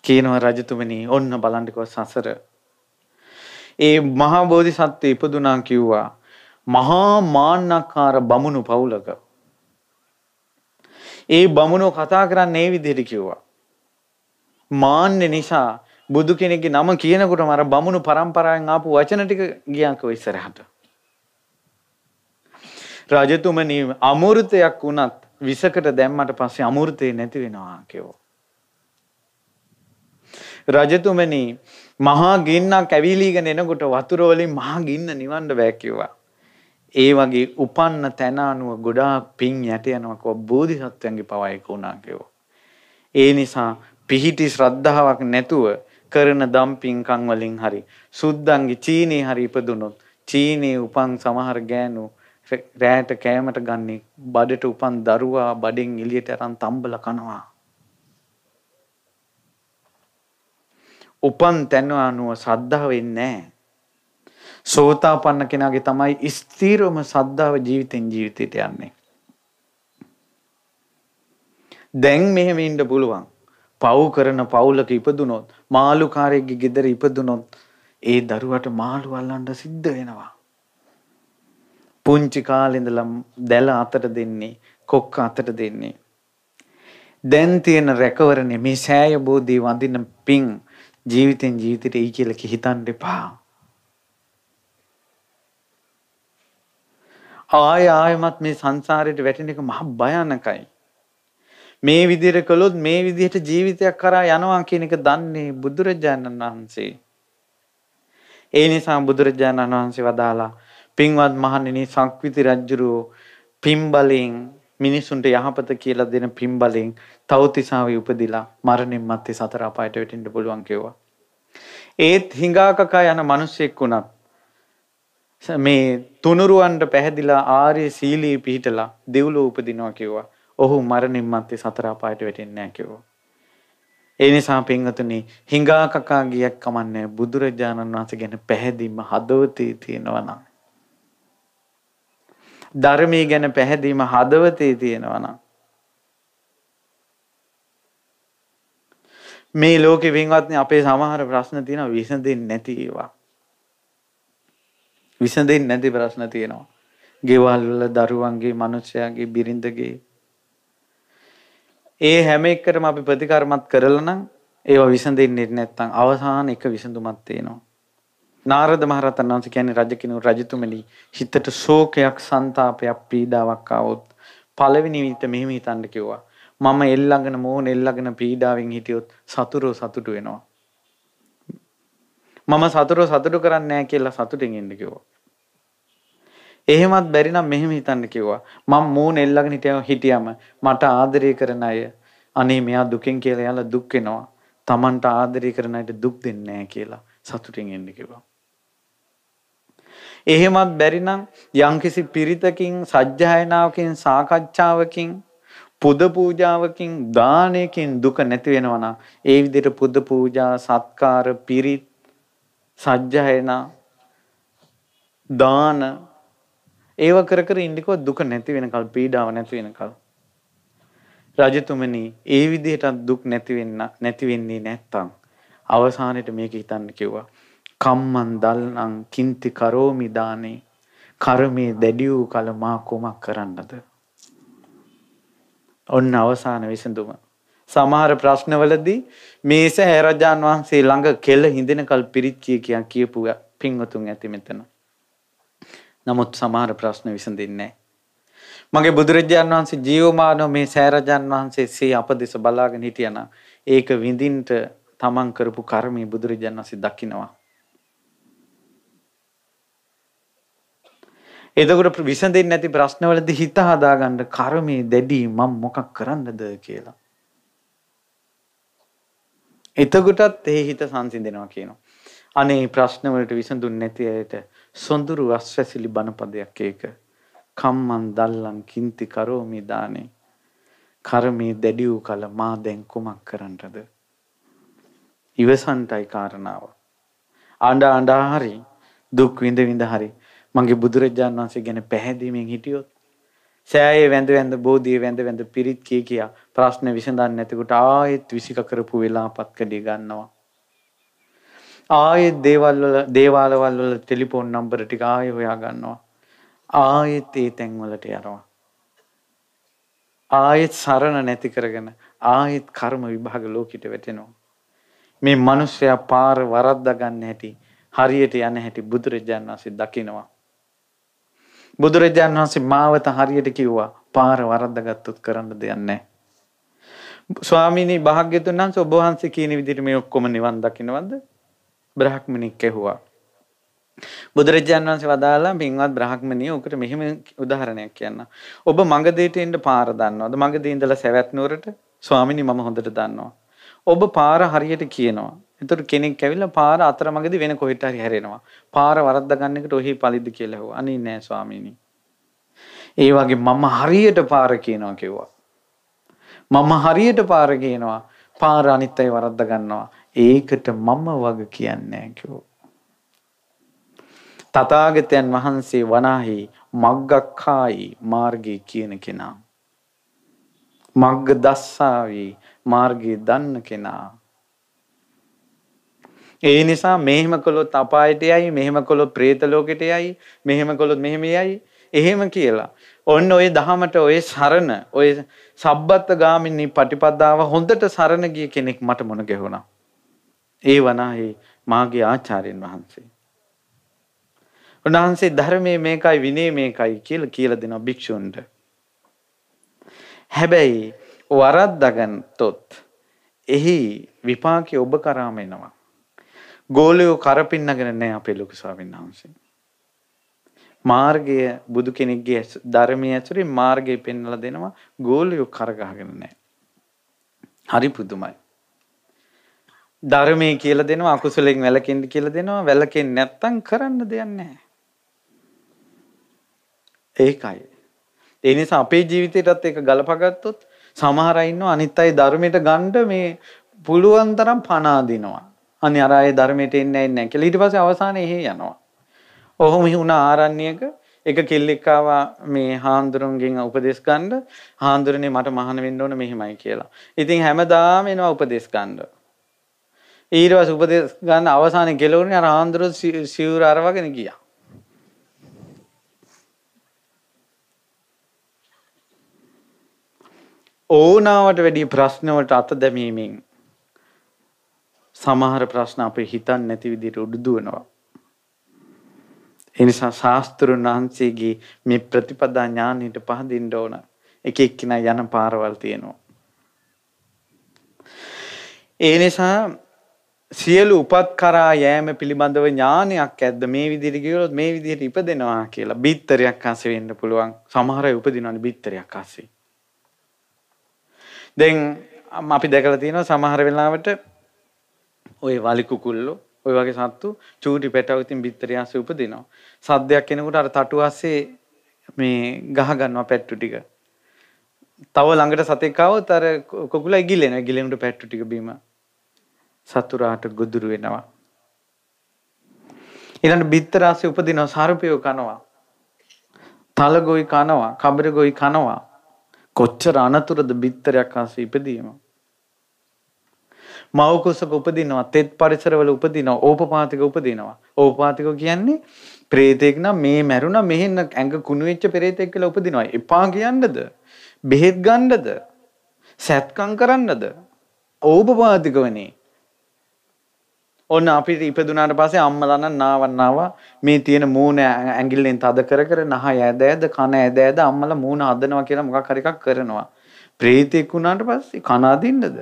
කියනවා රජතුමනි ඔන්න බලන්නකෝ සසර. ඒ මහා බෝධිසත්ව ඉපදුනා කිව්වා මහා මාන්නකාර බමුණු පවුලක ඒ බමුණෝ කතා කරන්නේ ඒ විදිහට කිව්වා. මාන්නේ නිසා බුදු කෙනෙක්ගේ නම කියනකොටම අර බමුණු પરම්පරාවෙන් ආපු වචන ටික ගියාකෝ ඉස්සරහට. රජතුමනි අමෘතයක් වුණත් විසකට දැම්මට පස්සේ අමෘතේ නැති වෙනවා කියෝ. රජතුමනි මහා ගින්නක් ඇවිලීගෙන එනකොට වතුර වලින් මහා ගින්න නිවන්න බෑ කිව්වා. ඒ වගේ උපන්න තැන අනුව ගොඩාක් පිං යට යනකො බෝධිසත්වයන්ගේ පවා ඒක වුණා කියෝ. ඒ නිසා පිහිටි ශ්‍රද්ධාවක් නැතුව කරන දම් පිංකම් වලින් හරි සුද්දන්ගේ චීනේ හරි ඉපදුනොත් චීනේ උපන් සමහර ගෑනු රැයට කෑමට ගන්නේ බඩට උපන් දරුවා බඩෙන් එළියට අරන් තම්බල කනවා. උපන් තැන අනුව සද්ධා වෙන්නේ නැහැ. සෝතාපන්න කෙනාගේ තමයි ස්ථීරවම සද්ධාව ජීවිතෙන් ජීවිතයට යන්නේ. දැන් මෙහෙම ඉන්න පුළුවන්. පව් කරන පවුලක ඉපදුනොත්, මාළුකාරයෙක්ගේ ගෙදර ඉපදුනොත් ඒ දරුවට මාළු අල්ලන්න සිද්ධ වෙනවා. පුංචි කාලේ ඉඳලා දැල අතට දෙන්නේ, කොක්ක අතට දෙන්නේ. දැන් තියෙන රැකවරණේ මේ සෑය බෝධි වඳින පිං ජීවිතෙන් ජීවිතයට එයි කියලා හිතන්න එපා. ආය ආයමත් මේ සංසාරයට වැටෙන එක මහ භයානකයි. මේ විදිහට කළොත් මේ විදිහට ජීවිතයක් කරා යනවා කියන එක දන්නේ බුදුරජාණන් වහන්සේ. ඒ නිසා බුදුරජාණන් වහන්සේ වදාලා පින්වත් මහණෙනි සංක්විති රජුරෝ පින්බලෙන් මිනිසුන්ට යහපත කියලා දෙන පින්බලෙන් තවතිසාවේ උපදිලා මරණින් මත්තේ සතර අපායට වැටෙන්න පුළුවන් කිව්වා. ඒත් හිඟාකකා යන මිනිසෙක් වුණත් මේ තුනුරුවන්ට පැහැදිලා ආර්ය සීලී පිහිටලා දෙව්ලෝ උපදිනවා කිව්වා. ඔහු මරණින් මත්තේ සතර අපායට වැටෙන්නේ නැහැ කිව්වා. ඒ නිසා පින්වතුනි හිඟා කකා ගියක් කමන්නේ බුදුරජාණන් වහන්සේ ගැන පැහැදීම හදවතේ තියෙනවා නම් ධර්මයේ ගැන පැහැදීම හදවතේ තියෙනවා නම් මේ ලෝකේ වින්වත්නි අපේ සමහර ප්‍රශ්න තියෙනවා විසඳෙන්නේ නැති ඒවා විසඳෙන්නේ නැති ප්‍රශ්න තියෙනවා. ගෙවල් වල දරුවන්ගේ, මිනිස්යාගේ, බිරිඳගේ ඒ හැම එකකටම අපි ප්‍රතිකාරමත් කරලා නම් ඒවා විසඳෙන්නේ නැත්නම් අවසාන එක විසඳුමක් තියෙනවා. නාරද මහරහතන් වහන්සේ කියන්නේ රජ කෙනෙකු රජතුමනි හිතට ශෝකයක්, ਸੰతాපයක්, පීඩාවක් ආවොත් පළවෙනි විට මෙහෙම හිතන්න කිව්වා. මම එල්ලගෙන මෝන එල්ලගෙන පීඩාවෙන් හිටියොත් සතුරෝ සතුටු වෙනවා. මම සතුරෝ සතුටු කරන්නේ නැහැ කියලා සතුටින් ඉන්න කිව්වා. එහෙමත් බැරි නම් මෙහෙම හිතන්න කිව්වා. මම මූණ එල්ලගෙන හිටියම මට ආදරය කරන අය අනේ මෙයා දුකෙන් කියලා යාලා දුක් වෙනවා. Tamanට ආදරය කරන අයට දුක් දෙන්නේ කියලා සතුටින් එන්න කිව්වා. එහෙමත් බැරි නම් යම්කිසි පිරිතකින් සජ්ජායනාවකින් සාකච්ඡාවකින් පුද පූජාවකින් දානයකින් දුක නැති වෙනවා නම් ඒ විදිහට පුද පූජා සත්කාර පිරිත් සජ්ජායනා දාන ඒව කර කර ඉන්නකෝ දුක නැති වෙනකල් පීඩාව නැති වෙනකල් රජතුමනි ඒ විදිහට දුක් නැති වෙන්න නැති වෙන්නේ නැත්තම් අවසානයේට මේක හිතන්න කිව්වා කම්මන් දල්නම් කිංති කරෝමි දානේ කර්මයේ දැඩි වූ කල මා කුමක් කරන්නද ඔන්න අවසාන විසඳුම සමහර ප්‍රශ්නවලදී මේ සෑරජාන් වහන්සේ ළඟ කෙල හිඳෙනකල් පිරිච්චිය කියන් කියපු පින්වතුන් ඇති මෙතන නමුත් සමහර ප්‍රශ්න විසඳින්නේ මගේ බුදුරජාන් වහන්සේ ජීවමානව මේ සෑරජාන් වහන්සේ සේ අපදෙස බලාගෙන හිටියනම් ඒක විඳින්න තමන් කරපු කර්මී බුදුරජාන් වහන්සේ දකිනවා. එතකොට විසඳෙන්නේ නැති ප්‍රශ්නවලදී හිත හදාගන්න කර්මී දෙඩි මම මොකක් කරන්නද කියලා. එතකොටත් ඒ හිත සංසිඳෙනවා කියනවා. අනේ ප්‍රශ්නවලට විසඳුන් නැති අයට සොඳුරු අස්වැසිලි බණපදයක් ඒක. කම්මන් දල්ලන් කිංති කරෝමි දානේ. කර්මේ දැඩි වූ කල මා දැන් කුමක් කරන්නද? ඉවසන්ටයි කාරණාව. ආඬ ආඬ හරි දුක් විඳ විඳ හරි මගේ බුදුරජාණන් වහන්සේ ගැන පැහැදීමෙන් හිටියොත් සෑයේ වැඳ වැඳ බෝධිය වැඳ වැඳ පිරිත් කී කියා ප්‍රශ්න විසඳන්නේ නැතිකොට ආයෙත් විසික කරපු වෙලාපත් කඩේ ගන්නවා. ආයෙත් දේවල් වල දේවාලවල් වල ටෙලිෆෝන් නම්බර ටික ආයෙ හොයා ගන්නවා. ආයෙත් ඒ තැන් වලට යනවා. ආයෙත් සරණ නැති කරගෙන ආයෙත් කර්ම විභාග ලෝකෙට වැටෙනවා. මේ මිනිස්සයා පාර වරද්දා ගන්න හැටි හරියට යන හැටි බුදුරජාණන් වහන්සේ දකිනවා. බුදුරජාණන් වහන්සේ මාවත හරියට කිව්වා පාර වරද්දා ගත්තොත් කරන්න දෙයක් නැහැ. ස්වාමීනි භාග්‍යතුන් වහන්සේ ඔබ වහන්සේ කියන විදිහට මේ ඔක්කොම නිවන් දකින්නවද? බ්‍රහ්මණෙක් ඇහුවා. බුදුරජාන් වහන්සේ වදාලා පින්වත් බ්‍රහ්මණිය උකට මෙහෙම උදාහරණයක් කියන්න. ඔබ මඟදීට එන්න පාර දන්නවද? මඟදී ඉඳලා සැවැත් නුවරට ස්වාමිනී මම හොඳට දන්නවා. ඔබ පාර හරියට කියනවා. එතකොට කෙනෙක් ඇවිල්ලා පාර අතරමඟදී වෙන කොහෙට හරි හැරෙනවා. පාර වරද්දා ගන්න එකට ඔහි පලිද්ද කියලා ඇහුවා. අනේ නෑ ස්වාමිනී. ඒ වගේ මම හරියට පාර කියනවා කිව්වා. මම හරියට පාර කියනවා. පාර අනිත් අය වරද්දා ගන්නවා. ඒකට මම වග කියන්නේ කිව්වා. තථාගතයන් වහන්සේ වනාහි මග්ගක්ඛායි මාර්ගය කියන කෙනා. මග්ග දස්සාවි මාර්ගය දන්න කෙනා. ඒ නිසා මෙහෙම කළොත් අපායට යයි, මෙහෙම කළොත් പ്രേත ලෝකෙට යයි, මෙහෙම කළොත් මෙහෙම යයි. එහෙම කියලා. ඔන්න ඔය දහමට ඔය සරණ, ඔය සබ්බත් ගාමිනී පටිපදාව හොඳට සරණ ගිය කෙනෙක් මට මුණ ගැහුණා. ඒ වනාහි මාගේ ආචාර්යන් වහන්සේ. උන්වහන්සේ ධර්මයේ මේකයි විනය මේකයි කියලා කියලා දෙනවා භික්ෂුන්ට. හැබැයි වරද්දාගත්තොත් එහි විපාකය ඔබ කරාම එනවා. ගෝලයෝ කරපින්නගෙන නෑ අපේ ලොකු ස්වාමීන් වහන්සේ. මාර්ගය බුදු කෙනෙක්ගේ ධර්මයේ ඇසුරින් මාර්ගය පෙන්වලා දෙනවා ගෝලියෝ කරගහගෙන නැහැ. හරි පුදුමයි. ධර්මයේ කියලා දෙනවා අකුසලෙන් වැළකෙන්න කියලා දෙනවා වැළකෙන්නේ නැත්තම් කරන්න දෙයක් නැහැ. ඒකයි. ඒ නිසා අපේ ජීවිතේටත් ඒක ගලපගත්තොත් සමහර අය ඉන්නවා අනිත් අය ධර්මයට ගන්න මේ පුළුවන් තරම් පණ අදිනවා. අනේ අර අය ධර්මයට එන්නේ නැහැ කියලා. ඊට පස්සේ අවසානයේ එහෙ යනවා. ඔහොම වුණා ආරණ්‍යයක එක කෙල්ලෙක් ආවා මේ හාමුදුරන්ගෙන් උපදෙස් ගන්න. හාමුදුරනේ මට මහාන වෙන්න ඕන මෙහෙමයි කියලා. ඉතින් හැමදාම එනවා උපදෙස් ගන්න. ඊරවස උපදෙ ගන්න අවසානය ගෙලවුණ අර හාන්දුරු සිවුර අරවගෙන ගිය. ඕනාවට වැඩි ප්‍රශ්නවට අත දැමීමෙන් සමහර ප්‍රශ්න අපේ හිතන් නැති විදිට උඩුදුවනවා. එනිසා ශාස්තෘන් වහන්සේගේ මේ ප්‍රතිපදා ඥානයට පහදින්ඩ ඕන එක එක්කෙන යන පාරවල් තියෙනවා. ඒ නිසා සියලු උපත් කරා යෑම පිළිබඳව ඥානයක් ඇද්ද මේ විදිහට ගියොත් මේ විදිහට ඉපදෙනවා කියලා බිත්තරයක් අස්සේ වෙන්න පුළුවන් සමහර අය උපදිනවනේ බිත්තරයක් අස්සේ දැන් අපි දැකලා තියෙනවා සමහර වෙලාවට ওই වලි කුකුල්ලෝ ওই වගේ සත්තු චූටි පැටවක තියෙන බිත්තරය අස්සේ උපදිනවා සද්දයක් එනකොට අර තටු අස්සේ මේ ගහ ගන්නවා පැට්ටු ටික තව ළඟට සතෙක් ආවොත් අර කුකුලා ගිලෙනවා ගිලෙනුට පැට්ටු ටික බීම සතුරාට ගොදුරු වෙනවා. ඊළඟ බිත්තරාසෙ උපදිනවා සර්පයෝ කනවා. තලගොයි කනවා, කබරගොයි කනවා. කොච්චර අනතුරුද බිත්තරයක් ආසේ ඉපදීම. මව කුසක උපදිනවා, තෙත් පරිසරවල උපදිනවා, ඕපපාතික උපදිනවා. ඕපපාතික කියන්නේ ප්‍රේතෙක් නම් මේ මැරුණා මෙහෙන්න ඇඟ කුණු වෙච්ච ප්‍රේතෙක් කියලා උපදිනවා. එපා කියන්නද? බෙහෙත් ගන්නද? සැත්කම් කරන්නද? ඕපපාතික වෙන්නේ ඔන්න අපි ඉපදුනාට පස්සේ අම්මලන නාවන්නාවා මේ තියෙන මූණ ඇඟිල්ලෙන් තද කර කර නහ ඇද ඇද කන ඇද ඇද අම්මලා මූණ හදනවා කියලා මොකක් හරි එකක් කරනවා. ප්‍රේතෙක් වුණාට පස්සේ කන අදින්නද?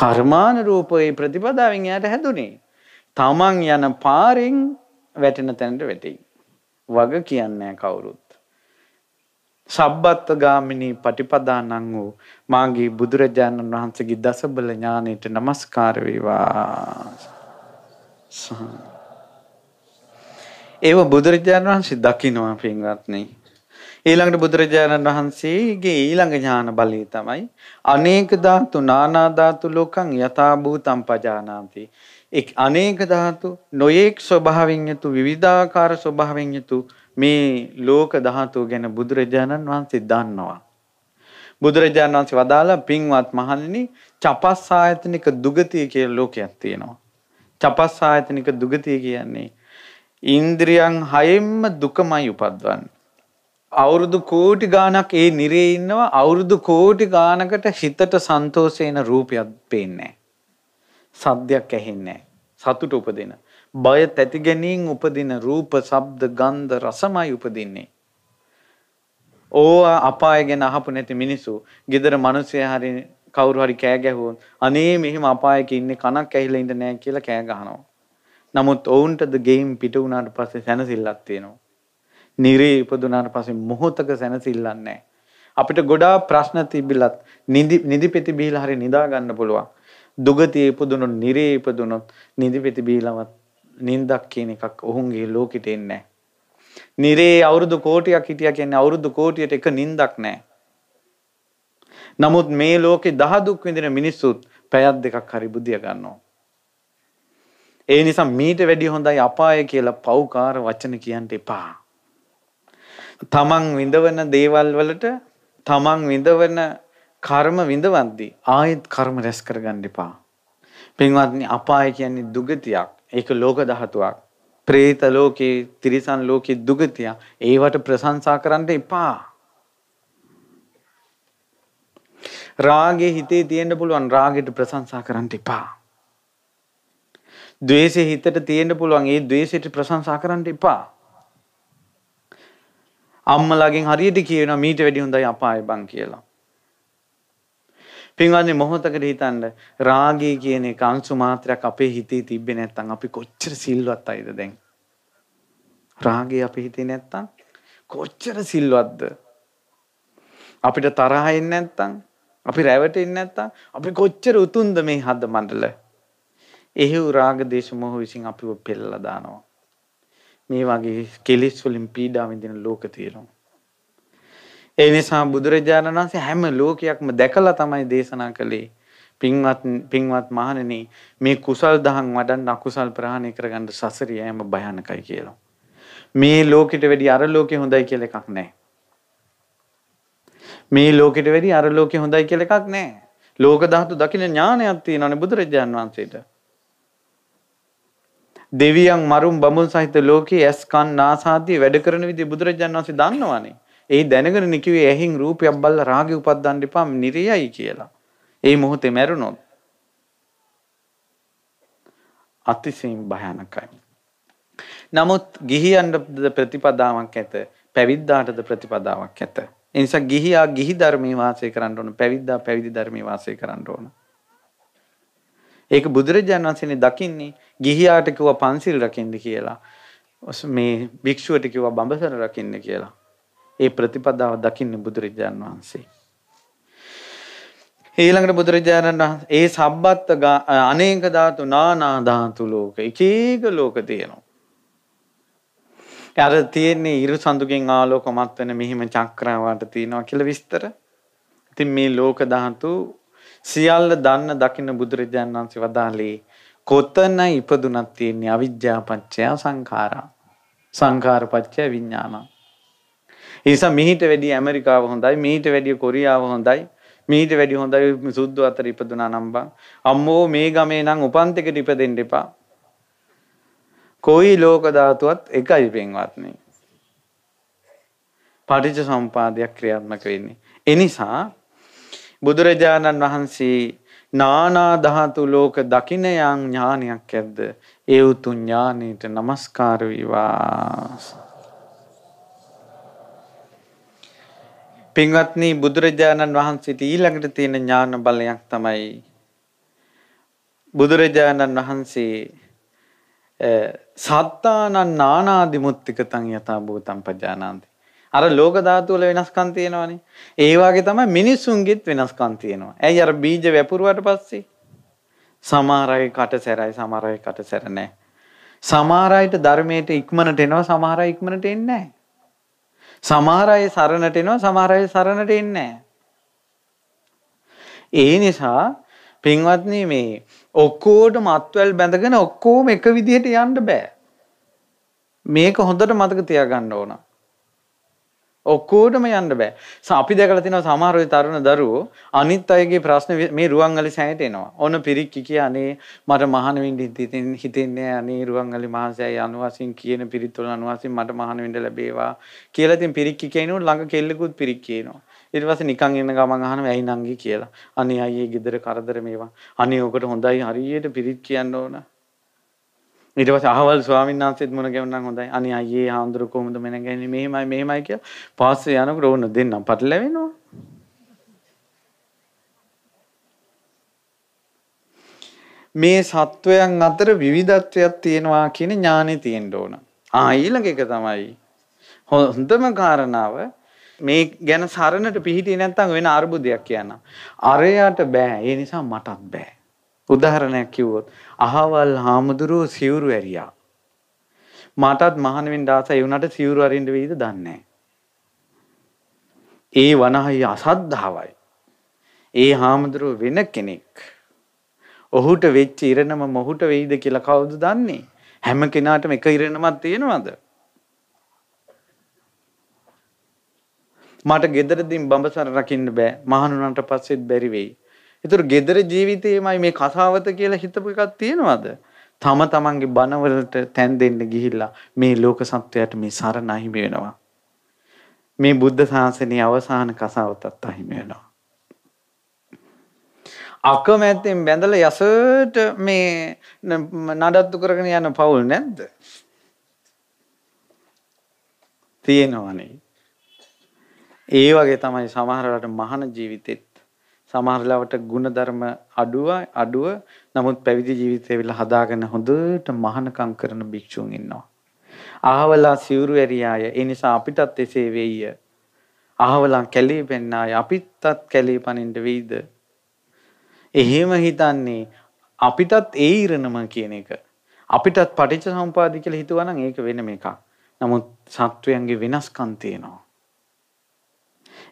කර්මාන රූපේ ප්‍රතිපදාවෙන් එයාට හැදුනේ. තමන් යන පාරෙන් වැටෙන තැනට වැටෙයි. වග කියන්නේ කවුරුත්. සබ්බත්ගාමිනී පටිපදානං වූ මාගේ බුදුරජාණන් වහන්සේගේ දසබල ඥාණයට নমස්කාර වේවා. ඒව බුදුරජාණන් වහන්සේ දකින්නවා පින්වත්නි. ඊළඟට බුදුරජාණන් වහන්සේගේ ඊළඟ ඥාන බලය තමයි අනේක ධාතු නානා ධාතු ලෝකං යථා භූතං පජානාති. එක් අනේක ධාතු නොයේක් ස්වභාවයෙන් යුතු විවිධාකාර ස්වභාවයෙන් යුතු මේ ලෝක ධාතු ගැන බුදුරජාණන් වහන්සේ දන්නවා. බුදුරජාණන් වහන්සේ වදාලා පින්වත් මහණෙනි චපස්සායතනික දුගතිය කියලා ලෝකයක් තියෙනවා. චපස්සායතනික දුගතිය කියන්නේ ඉන්ද්‍රියන් හයෙන්ම දුකමයි උපද්වන්නේ. අවුරුදු කෝටි ගාණක් ඒ නිරේ ඉන්නවා අවුරුදු කෝටි ගාණකට හිතට සන්තෝෂේන රූපයක් පේන්නේ නැහැ. සද්දයක් ඇහෙන්නේ නැහැ. සතුට උපදින. බය තැති ගැනීම උපදින රූප, ශබ්ද, ගන්ධ, රසමයි උපදින්නේ. ඕවා අපාය ගැන අහපු නැති මිනිස්සු, gedara මිනිස්සයා හරි කවුරු හරි කෑ ගැහුවොත් අනේ මෙහෙම අපායක ඉන්නේ කනක් ඇහිලා ඉඳ නැහැ කියලා කෑ ගහනවා. නමුත් ඔවුන්ටද ගේම් පිට වුණාට පස්සේ සැනසෙල්ලක් තියෙනවා. නිරේ ඉපදුනාට පස්සේ මොහොතක සැනසෙල්ලක් නැහැ. අපිට ගොඩා ප්‍රශ්න තිබිලත් නිදි නිදිපෙති බීලා හරි නිදා ගන්න පුළුවන්. දුගතිය ඉපදුනොත් නිරේ ඉපදුනොත් නිදිපෙති බීලවත් නින්දක් කියන එකක් ඔහුන්ගේ ලෝකෙට එන්නේ නැහැ. නිරේ අවුරුදු කෝටියක් හිටියා කියන්නේ අවුරුදු කෝටියට එක නින්දක් නැහැ. නමුත් මේ ලෝකේ දහ දුක් විඳින මිනිස්සුත් පැයක් දෙකක් හරි බුදිය ගන්නවා. ඒ නිසා මීට වැඩි හොඳයි අපාය කියලා පෞකාර වචන කියන්න එපා. තමන් විඳවන දේවල් වලට තමන් විඳවන කර්ම විඳවද්දී ආයෙත් කර්ම රැස් කරගන්න එපා. පින්වත්නි අපාය කියන්නේ දුගතියක්. ඒක ලෝක ධාතුවක්. പ്രേත ලෝකේ, තිරිසන් ලෝකේ දුගතිය. ඒවට ප්‍රශංසා කරන්න එපා. රාගේ හිතේ තියෙන්න පුළුවන් රාගෙට ප්‍රශංසා කරන්න එපා. ද්වේෂේ හිතට තියෙන්න පුළුවන් ඒ ද්වේෂයට ප්‍රශංසා කරන්න එපා. අම්මලාගෙන් හරියට කියනවා මීට වැඩි හොඳයි අපාය බං කියලා. පින්වත්නි මොහොතකට හිතන්න රාගය කියන එක අංශු මාත්‍රයක් අපේ හිතේ තිබ්බේ නැත්නම් අපි කොච්චර සිල්වත් අයද දැන් රාගය අපේ හිතේ නැත්නම් කොච්චර සිල්වත්ද අපිට තරහ එන්නේ නැත්නම් අපි රැවටෙන්නේ නැත්නම් අපි කොච්චර උතුම්ද මේ හද මණ්ඩල එහෙව් රාග දේශ මොහ විසින් අපිව පෙළලා දානවා මේ වගේ කෙලෙස් වලින් පීඩා විඳින ලෝක තියෙනවා ඒ නිසා බුදුරජාණන් වහන්සේ හැම ලෝකයක්ම දැකලා තමයි දේශනා කළේ. පින්වත් පින්වත් මහණෙනි මේ කුසල් දහම් වඩන් අකුසල් ප්‍රහාණය කරගන්න සසර යෑම භයානකයි කියලා. මේ ලෝකෙට වැඩි අර ලෝකේ හොඳයි කියලා එකක් නැහැ. මේ ලෝකෙට වැඩි අර ලෝකේ හොඳයි කියලා එකක් නැහැ. ලෝක ධාතු දකින්න ඥානයක් තියෙනවනේ බුදුරජාන් වහන්සේට. දෙවියන් මරුන් බඹුන් සහිත ලෝකයේ ඇස් කන් නාස ආදී වැඩ කරන විදිහ බුදුරජාන් වහන්සේ දන්නවනේ. ඒ දැනගෙන නිකුවේ ඇහින් රූපයක් බල්ලා රාගය උපද්දන්න එපා නිරයයි කියලා. ඒ මොහොතේ මැරුණොත් අතිශයින් භයානකයි. නමුත් ගිහියන්ට ප්‍රතිපදාවක් ඇත, පැවිද්දාටද ප්‍රතිපදාවක් ඇත. ඒ නිසා ගිහියා ගිහි ධර්මයේ වාසය කරන්න ඕන, පැවිද්දා පැවිදි ධර්මයේ වාසය කරන්න ඕන. ඒක බුදුරජාණන් වහන්සේනේ දකින්නේ ගිහියාට කිව්වා පන්සිල් රකින්න කියලා. මේ භික්ෂුවට කිව්වා බඹසර රකින්න කියලා. ඒ ප්‍රතිපදාව දකින්න බුදුරජාණන් වහන්සේ. ඊළඟට බුදුරජාණන් වහන්සේ ඒ සබ්බත් අනේක ධාතු නානා ධාතු ලෝක එක එක ලෝක තියෙනවා. අර තියෙන්නේ ඉරු සඳුගෙන් ආලෝකමත් වෙන මෙහිම චක්‍රාවට තියෙනවා කියලා විස්තර. ඉතින් මේ ලෝක ධාතු සියල්ල දන්න දකින්න බුදුරජාණන් වහන්සේ වදාළේ කොතන ඉපදුනක් තියෙන්නේ අවිද්‍යාපච්චය සංඛාරා. සංඛාරපච්චය විඥානං. ඒ නිසා මිහිට වැඩිය ඇමරිකාව හොඳයි, මිහිට වැඩිය කොරියාව හොඳයි. මීට වැඩි හොඳයි සුද්දෝ අතර ඉපදුනා නම් බං අම්මෝ මේ ගමේ නම් උපන්තෙකට ඉපදෙන්න එපා කොයි ලෝක ධාතුවත් එකයි පින්වත්නි පටිච්ච සම්පාදයක් ක්‍රියාත්මක වෙන්නේ එනිසා බුදුරජාණන් වහන්සේ නානා ධාතු ලෝක දකින යම් ඥානයක් ඇද්ද ඒ උතුම් ඥානෙට নমස්කාර වේවා පින්වත්නි බුදුරජාණන් වහන්සේට ඊළඟට තියෙන ඥාන බලයක් තමයි බුදුරජාණන් වහන්සේ සත්තානං නානාදි මුත්තිකතං යථා භූතං පජානාති. අර ලෝක ධාතු වල වෙනස්කම් තියෙනවනේ. ඒ වගේ තමයි මිනිසුන්ගෙත් වෙනස්කම් තියෙනවා. ඇයි අර බීජ වැපරුවාට පස්සේ සමහර අය කට සැරයි සමහර අය කට සැර නැහැ. සමහර අයට ධර්මයට ඉක්මනට එනවා සමහර අය ඉක්මනට එන්නේ නැහැ. සමහර අය සරණට එනවා සමහර අය සරණට එන්නේ නැහැ. ඒ නිසා පින්වත්නි මේ ඔක්කොටම අත්වැල් බැඳගෙන ඔක්කොම එක විදිහට යන්න බෑ. මේක හොඳට මතක තියාගන්න ඕන. ඔක්කෝටම යන්න බෑ. අපි දැකලා තියෙනවා සමහර ওই තරුණ දරුවෝ අනිත් අයගේ ප්‍රශ්න මේ රුවන්වැලි සෑයට එනවා. ඔන්න පිරික්කි කිය අනේ මට මහාන වෙන්න හිතෙන් හිතෙන්නේ අනේ රුවන්වැලි මහන්සියයි අනුවසින් කියන පිරිත් වල අනුවසින් මට මහාන වෙන්න ලැබේවා කියලා ඉතින් පිරික්කි කියනොත් ළඟ කෙල්ලෙකුත් පිරික්කි එනවා. ඊට පස්සේ නිකන් එන ගමන් අහනවා ඇයි නංගි කියලා. අනේ අයියේ ගෙදර කරදර මේවා. අනේ ඔකට හොඳයි හරියට පිරිත් කියන්න ඕන. ඊට පස්සේ අහවල් ස්වාමීන් වහන්සේත් මුණ ගැවුණා හොඳයි. අනේ අයියේ හාමුදුරු කොහොමද මෙනගන්නේ මෙහෙමයි මෙහෙමයි කියලා. පාස්සේ යනකොට ඕන දෙන්නම් පටලැවෙනවා. මේ සත්වයන් අතර විවිධත්වයක් තියෙනවා කියන ඥානෙ තියෙන්න ඕන. ආ ඊළඟ එක තමයි හොඳම කාරණාව මේ ගැන සරණට පිහිටියේ නැත්නම් වෙන අරුබුදයක් කියනවා. අරයට බෑ. ඒ නිසා මටත් බෑ. උදාහරණයක් කිව්වොත් අහවල් හාමුදුරුව සිවුරු ඇරියා. මටත් මහනුවෙන් දාසයි වුණාට සිවුරු අරින්න වෙයිද දන්නේ ඒ වනහයි අසද්ධාවයි. ඒ හාමුදුරුව වෙන කෙනෙක්. ඔහුට වෙච්ච ඉරණම මොහුට වෙයිද කියලා කවුද දන්නේ? හැම කෙනාටම එක ඉරණමක් තියෙනවද? මට ගෙදරදීන් බඹසර රකින්න බෑ. මහනුනන්ට පස්සෙත් බැරි වෙයි. ඒතර ගෙදර ජීවිතේමයි මේ කසාවත කියලා හිතපු එකක් තියෙනවද? තම තමන්ගේ බනවලට තැන් දෙන්න ගිහිල්ලා මේ ලෝක සත්‍යයට මේ සරණ අහිමි වෙනවා. මේ බුද්ධ ශාසනයේ අවසාන කසාවතත් අහිමි වෙනවා. අකමැත්තෙන් බැඳලා යසට මේ නඩත්තු කරගෙන යන පවුල් නැද්ද? තියෙනවනේ. ඒ වගේ තමයි සමහරවිට මහාන ජීවිතෙත් සමහරලාවට ಗುಣධර්ම අඩුව අඩුව නමුත් පැවිදි ජීවිතය විල හදාගෙන හොඳට මහානකම් කරන භික්ෂුන් ඉන්නවා. ආහවලා සිවුරු ඇරියාය. ඒ නිසා අපිටත් එසේ වෙයිය. ආහවලා කැලේ පෙන්නාය. අපිටත් කැලේ පනින්න වෙයිද? එහෙම හිතන්නේ අපිටත් ඒ ඉරණම කියන එක. අපිටත් පටිච්ච සම්පාද කියලා හිතුවනම් ඒක වෙනම එකක්. නමුත් සත්වයන්ගේ වෙනස්කම් තියෙනවා.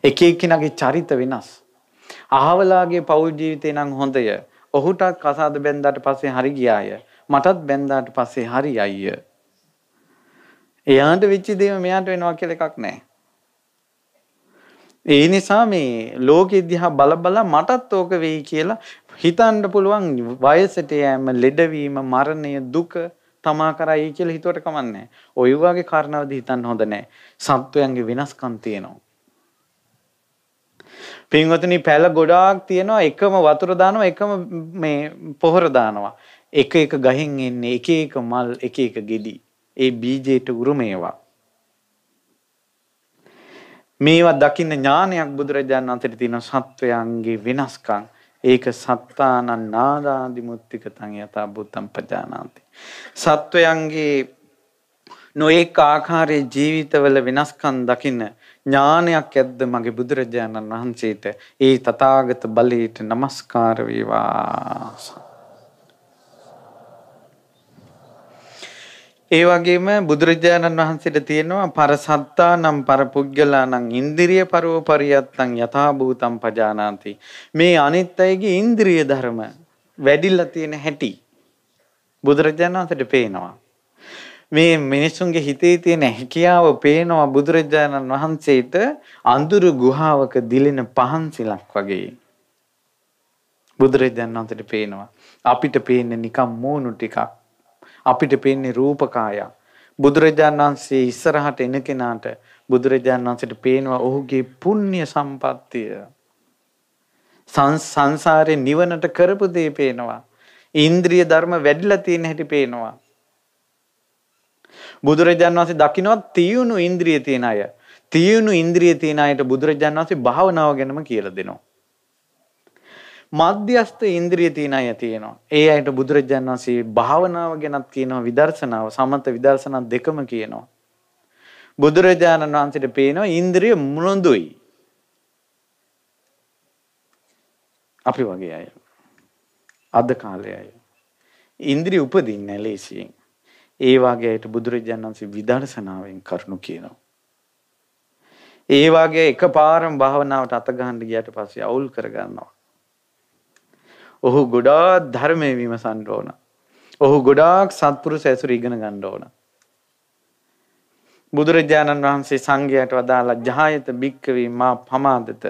එක එක්කෙනාගේ චරිත වෙනස්. අහවලාගේ පෞල් ජීවිතේ නම් හොඳය. ඔහුටත් කසාද බැන්දාට පස්සේ හරි ගියාය. මටත් බැන්දාට පස්සේ හරි අයිය. එයාට වෙච්ච දේම මෙයාට වෙනවා කියලා එකක් නැහැ. ඒ නිසා මේ ලෝකෙ දිහා බල බල මටත් ඕක වෙයි කියලා හිතන්න පුළුවන් වයසට යෑම, ලෙඩවීම, මරණය, දුක තමා කරයි කියලා හිතුවට කමන්නේ. ওই වගේ කාරණාවද හිතන්න හොඳ නැහැ. සත්වයන්ගේ වෙනස්කම් තියෙනවා. පින්වතුනි පැල ගොඩාක් තියෙනවා එකම වතුර දානවා එකම මේ පොහොර දානවා. එක එක ගහෙන් එන්නේ එක එක මල් එක එක ගෙඩි. ඒ බීජයට උරුම ඒවා. මේවා දකින්න ඥානයක් බුදුරජාණන් අතර තියෙන සත්වයන්ගේ වෙනස්කම් ඒක සත්තානං නාදාදි මුත්තිකතං යතා බුත්තම් පජානාති සත්වයන්ගේ නොඑක ආකාරයේ ජීවිතවල වෙනස්කම් දකින්න ඥානයක් ඇද්ද මගේ බුදුරජාණන් වහන්සේට ඒ තථාගත බලයට নমස්කාර වේවා ඒ වගේම බුදුරජාණන් වහන්සේට තියෙනවා පරසත්තා නම් පරපුද්ගලා නම් ඉන්ද්‍රිය පරව පරියත්තං යථා භූතං පජානාති මේ අනිත් අයගේ ඉන්ද්‍රිය ධර්ම වැඩිලා තියෙන හැටි බුදුරජාණන් වහන්සේට පේනවා මේ මිනිසුන්ගේ හිතේ තියෙන හැකියාව පේනවා බුදුරජාණන් වහන්සේට අඳුරු ගුහාවක දිලෙන පහන්සිලක් වගේ. බුදුරජාණන් වහන්සේට පේනවා. අපිට පේන්නේ නිකම් මූණු ටිකක්. අපිට පේන්නේ රූපකාය. බුදුරජාණන් වහන්සේ ඉස්සරහට එන කෙනාට බුදුරජාණන් වහන්සේට පේනවා ඔහුගේ පුණ්‍ය සම්පත්තිය. සංසාරේ නිවනට කරපු දේ පේනවා. ඉන්ද්‍රිය ධර්ම වැඩිලා තියෙන හැටි පේනවා. බුදුරජාන් වහන්සේ දකිනවා තියුණු ඉන්ද්‍රිය තියෙන අය. තියුණු ඉන්ද්‍රිය තියෙන අයට බුදුරජාන් වහන්සේ භාවනාව ගැනම කියලා දෙනවා. මධ්‍යස්ත ඉන්ද්‍රිය තියෙන අය තියෙනවා. ඒ අයට බුදුරජාන් වහන්සේ භාවනාව ගැනත් කියනවා විදර්ශනාව සමත විදර්ශනා දෙකම කියනවා. බුදුරජාණන් වහන්සේට පේනවා ඉන්ද්‍රිය මුනොඳුයි. අපි වගේ අය. අද කාලේ අය. ඉන්ද්‍රිය උපදින්නේ නැහැ ලේසියෙන්. ඒ වාගේ අයට බුදුරජාණන් වහන්සේ විදර්ශනාවෙන් කරුණු කියනවා. ඒ වාගේ එකපාරම භාවනාවට අත ගහන්න ගියට පස්සේ අවුල් කර ගන්නවා. ඔහු ගොඩාක් ධර්මයේ විමසන්න ඕන. ඔහු ගොඩාක් සත්පුරුෂ ඇසුර ඉගෙන ගන්න ඕන. බුදුරජාණන් වහන්සේ සංඝයාට වදාලා ජහයත බික්කවේ මා පමාදත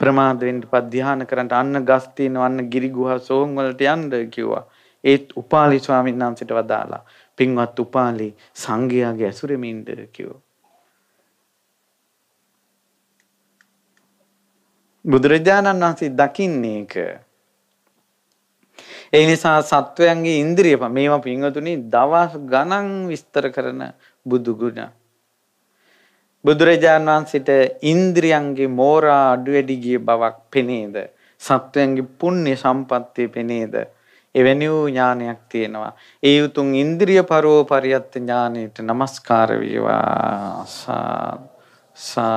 ප්‍රමාද වෙන්න පත් ධාන කරන්න අන්න ගස් තියෙනව අන්න ගිරි ගුහා සෝන් වලට යන්න කිව්වා. ඒත් උපාලි ස්වාමීන් වහන්සේට වදාලා පින්වත් උපාලි සංඝයාගේ ඇසුරෙම ඉන්න කිව්වා. බුදුරජාණන් වහන්සේ දකින්නේ ඒක. ඒ නිසා සත්වයන්ගේ ඉන්ද්‍රිය මේවා පින්වතුනි දවස් ගණන් විස්තර කරන බුදු ගුණ. බුදුරජාණන් වහන්සේට ඉන්ද්‍රියන්ගේ මෝරා අඩු වැඩි ගිය බවක් පෙනේද? සත්වයන්ගේ පුණ්‍ය සම්පත්තිය පෙනේද? එවැනි වූ ඥානයක් තියෙනවා. ඒ උතුම් ඉන්ද්‍රිය පරෝපරියත් ඥානයට নমස්කාර වේවා.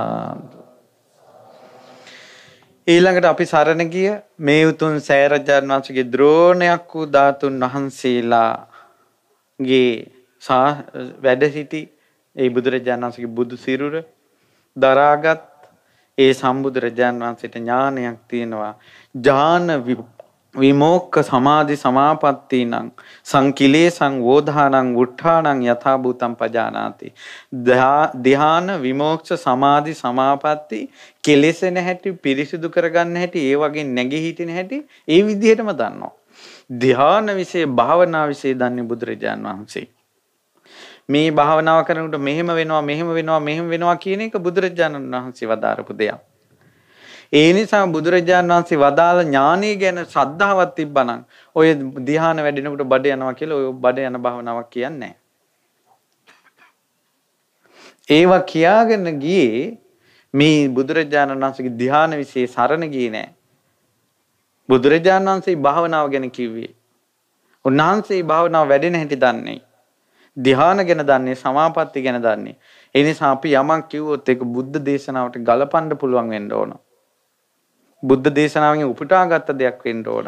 ඊළඟට අපි සරණ ගිය මේ උතුම් සෑරජාන් වහන්සේගේ ද්‍රෝණයක් වූ ධාතුන් වහන්සේලාගේ වැඩ සිටි ඒ බුදුරජාණන් වහන්සේගේ බුදු සිරුර දරාගත් ඒ සම්බුදුරජාණන් වහන්සේට ඥානයක් තියෙනවා. ඥාන විමෝක්ක සමාධි සමාපatti නං සංකිලේසං වෝධානං උට්ඨානං යථාභූතං පජානාති ධ්‍යාන විමෝක්ෂ සමාධි සමාපatti කෙලෙසෙන හැටි පිරිසිදු කරගන්න හැටි ඒ වගේ නැගී හිටින හැටි ඒ විදිහටම දන්නවා ධ්‍යාන વિશે භාවනා વિશે දන්නේ බුදුරජාන් වහන්සේ මේ භාවනාව කරනකොට මෙහෙම වෙනවා මෙහෙම වෙනවා මෙහෙම වෙනවා කියන එක බුදුරජාණන් වහන්සේ වදාරපු දෙයක් ඒ නිසා බුදුරජාණන් වහන්සේ වදාළ ඥානය ගැන ශ්‍රද්ධාවක් තිබ්බනම් ඔය ධ්‍යාන වැඩෙනකොට බඩ යනවා කියලා ඔය බඩ යන භාවනාවක් කියන්නේ ඒවා කියාගෙන ගියේ මේ බුදුරජාණන් වහන්සේගේ ධ්‍යාන વિશે සරණ ගියේ නෑ. බුදුරජාණන් වහන්සේ භාවනාව ගැන කිව්වේ. උන්වහන්සේ භාවනාව වැඩෙන හැටි දන්නේ. ධ්‍යාන ගැන දන්නේ සමාපatti ගැන දන්නේ. ඒ නිසා අපි යමක් කිව්වොත් ඒක බුද්ධ දේශනාවට ගලපන්න පුළුවන් වෙන්න ඕන. බුද්ධ දේශනාවෙන් උපුටාගත් දෙයක් වෙන්න ඕන.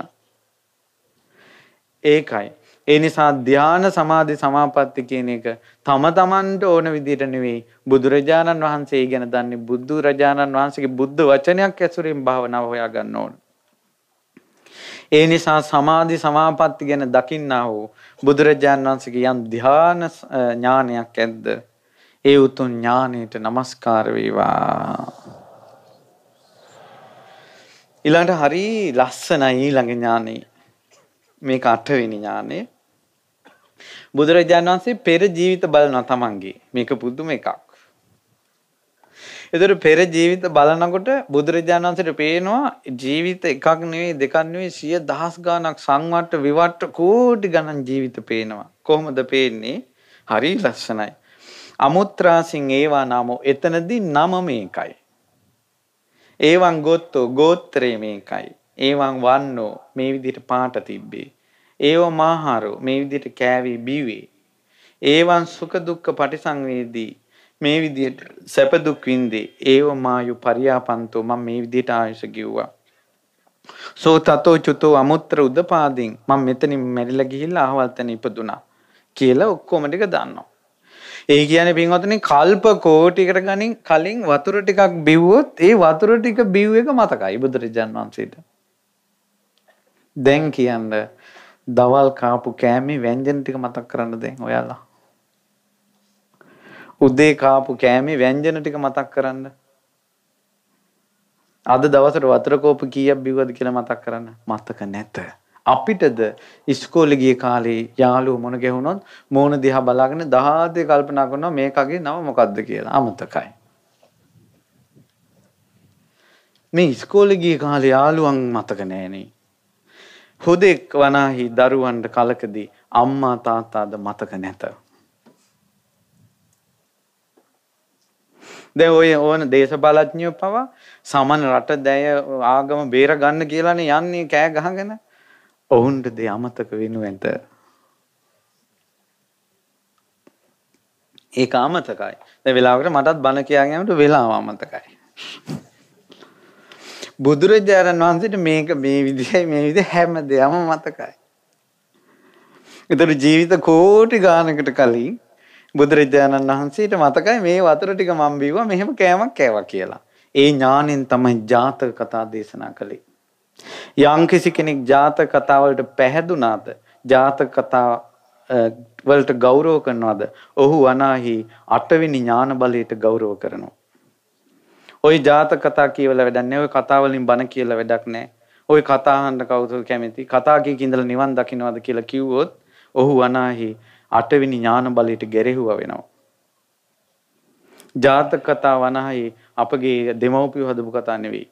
ඒකයි. ඒ නිසා ධාන සමාධි සමාපatti කියන එක තම තමන්ට ඕන විදිහට නෙවෙයි බුදුරජාණන් වහන්සේ ගැන දන්නේ බුදුරජාණන් වහන්සේගේ බුද්ධ වචනයක් ඇසුරින් භාවනාව හොයාගන්න ඕන. ඒ නිසා සමාධි සමාපatti ගැන දකින්නා වූ බුදුරජාණන් වහන්සේගේ යම් ධාන ඥානයක් ඇද්ද ඒ උතුම් ඥානයට নমස්කාර වේවා ඊළඟට හරි ලස්සනයි ඊළඟ ඥානෙ. මේක අටවෙනි ඥානෙ. බුදුරජාණන් වහන්සේ පෙර ජීවිත බලනවා තමන්ගේ. මේක පුදුම එකක්. එතකොට පෙර ජීවිත බලනකොට බුදුරජාණන් වහන්සේට පේනවා ජීවිත එකක් නෙවෙයි දෙකක් නෙවෙයි සිය දහස් ගාණක් සංවට විවට කෝටි ගණන් ජීවිත පේනවා. කොහොමද පේන්නේ? හරි ලස්සනයි. අමුත්‍රාසින් ඒවා නාමෝ එතනදී නම මේකයි. ඒවන් ගොත්තෝ ගෝත්‍රේ මේකයි. ඒවන් වන්නෝ මේ විදිහට පාට තිබ්බේ. ඒව මාහාරෝ මේ විදිහට කෑවේ බිවේ. ඒවන් සුඛ දුක්ඛ පටිසංවේදී මේ විදිහට සැප දුක් විඳේ ඒව මායු පරියාපන්තෝ මම මේ විදිහට ආයශ කිව්වා සෝ තතෝ චුතෝ අමුත්‍ර උදපාදින් මම මෙතනින් මැරිලා ගිහිල්ලා අහවල් තැන ඉපදුනා කියලා ඔක්කොම ටික දන්නවා ඒ කියන පින්වතන කල්ප කෝටිකට ගනින් කලින් වතුර ටිකක් බිව්වොත් ඒ වතුර ටික බිව් එක මතකයි බුදුරජාන් වන්සේට. දැන් කියන්න දවල් කාපු කෑමි වැංජන ටික මතක් කරන්න දැන් ඔයාලා. උදේ කාපු කෑමි වැංජන ටික මතක් කරන්න. අද දවසට වතුර කෝප කීයක් බිව්වද කියලා මතක් කරන්න. මතක නැත. අපිටද ඉස්කෝලේ ගිය කාලේ යාළුවෝ මොන ගැහුනොත් මෝන දිහා බලාගෙන 10 කල්පනා කරනවා මේකගේ නම මොකද්ද කියලා. අමතකයි. මේ ඉස්කෝලේ ගිය කාලේ යාළුවන් මතක නෑනේ. හුදෙක් වනාහි දරුවන්ට කලකදී අම්මා තාත්තාද මතක නැත. දැන් ඔය ඕන දේශපාලඥයෝ පවා සමන් රට දැය ආගම බේර ගන්න කියලානේ යන්නේ කෑ ගහගෙන. ඔවුන්ට දේ අමතක වෙනු ඇත. ඒක අමතකයි. දැන් වෙලාවකට මටත් බණ කියාගෙනට වෙලාව අමතකයි. බුදුරජාණන් වහන්සේට මේක මේ විදිහයි මේ විදිහ හැම දෙයක්ම මතකයි. ඒතර ජීවිත කෝටි ගානකට කලින් බුදුරජාණන් වහන්සේට මතකයි මේ වතුර ටික මම බීවා මෙහෙම කෑමක් කෑවා කියලා. ඒ ඥාණයෙන් තමයි ජාතක කතා දේශනා කළේ. යම්කිසි කෙනෙක් ජාතක කතා වලට පැහැදුනාද ජාතක කතා වලට ගෞරව කරනවද ඔහු අනාහි අටවෙනි ඥාන බලයට ගෞරව කරනවා ওই ජාතක කතා කියවලා වැඩක් නැහැ ওই කතා වලින් බණ කියලා වැඩක් නැහැ ওই කතා අහන්න කවුද කැමති කතා කීක ඉඳලා නිවන් දකින්නවද කියලා කිව්වොත් ඔහු අනාහි අටවෙනි ඥාන බලයට ගැරෙහුවා වෙනවා ජාතක කතා වනාහි අපගේ දෙමව්පියෝ හදපු කතා නෙවෙයි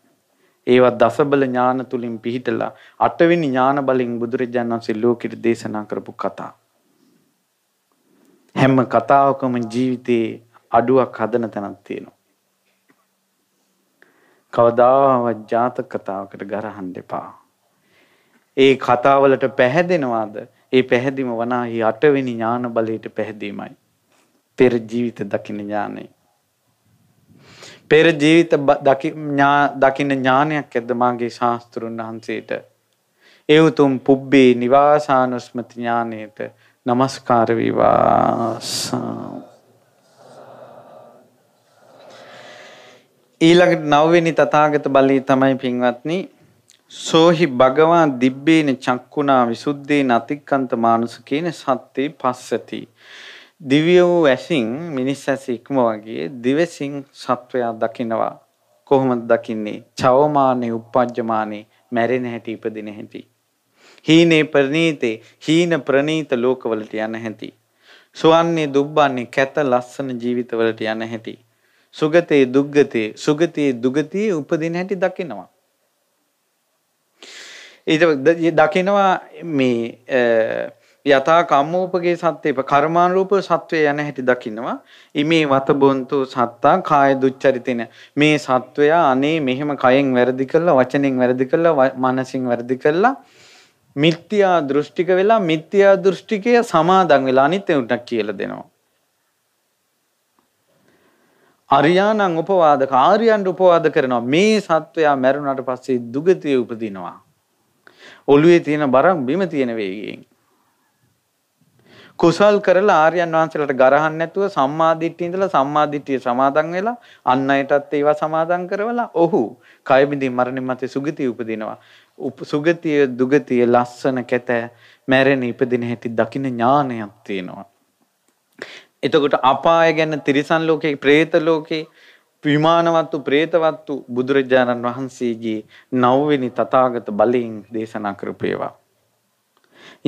ඒවා දසබල ඥාන තුලින් පිහිටලා අටවෙනි ඥාන බලෙන් බුදුරජාණන් වහන්සේ ලෝකෙට දේශනා කරපු කතා. හැම කතාවකම ජීවිතේ අඩුවක් හදන තැනක් තියෙනවා. කවදාවත් ජාතක කතාවකට ගරහන්න එපා. ඒ කතාවලට පැහැදෙනවාද? ඒ පැහැදීම වනාහි අටවෙනි ඥාන බලයට පැහැදීමයි. පෙර ජීවිත දකින්න ඥානයි. පෙර ජීවිත දකින්න ඥානයක් ඇද මාගේ ශාස්තෘන් වහන්සේට. ඒ උතුම් පුබ්බේ නිවාසානුස්මති ඥානයට নমස්කාර වේවා. ඊළඟට නවවෙනි තථාගත බලී තමයි පින්වත්නි සෝහි භගවා දිබ්බේන චක්කුණා විසුද්ධේ නතික්කන්ත මානුස කියන සත්‍යේ පස්සති. දිව්‍ය වූ ඇසින් මිනිස් ඇස ඉක්ම වගේ දිවසින් සත්වයා දකිනවා කොහොමද දකින්නේ චවමානේ උපජ්ජමානේ මැරෙන හැටි ඉපදින හැටි හීනේ ප්‍රනීතේ හීන ප්‍රනීත ලෝකවලට යන හැටි සුවන්නේ දුබ්බන්නේ කැත ලස්සන ජීවිතවලට යන හැටි සුගතේ දුග්ගතේ සුගතේ දුගතේ උපදින හැටි දකිනවා ඊට දකිනවා මේ යථා කම්මෝපගේ සත්‍යප කර්මානුරූප සත්වය යන හැටි දකින්නවා. ඉමේ වතබොන්තු සත්තා කාය දුච්චරිතින. මේ සත්වයා අනේ මෙහෙම කයෙන් වැරදි කළා, වචනෙන් වැරදි කළා, මනසින් වැරදි කළා. මිත්‍යා දෘෂ්ටික වෙලා මිත්‍යා දෘෂ්ටිකය සමාදන් වෙලා අනිත් උන්ට කියලා දෙනවා. අරියානං උපවාදක ආර්යයන්ට උපවාද කරනවා මේ සත්වයා මැරුණාට පස්සේ දුගතිය උපදිනවා. ඔළුවේ තියෙන බරක් බිම තියෙන වේගයෙන්. කුසල් කරලා ආර්යයන් වහන්සේලාට ගරහන්න නැතුව සම්මාදිට්ඨිය ඉඳලා සම්මාදිට්ඨිය සමාදන් වෙලා අන් අයටත් ඒවා සමාදන් කරවලා ඔහු කය බිඳින් මරණින් මතු සුගතිය උපදිනවා. සුගතිය දුගතිය ලස්සන කැත මැරෙන ඉපදින හැටි දකින්න ඥානයක් තියෙනවා. එතකොට අපාය ගැන තිරිසන් ලෝකේ പ്രേත ලෝකේ විමානවත්තු പ്രേතවත්තු බුදුරජාණන් වහන්සේගේ නවවෙනි තථාගත බලයෙන් දේශනා කරපේවා.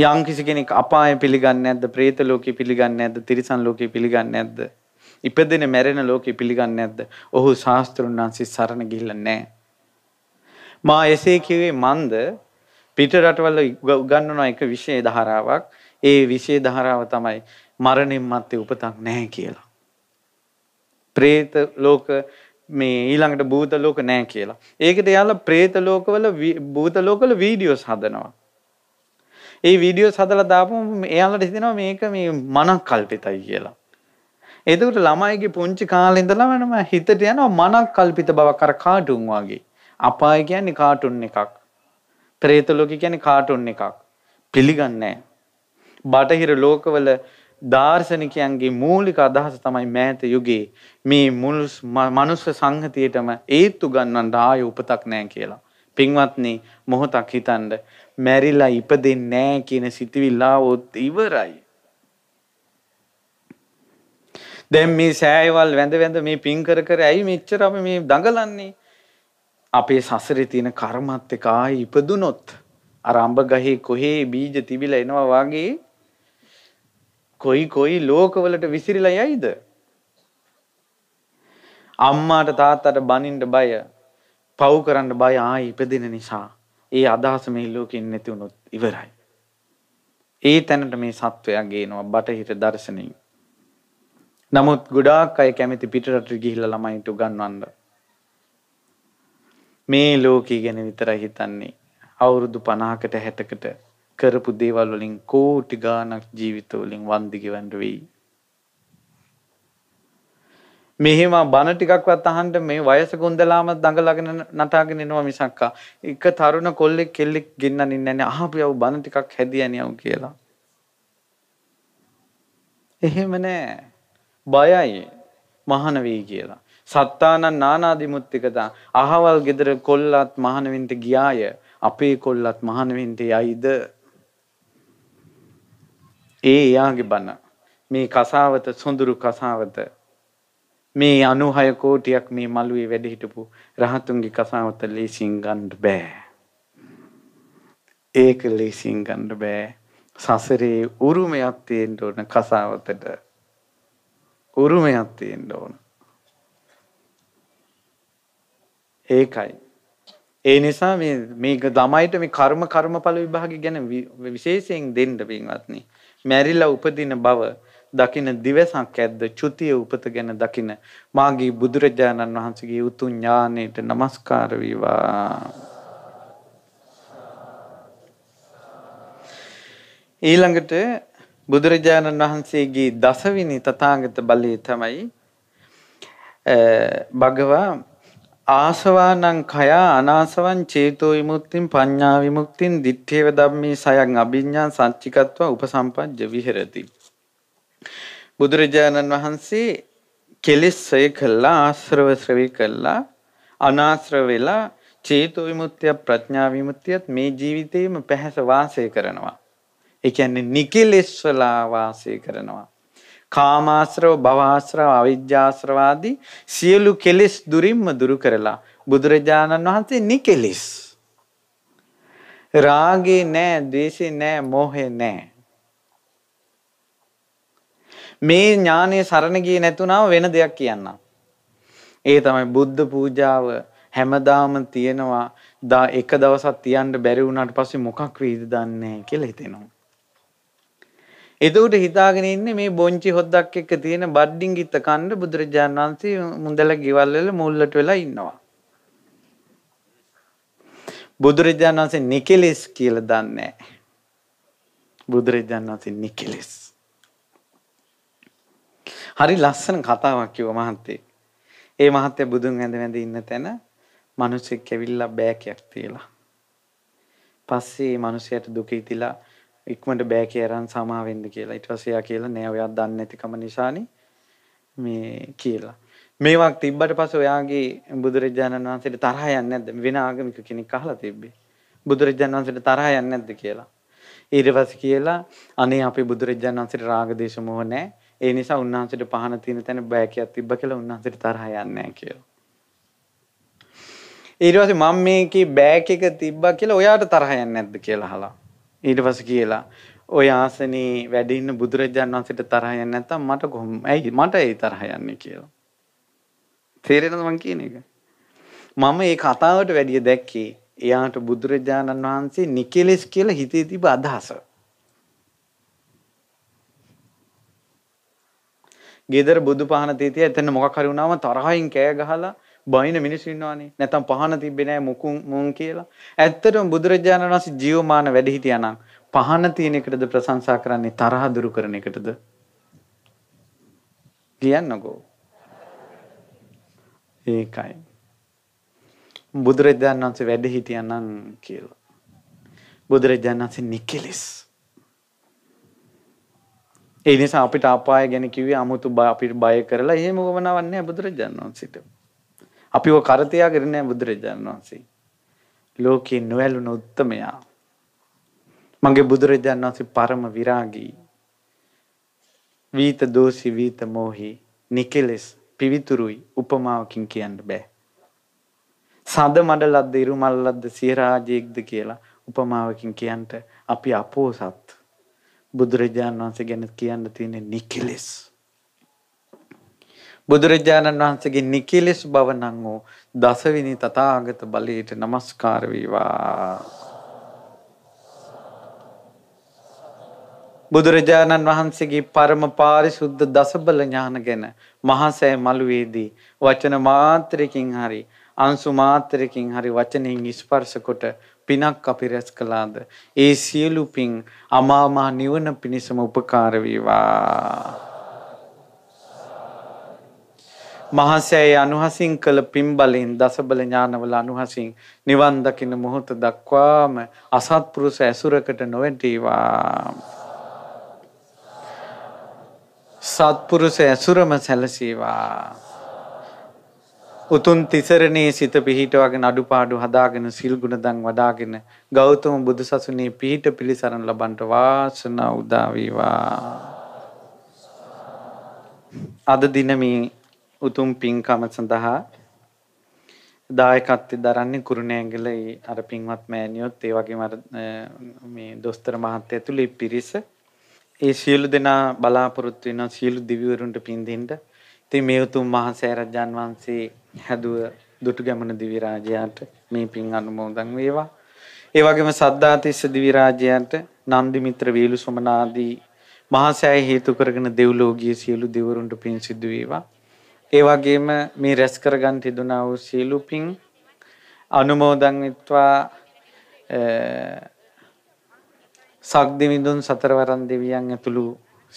යම් කිසි කෙනෙක් අපාය පිළිගන්නේ නැද්ද? പ്രേත ලෝකේ පිළිගන්නේ නැද්ද? තිරිසන් ලෝකේ පිළිගන්නේ නැද්ද? ඉපදෙන මැරෙන ලෝකේ පිළිගන්නේ නැද්ද? ඔහු ශාස්ත්‍රුන් වහන්සේ සරණ ගිහිල්ලා නැහැ. මා එසේ කිව්වේ මන්ද පිට රටවල උගන්වන එක විශේෂ ධාරාවක්. ඒ විශේෂ ධාරාව තමයි මරණින් මත්තේ උපතක් නැහැ කියලා. പ്രേත ලෝක මේ ඊළඟට භූත ලෝක නැහැ කියලා. ඒකට යාලා പ്രേත ලෝකවල භූත ලෝකවල වීඩියෝස් හදනවා. ඒ වීඩියෝ සදල දාපම එයාලට හිතෙනවා මේක මේ මනක් කල්පිතයි කියලා. එදකට ළමයිගේ පුංචි කාලෙඳලාමනම හිතට යන මනක් කල්පිත බවක් කර කාටුන් වගේ. අපාය කියන්නේ කාටුන් එකක්. ප්‍රේතලෝක කියන්නේ කාටුන් එකක්. පිළිගන්නේ බටහිර ලෝකවල දාර්ශනිකයන්ගේ මූලික අදහස තමයි මෑත යුගයේ මේ මුල් මනුස්ස සංහතියටම ඒත්තු ගන්නන්ට ආය උපතක් නෑ කියලා. පින්වත්නි මොහොතක් හිතන්ඩ මැරිලා ඉපදෙන්නේ නැහැ කියන සිතුවිල්ල આવොත් ඉවරයි. දැන් මේ සෑයවල් වැඳ වැඳ මේ පින් කර කර ඇයි මෙච්චර අපි මේ දඟලන්නේ? අපේ සසරේ තියෙන කර්මත් එක්ක ආයි ඉපදුනොත් අර අඹ ගහේ කොහේ බීජ තිබිලා එනවා වාගේ කොයි කොයි ලෝකවලට විසිරිලා යයිද? අම්මාට තාත්තට බනින්න බය, පව් කරන්න බය ආයි ඉපදෙන නිසා. ඒ අදහස මේ ලෝකෙින් නැති වුණොත් ඉවරයි. ඒ තැනට මේ සත්වයා ගේනවා බටහිර දර්ශනයෙන්. නමුත් ගොඩාක් අය කැමති පිටරට ගිහිල්ලා ළමයින්ට උගන්වන්න. මේ ලෝකය ගැන විතරයි හිතන්නේ. අවුරුදු 50කට 60කට කරපු දේවල් වලින් කෝටි ගාණක් ජීවිත වලින් වන්දි ගෙවන්න වෙයි. මෙහෙම බන ටිකක්වත් අහන්න මේ වයස ගොන්දලාම දඟලගෙන නටාගෙන එනවා මිසක්කා එක තරුණ කොල්ලෙක් කෙල්ලෙක් ගෙන්නන්න ඉන්නේ නැහැ අහපු යව බන ටිකක් හැදියනියව කියලා එහෙම නෑ බයයි මහාන වෙයි කියලා සත්තානං නානාදිමුත්තිකතා අහවල් ගෙදර කොල්ලත් මහාන වෙන්න ගියාය අපේ කොල්ලත් මහාන වෙන්න යයිද ඒ යාගේ බන මේ කසාවත සොඳුරු කසාවත මේ 96 කෝටියක් මේ මළුවේ වැඩ හිටපු රහතුන්ගේ කසාවත ලේසියෙන් ගන්න බෑ. ඒක ලේසියෙන් ගන්න බෑ. සසරේ උරුමයක් තියෙන්න ඕන කසාවතට. උරුමයක් තියෙන්න ඕන. ඒකයි. ඒ නිසා මේ මේක ළමයිට මේ කර්ම කර්මඵල විභාගය ගැන විශේෂයෙන් දෙන්න පින්වත්නි. මැරිලා උපදින බව දකින දිවසක් ඇද්ද චුතිය උපත ගැන දකින මාගේ බුදුරජාණන් වහන්සේගේ උතුම් ඥානයට নমස්කාර වේවා ඊළඟට බුදුරජාණන් වහන්සේගේ දසවිනි තථාගත බලය තමයි භගවා ආසවානං කය අනාසවං චේතෝ විමුක්තිං පඤ්ඤා විමුක්තිං ditthේව ධම්මේ සයං අභිඤ්ඤා සච්චිකත්ව උපසම්පජ්ජ විහෙරති බුදුරජාණන් වහන්සේ කෙලෙස් සය කළා ආශ්‍රව ශ්‍රවී කළා අනාශ්‍රව වෙලා චේතෝ විමුක්තිය ප්‍රඥා විමුක්තියත් මේ ජීවිතේම පැහැස වාසය කරනවා. ඒ කියන්නේ නිකලෙස්වලා වාසය කරනවා. කාමාශ්‍රව භවආශ්‍රව අවිජ්ජාශ්‍රව ආදී සියලු කෙලෙස් දුරින්ම දුරු කරලා බුදුරජාණන් වහන්සේ නිකලෙස්. රාගේ නෑ, ද්වේෂේ නෑ, මෝහේ නෑ. මේ ඥානයේ සරණ ගියේ නැතුණාම වෙන දෙයක් කියන්නම්. ඒ තමයි බුද්ධ පූජාව හැමදාම තියෙනවා. දා එක දවසක් තියන්න බැරි වුණාට පස්සේ මොකක් වෙයිද දන්නේ කියලා හිතෙනවා. එතකොට හිතාගෙන ඉන්නේ මේ බොංචි හොද්දක් එක්ක තියෙන බඩ්ඩින් ගිත කන්න බුදුරජාණන් වහන්සේ මුදල ගෙවල් වල මුල්ලට වෙලා ඉන්නවා. බුදුරජාණන් වහන්සේ නිකලෙස් කියලා දන්නේ බුදුරජාණන් වහන්සේ නිකලෙස්. හරි ලස්සන කතාවක් කිව්ව මහත්තයෙක්. ඒ මහත්තය බුදුන් ඇඳ වැඳ ඉන්න තැන මිනිසෙක් කැවිල්ලා බෑකයක් තියලා. පස්සේ මේ මිනිසයාට දුක හිතිලා ඉක්මනට බෑකේ අරන් සමා වෙන්න කියලා. ඊට පස්සේ යා කියලා නෑ ඔයා දන්නේ නැතිකම නිසානේ මේ කියලා. මේවා තිබ්බට පස්සේ ඔයාගේ බුදුරජාණන් වහන්සේට තරහ යන්නේ නැද්ද? වෙන ආගමික කෙනෙක් අහලා තිබ්බේ. බුදුරජාණන් වහන්සේට තරහ යන්නේ නැද්ද කියලා. ඊට පස්සේ කියලා අනේ අපේ බුදුරජාණන් වහන්සේට රාග දේශ මොහ නැහැ. ඒ නිසා උන්වහන්සේට පහන තියෙන තැන බෑකයක් තිබ්බ කියලා උන්වහන්සේට තරහ යන්නේ නැහැ කියලා. ඊට පස්සේ මම මේකේ බෑග් එක තිබ්බා කියලා ඔයාට තරහ යන්නේ නැද්ද කියලා අහලා. ඊට පස්සේ කියලා ඔය ආසනේ වැඩ ඉන්න බුදුරජාණන් වහන්සේට තරහ යන්නේ නැත්තම් මට කොහොම ඇයි මට ඒ තරහ යන්නේ කියලා. තේරෙනවද මං කියන එක? මම මේ කතාවට වැඩිය දැක්කේ එයාට බුදුරජාණන් වහන්සේ නිකෙලස් කියලා හිතේ තිබ්බ අදහසක්. ගෙදර බුදු පහන තීතිය එතන මොකක් හරි වුණාම තරහින් කෑ ගහලා බයින මිනිස්සු ඉන්නවනේ. නැත්තම් පහන තිබ්බේ නෑ මුකුන් මුන් කියලා. ඇත්තටම බුදුරජාණන් වහන්සේ ජීවමාන වැඩ හිටියා නම් පහන තියෙන එකටද ප්‍රශංසා කරන්නේ තරහ දුරු කරන එකටද? කියන්නකෝ. ඒකයි. බුදුරජාණන් වහන්සේ වැඩ හිටියා නම් කියලා. බුදුරජාණන් වහන්සේ නිකලෙස් ඒ නිසා අපිට අපාය ගැන කිව්වේ 아무තු අපිට බය කරලා එහෙම වමනවන්නේ බුදුරජාණන් වහන්සේට. අපිව කරතියා කරන්නේ බුදුරජාණන් වහන්සේ. ලෝකේ නොඇලුන උත්තමයා. මගේ බුදුරජාණන් වහන්සේ පරම විරාගී. වීත දෝෂි වීත මොහි නිකලස් පිවිතුරුයි උපමාවකින් කියන්න බෑ. සඳ මඩ ලද්ද ඉරු මල් ලද්ද සිය රාජයේක්ද කියලා උපමාවකින් කියන්ට අපි අපෝසත් බුදුරජාණන් වහන්සේ ගැන කියන්න තියෙන්නේ නිකිලස් බුදුරජාණන් වහන්සේගේ නිකිලස් බව නම් වූ දසවිනි තථාගත බලයට নমස්කාර වේවා බුදුරජාණන් වහන්සේගේ පරම පාරිශුද්ධ දසබල ඥාන ගැන මහසෑ මළුවේදී වචන මාත්‍රකින් හරි අංශු මාත්‍රකින් හරි වචනෙන් ස්පර්ශ කොට පිනක් අපි රැස් කළාද ඒ සියලු පින් අමාමා නිවන පිණිසම උපකාර වේවා මහසෑය අනුහසින් කළ පින් බලෙන් දසබල ඥානවල අනුහසින් නිවන් දකින මොහොත දක්වාම අසත්පුරුෂ ඇසුරකට නොවැටීවා සත්පුරුෂ ඇසුරම සැලසීවා උතුම් තිසරණේ සිත පිහිටවගෙන අඩුපාඩු හදාගෙන සිල් ගුණ දන් වඩාගෙන ගෞතම බුදුසසුනේ පිහිට පිළිසරණ ලබන්ට වාසනාව උදා වේවා. අද දින මේ උතුම් පින්කම සඳහා දායකත්වය දරන්නේ කුරුණෑගල අර පින්වත් මෑණියොත් ඒ වගේම අර මේ දොස්තර මහත්තය ඇතුළු පිරිස ඒ සියලු දෙනා බලාපොරොත්තු වෙන සියලු දිවිවරුන්ට පින් දෙන්න. ඉතින් මේ උතුම් මහා සෑරජාන් වහන්සේ හැදුව දුටුගැමුණු දිවි රාජයාට මේ පින් අනුමෝදන් වේවා. ඒ වගේම සද්ධාතිස්ස දිවි රාජයාට නන්දි මිත්‍ර වේලු සමනාදී මහා සෑය හේතු කරගෙන දෙව්ලෝකීය සියලු දෙවරුන්ට පින් සිදු වේවා. ඒ වගේම මේ රැස් කරගන් තිදුනා වූ සියලු පින් අනුමෝදන් විත්වා සක්දිවිඳුන් සතරවරන් දෙවියන් ඇතුළු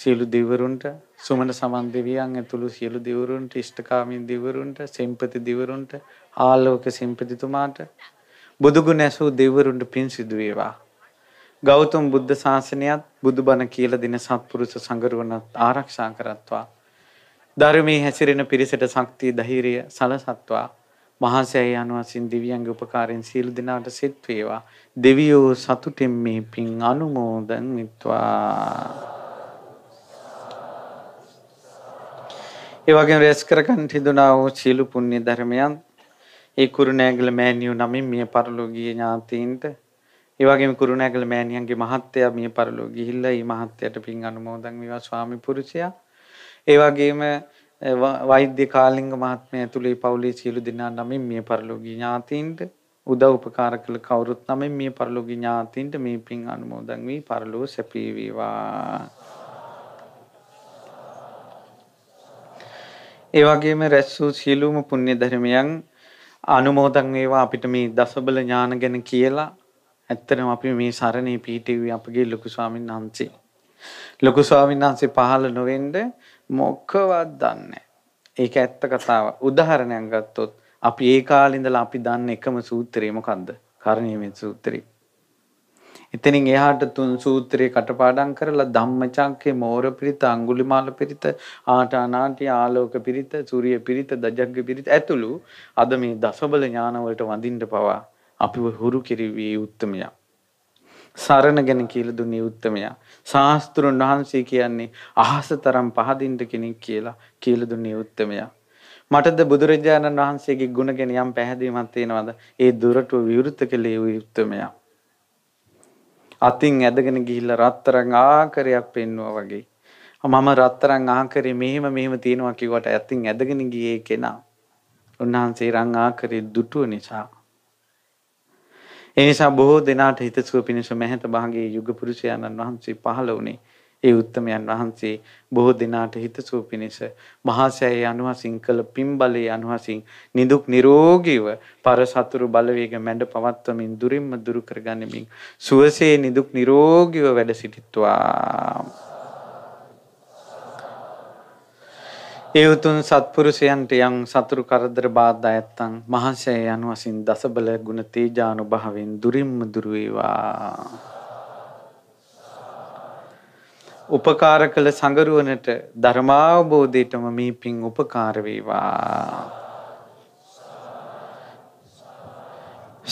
සියලු දෙවිවරුන්ට සුමන සමන් දෙවියන් ඇතුළු සියලු දෙවිවරුන්ට ඉෂ්ඨකාමී දෙවිවරුන්ට සෙම්පති දෙවිවරුන්ට ආලෝක සෙම්පතිතුමාට බුදුගුණ ඇසූ දෙවිවරුන්ට පින් සිදු වේවා. ගෞතම බුද්ධ ශාසනයත් බුදුබණ කියලා දෙන සත්පුරුෂ සංගරුවනත් ආරක්ෂා කරත්වා. ධර්මයේ හැසිරෙන පිරිසට ශක්තිය ධෛර්යය සලසත්වා. මහසෑය අනුවසින් දිවියන්ගේ උපකාරයෙන් සියලු දෙනාට සෙත් වේවා. දෙවියෝ සතුටින් මේ පින් අනුමෝදන් විත්වා. ඒ වගේම රැස් කරගන්න හිදුනා වූ සීළු පුණ්‍ය ධර්මයන් ඒ කුරුණෑගල මෑණියෝ නමින් මිය පරලෝකීය ඥාතීන්ට ඒ වගේම කුරුණෑගල මෑණියන්ගේ මහත්තයා මිය පරලෝක ගිහිල්ලා මේ මහත්තයාට පින් අනුමෝදන් වේවා ස්වාමි පුරුෂයා ඒ වගේම වෛද්‍ය කාලිංග මහත්මය ඇතුළේ පවුලේ සියලු දෙනා නමින් මිය පරලෝක ඥාතීන්ට උදව් උපකාර කළ කවුරුත් නමින් මිය පරලෝක ඥාතීන්ට මේ පින් අනුමෝදන් වී පරලෝ සැපී වේවා ඒ වගේම රැස් වූ සියලුම පුණ්‍ය ධර්මයන් අනුමෝදන් වේවා අපිට මේ දසබල ඥාන ගැන කියලා ඇත්තටම අපි මේ සරණේ පිහිටුවේ අපගේ ලොකු ස්වාමීන් වහන්සේ. ලොකු ස්වාමීන් වහන්සේ පහළ නොවෙන්න මොකවත් දන්නේ ඒක ඇත්ත කතාව. උදාහරණයක් ගත්තොත් අපි ඒ කාලේ ඉඳලා අපි දන්න එකම සූත්‍රය මොකද්ද? කරණීයමේ සූත්‍රය. එතනින් එහාට තුන් සූත්‍රේ කටපාඩම් කරලා ධම්මචක්කේ මෝර පිරිත අඟුලිමාල පිරිත ආටානාටි ආලෝක පිරිත සූර්ය පිරිත දජග්ග පිරිත ඇතුළු අද මේ දසබල ඥාන වලට වඳින්න පවා අපිව හුරු කිරිවී උත්තමයා සරණ ගැන කියලා දුන්නේ උත්තමයා ශාස්ත්‍රුන් වහන්සේ කියන්නේ අහස තරම් පහදින්න කෙනෙක් කියලා කියලා දුන්නේ උත්තමයා මටද බුදුරජාණන් වහන්සේගේ ගුණ ගැන යම් පැහැදීමක් තියෙනවද ඒ දුරට විවෘත කළේ උත්තමයා අතින් ඇදගෙන ගිහිල්ලා රත්තරන් ආකාරයක් පෙන්නවා වගේ. මම රත්තරන් ආකාරයේ මෙහෙම මෙහෙම තියෙනවා කිව්වට අතින් ඇදගෙන ගියේ කෙනා. උන්වහන්සේ රන් ආකාරයේ දුටුව නිසා. ඒ නිසා බොහෝ දෙනාට හිතසුව පිණිස මහත භාගයේ යුග පුරුෂයන්න් වහන්සේ පහළ වුණේ. ඒ උත්තමයන් වහන්සේ බොහෝ දිනාට හිතසුව පිණිස මහාසෑය අනුහසින් කළ පින් බලයේ අනුහසින් නිදුක් නිරෝගීව පර සතුරු බලවේග මැඩ පවත්වමින් දුරින්ම දුරු කරගනිමින් සුවසේ නිදුක් නිරෝගීව වැඩ සිටිත්වා ඒ උතුම් සත්පුරුෂයන්ට යම් සතුරු කරදර බාධා ඇත්තන් මහසෑය අනුහසින් දසබල ගුණ තේජානුභාවයෙන් දුරින්ම දුර වේවා උපකාර කළ සඟරුවනට ධර්මාවබෝධයටම මේ පින් උපකාර වේවා.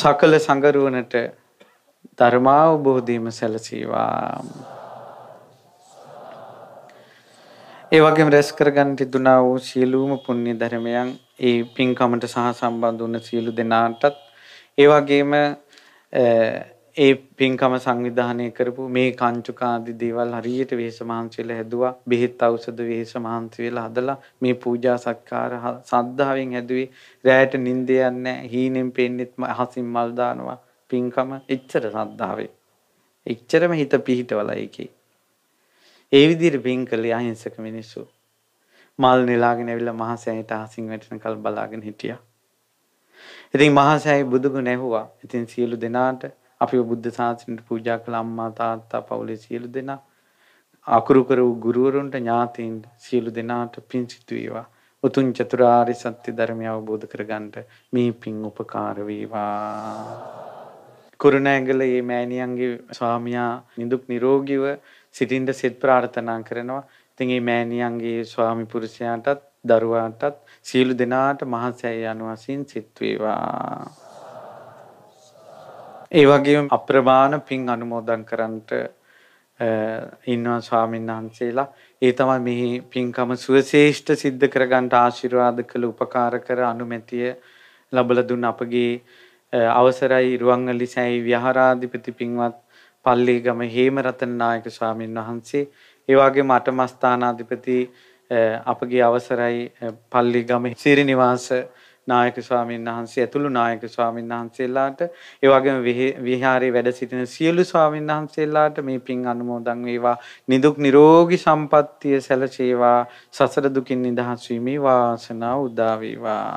සකල සඟරුවනට ධර්මාවබෝධීම සැලසීවා. ඒ වගේම රැස් කරගන්න තිබුණා වූ සියලුම පුණ්‍ය ධර්මයන් ඒ පින්කමට සහ සම්බන්ධ වුණ සියලු දෙනාටත් ඒ වගේම ඒ පින්කම සංවිධානය කරපු මේ කංචුකාදි දේවල් හරියට වෙහෙස මහන්සි වෙලා හැදුවා. බෙහෙත් ඖෂධ වෙහෙස මහන්සි වෙලා හදලා මේ පූජා සත්කාර සද්ධාවෙන් හැදුවේ. රැයට නිින්ද යන්නේ නැහැ. හීනෙන් පෙන්නෙත් අහසින් මල් දානවා. පින්කම එච්චර සද්ධාවේ. එච්චරම හිත පිහිටවලා ඒකේ. ඒ විදිහට පින් කළේ අහිංසක මිනිස්සු. මල් නෙලාගෙන ඇවිල්ලා මහසෑයට අහසින් වැටෙනකල් බලාගෙන හිටියා. ඉතින් මහසෑයි බුදුගුණ ඇහුවා. ඉතින් සියලු දෙනාට අපිව බුද්ධ ශාසනයට පූජා කළ අම්මා තාත්තා පවුලේ සියලු දෙනා අකුරු කර වූ ගුරුවරුන්ට ඥාතීන්ට සියලු දෙනාට පින් සිදු වේවා. උතුම් චතුරාර්ය සත්‍ය ධර්මය අවබෝධ කරගන්නට මේ පින් උපකාර වේවා. කුරුණෑගල මේ මෑණියන්ගේ ස්වාමියා නිදුක් නිරෝගීව සිටින්න සෙත් ප්‍රාර්ථනා කරනවා. ඉතින් මේ මෑණියන්ගේ ස්වාමි පුරුෂයාටත් දරුවාටත් සියලු දෙනාට මහසෑය අනුවසින් සිත් වේවා. ඒ වගේ අප්‍රමාණ පින් අනුමෝදන් කරන්නට ඉන්නවා ස්වාමීන් වහන්සේලා ඒ තමයි මෙහි පින්කම සුවශේෂ්ඨ සිද්ධ කරගන්න ආශිර්වාද කළ උපකාර කර අනුමැතිය ලබලා දුන්න අපගේ අවසරයි රුවන්වැලි සෑයි විහාරාධිපති පින්වත් පල්ලේගම හේමරතන නායක ස්වාමීන් වහන්සේ ඒ වගේම අටමස්ථානාධිපති අපගේ අවසරයි පල්ලේගම සිරිනිවාස නායක ස්වාමීන් වහන්සේ ඇතුළු නායක ස්වාමීන් වහන්සේලාට ඒ වගේම විහාරයේ වැඩ සිටින සියලු ස්වාමීන් වහන්සේලාට මේ පින් අනුමෝදන් වේවා නිදුක් නිරෝගී සම්පන්නිය සැලසේවා සසර දුකින් නිදහස් වීමේ වාසනාව උදා වේවා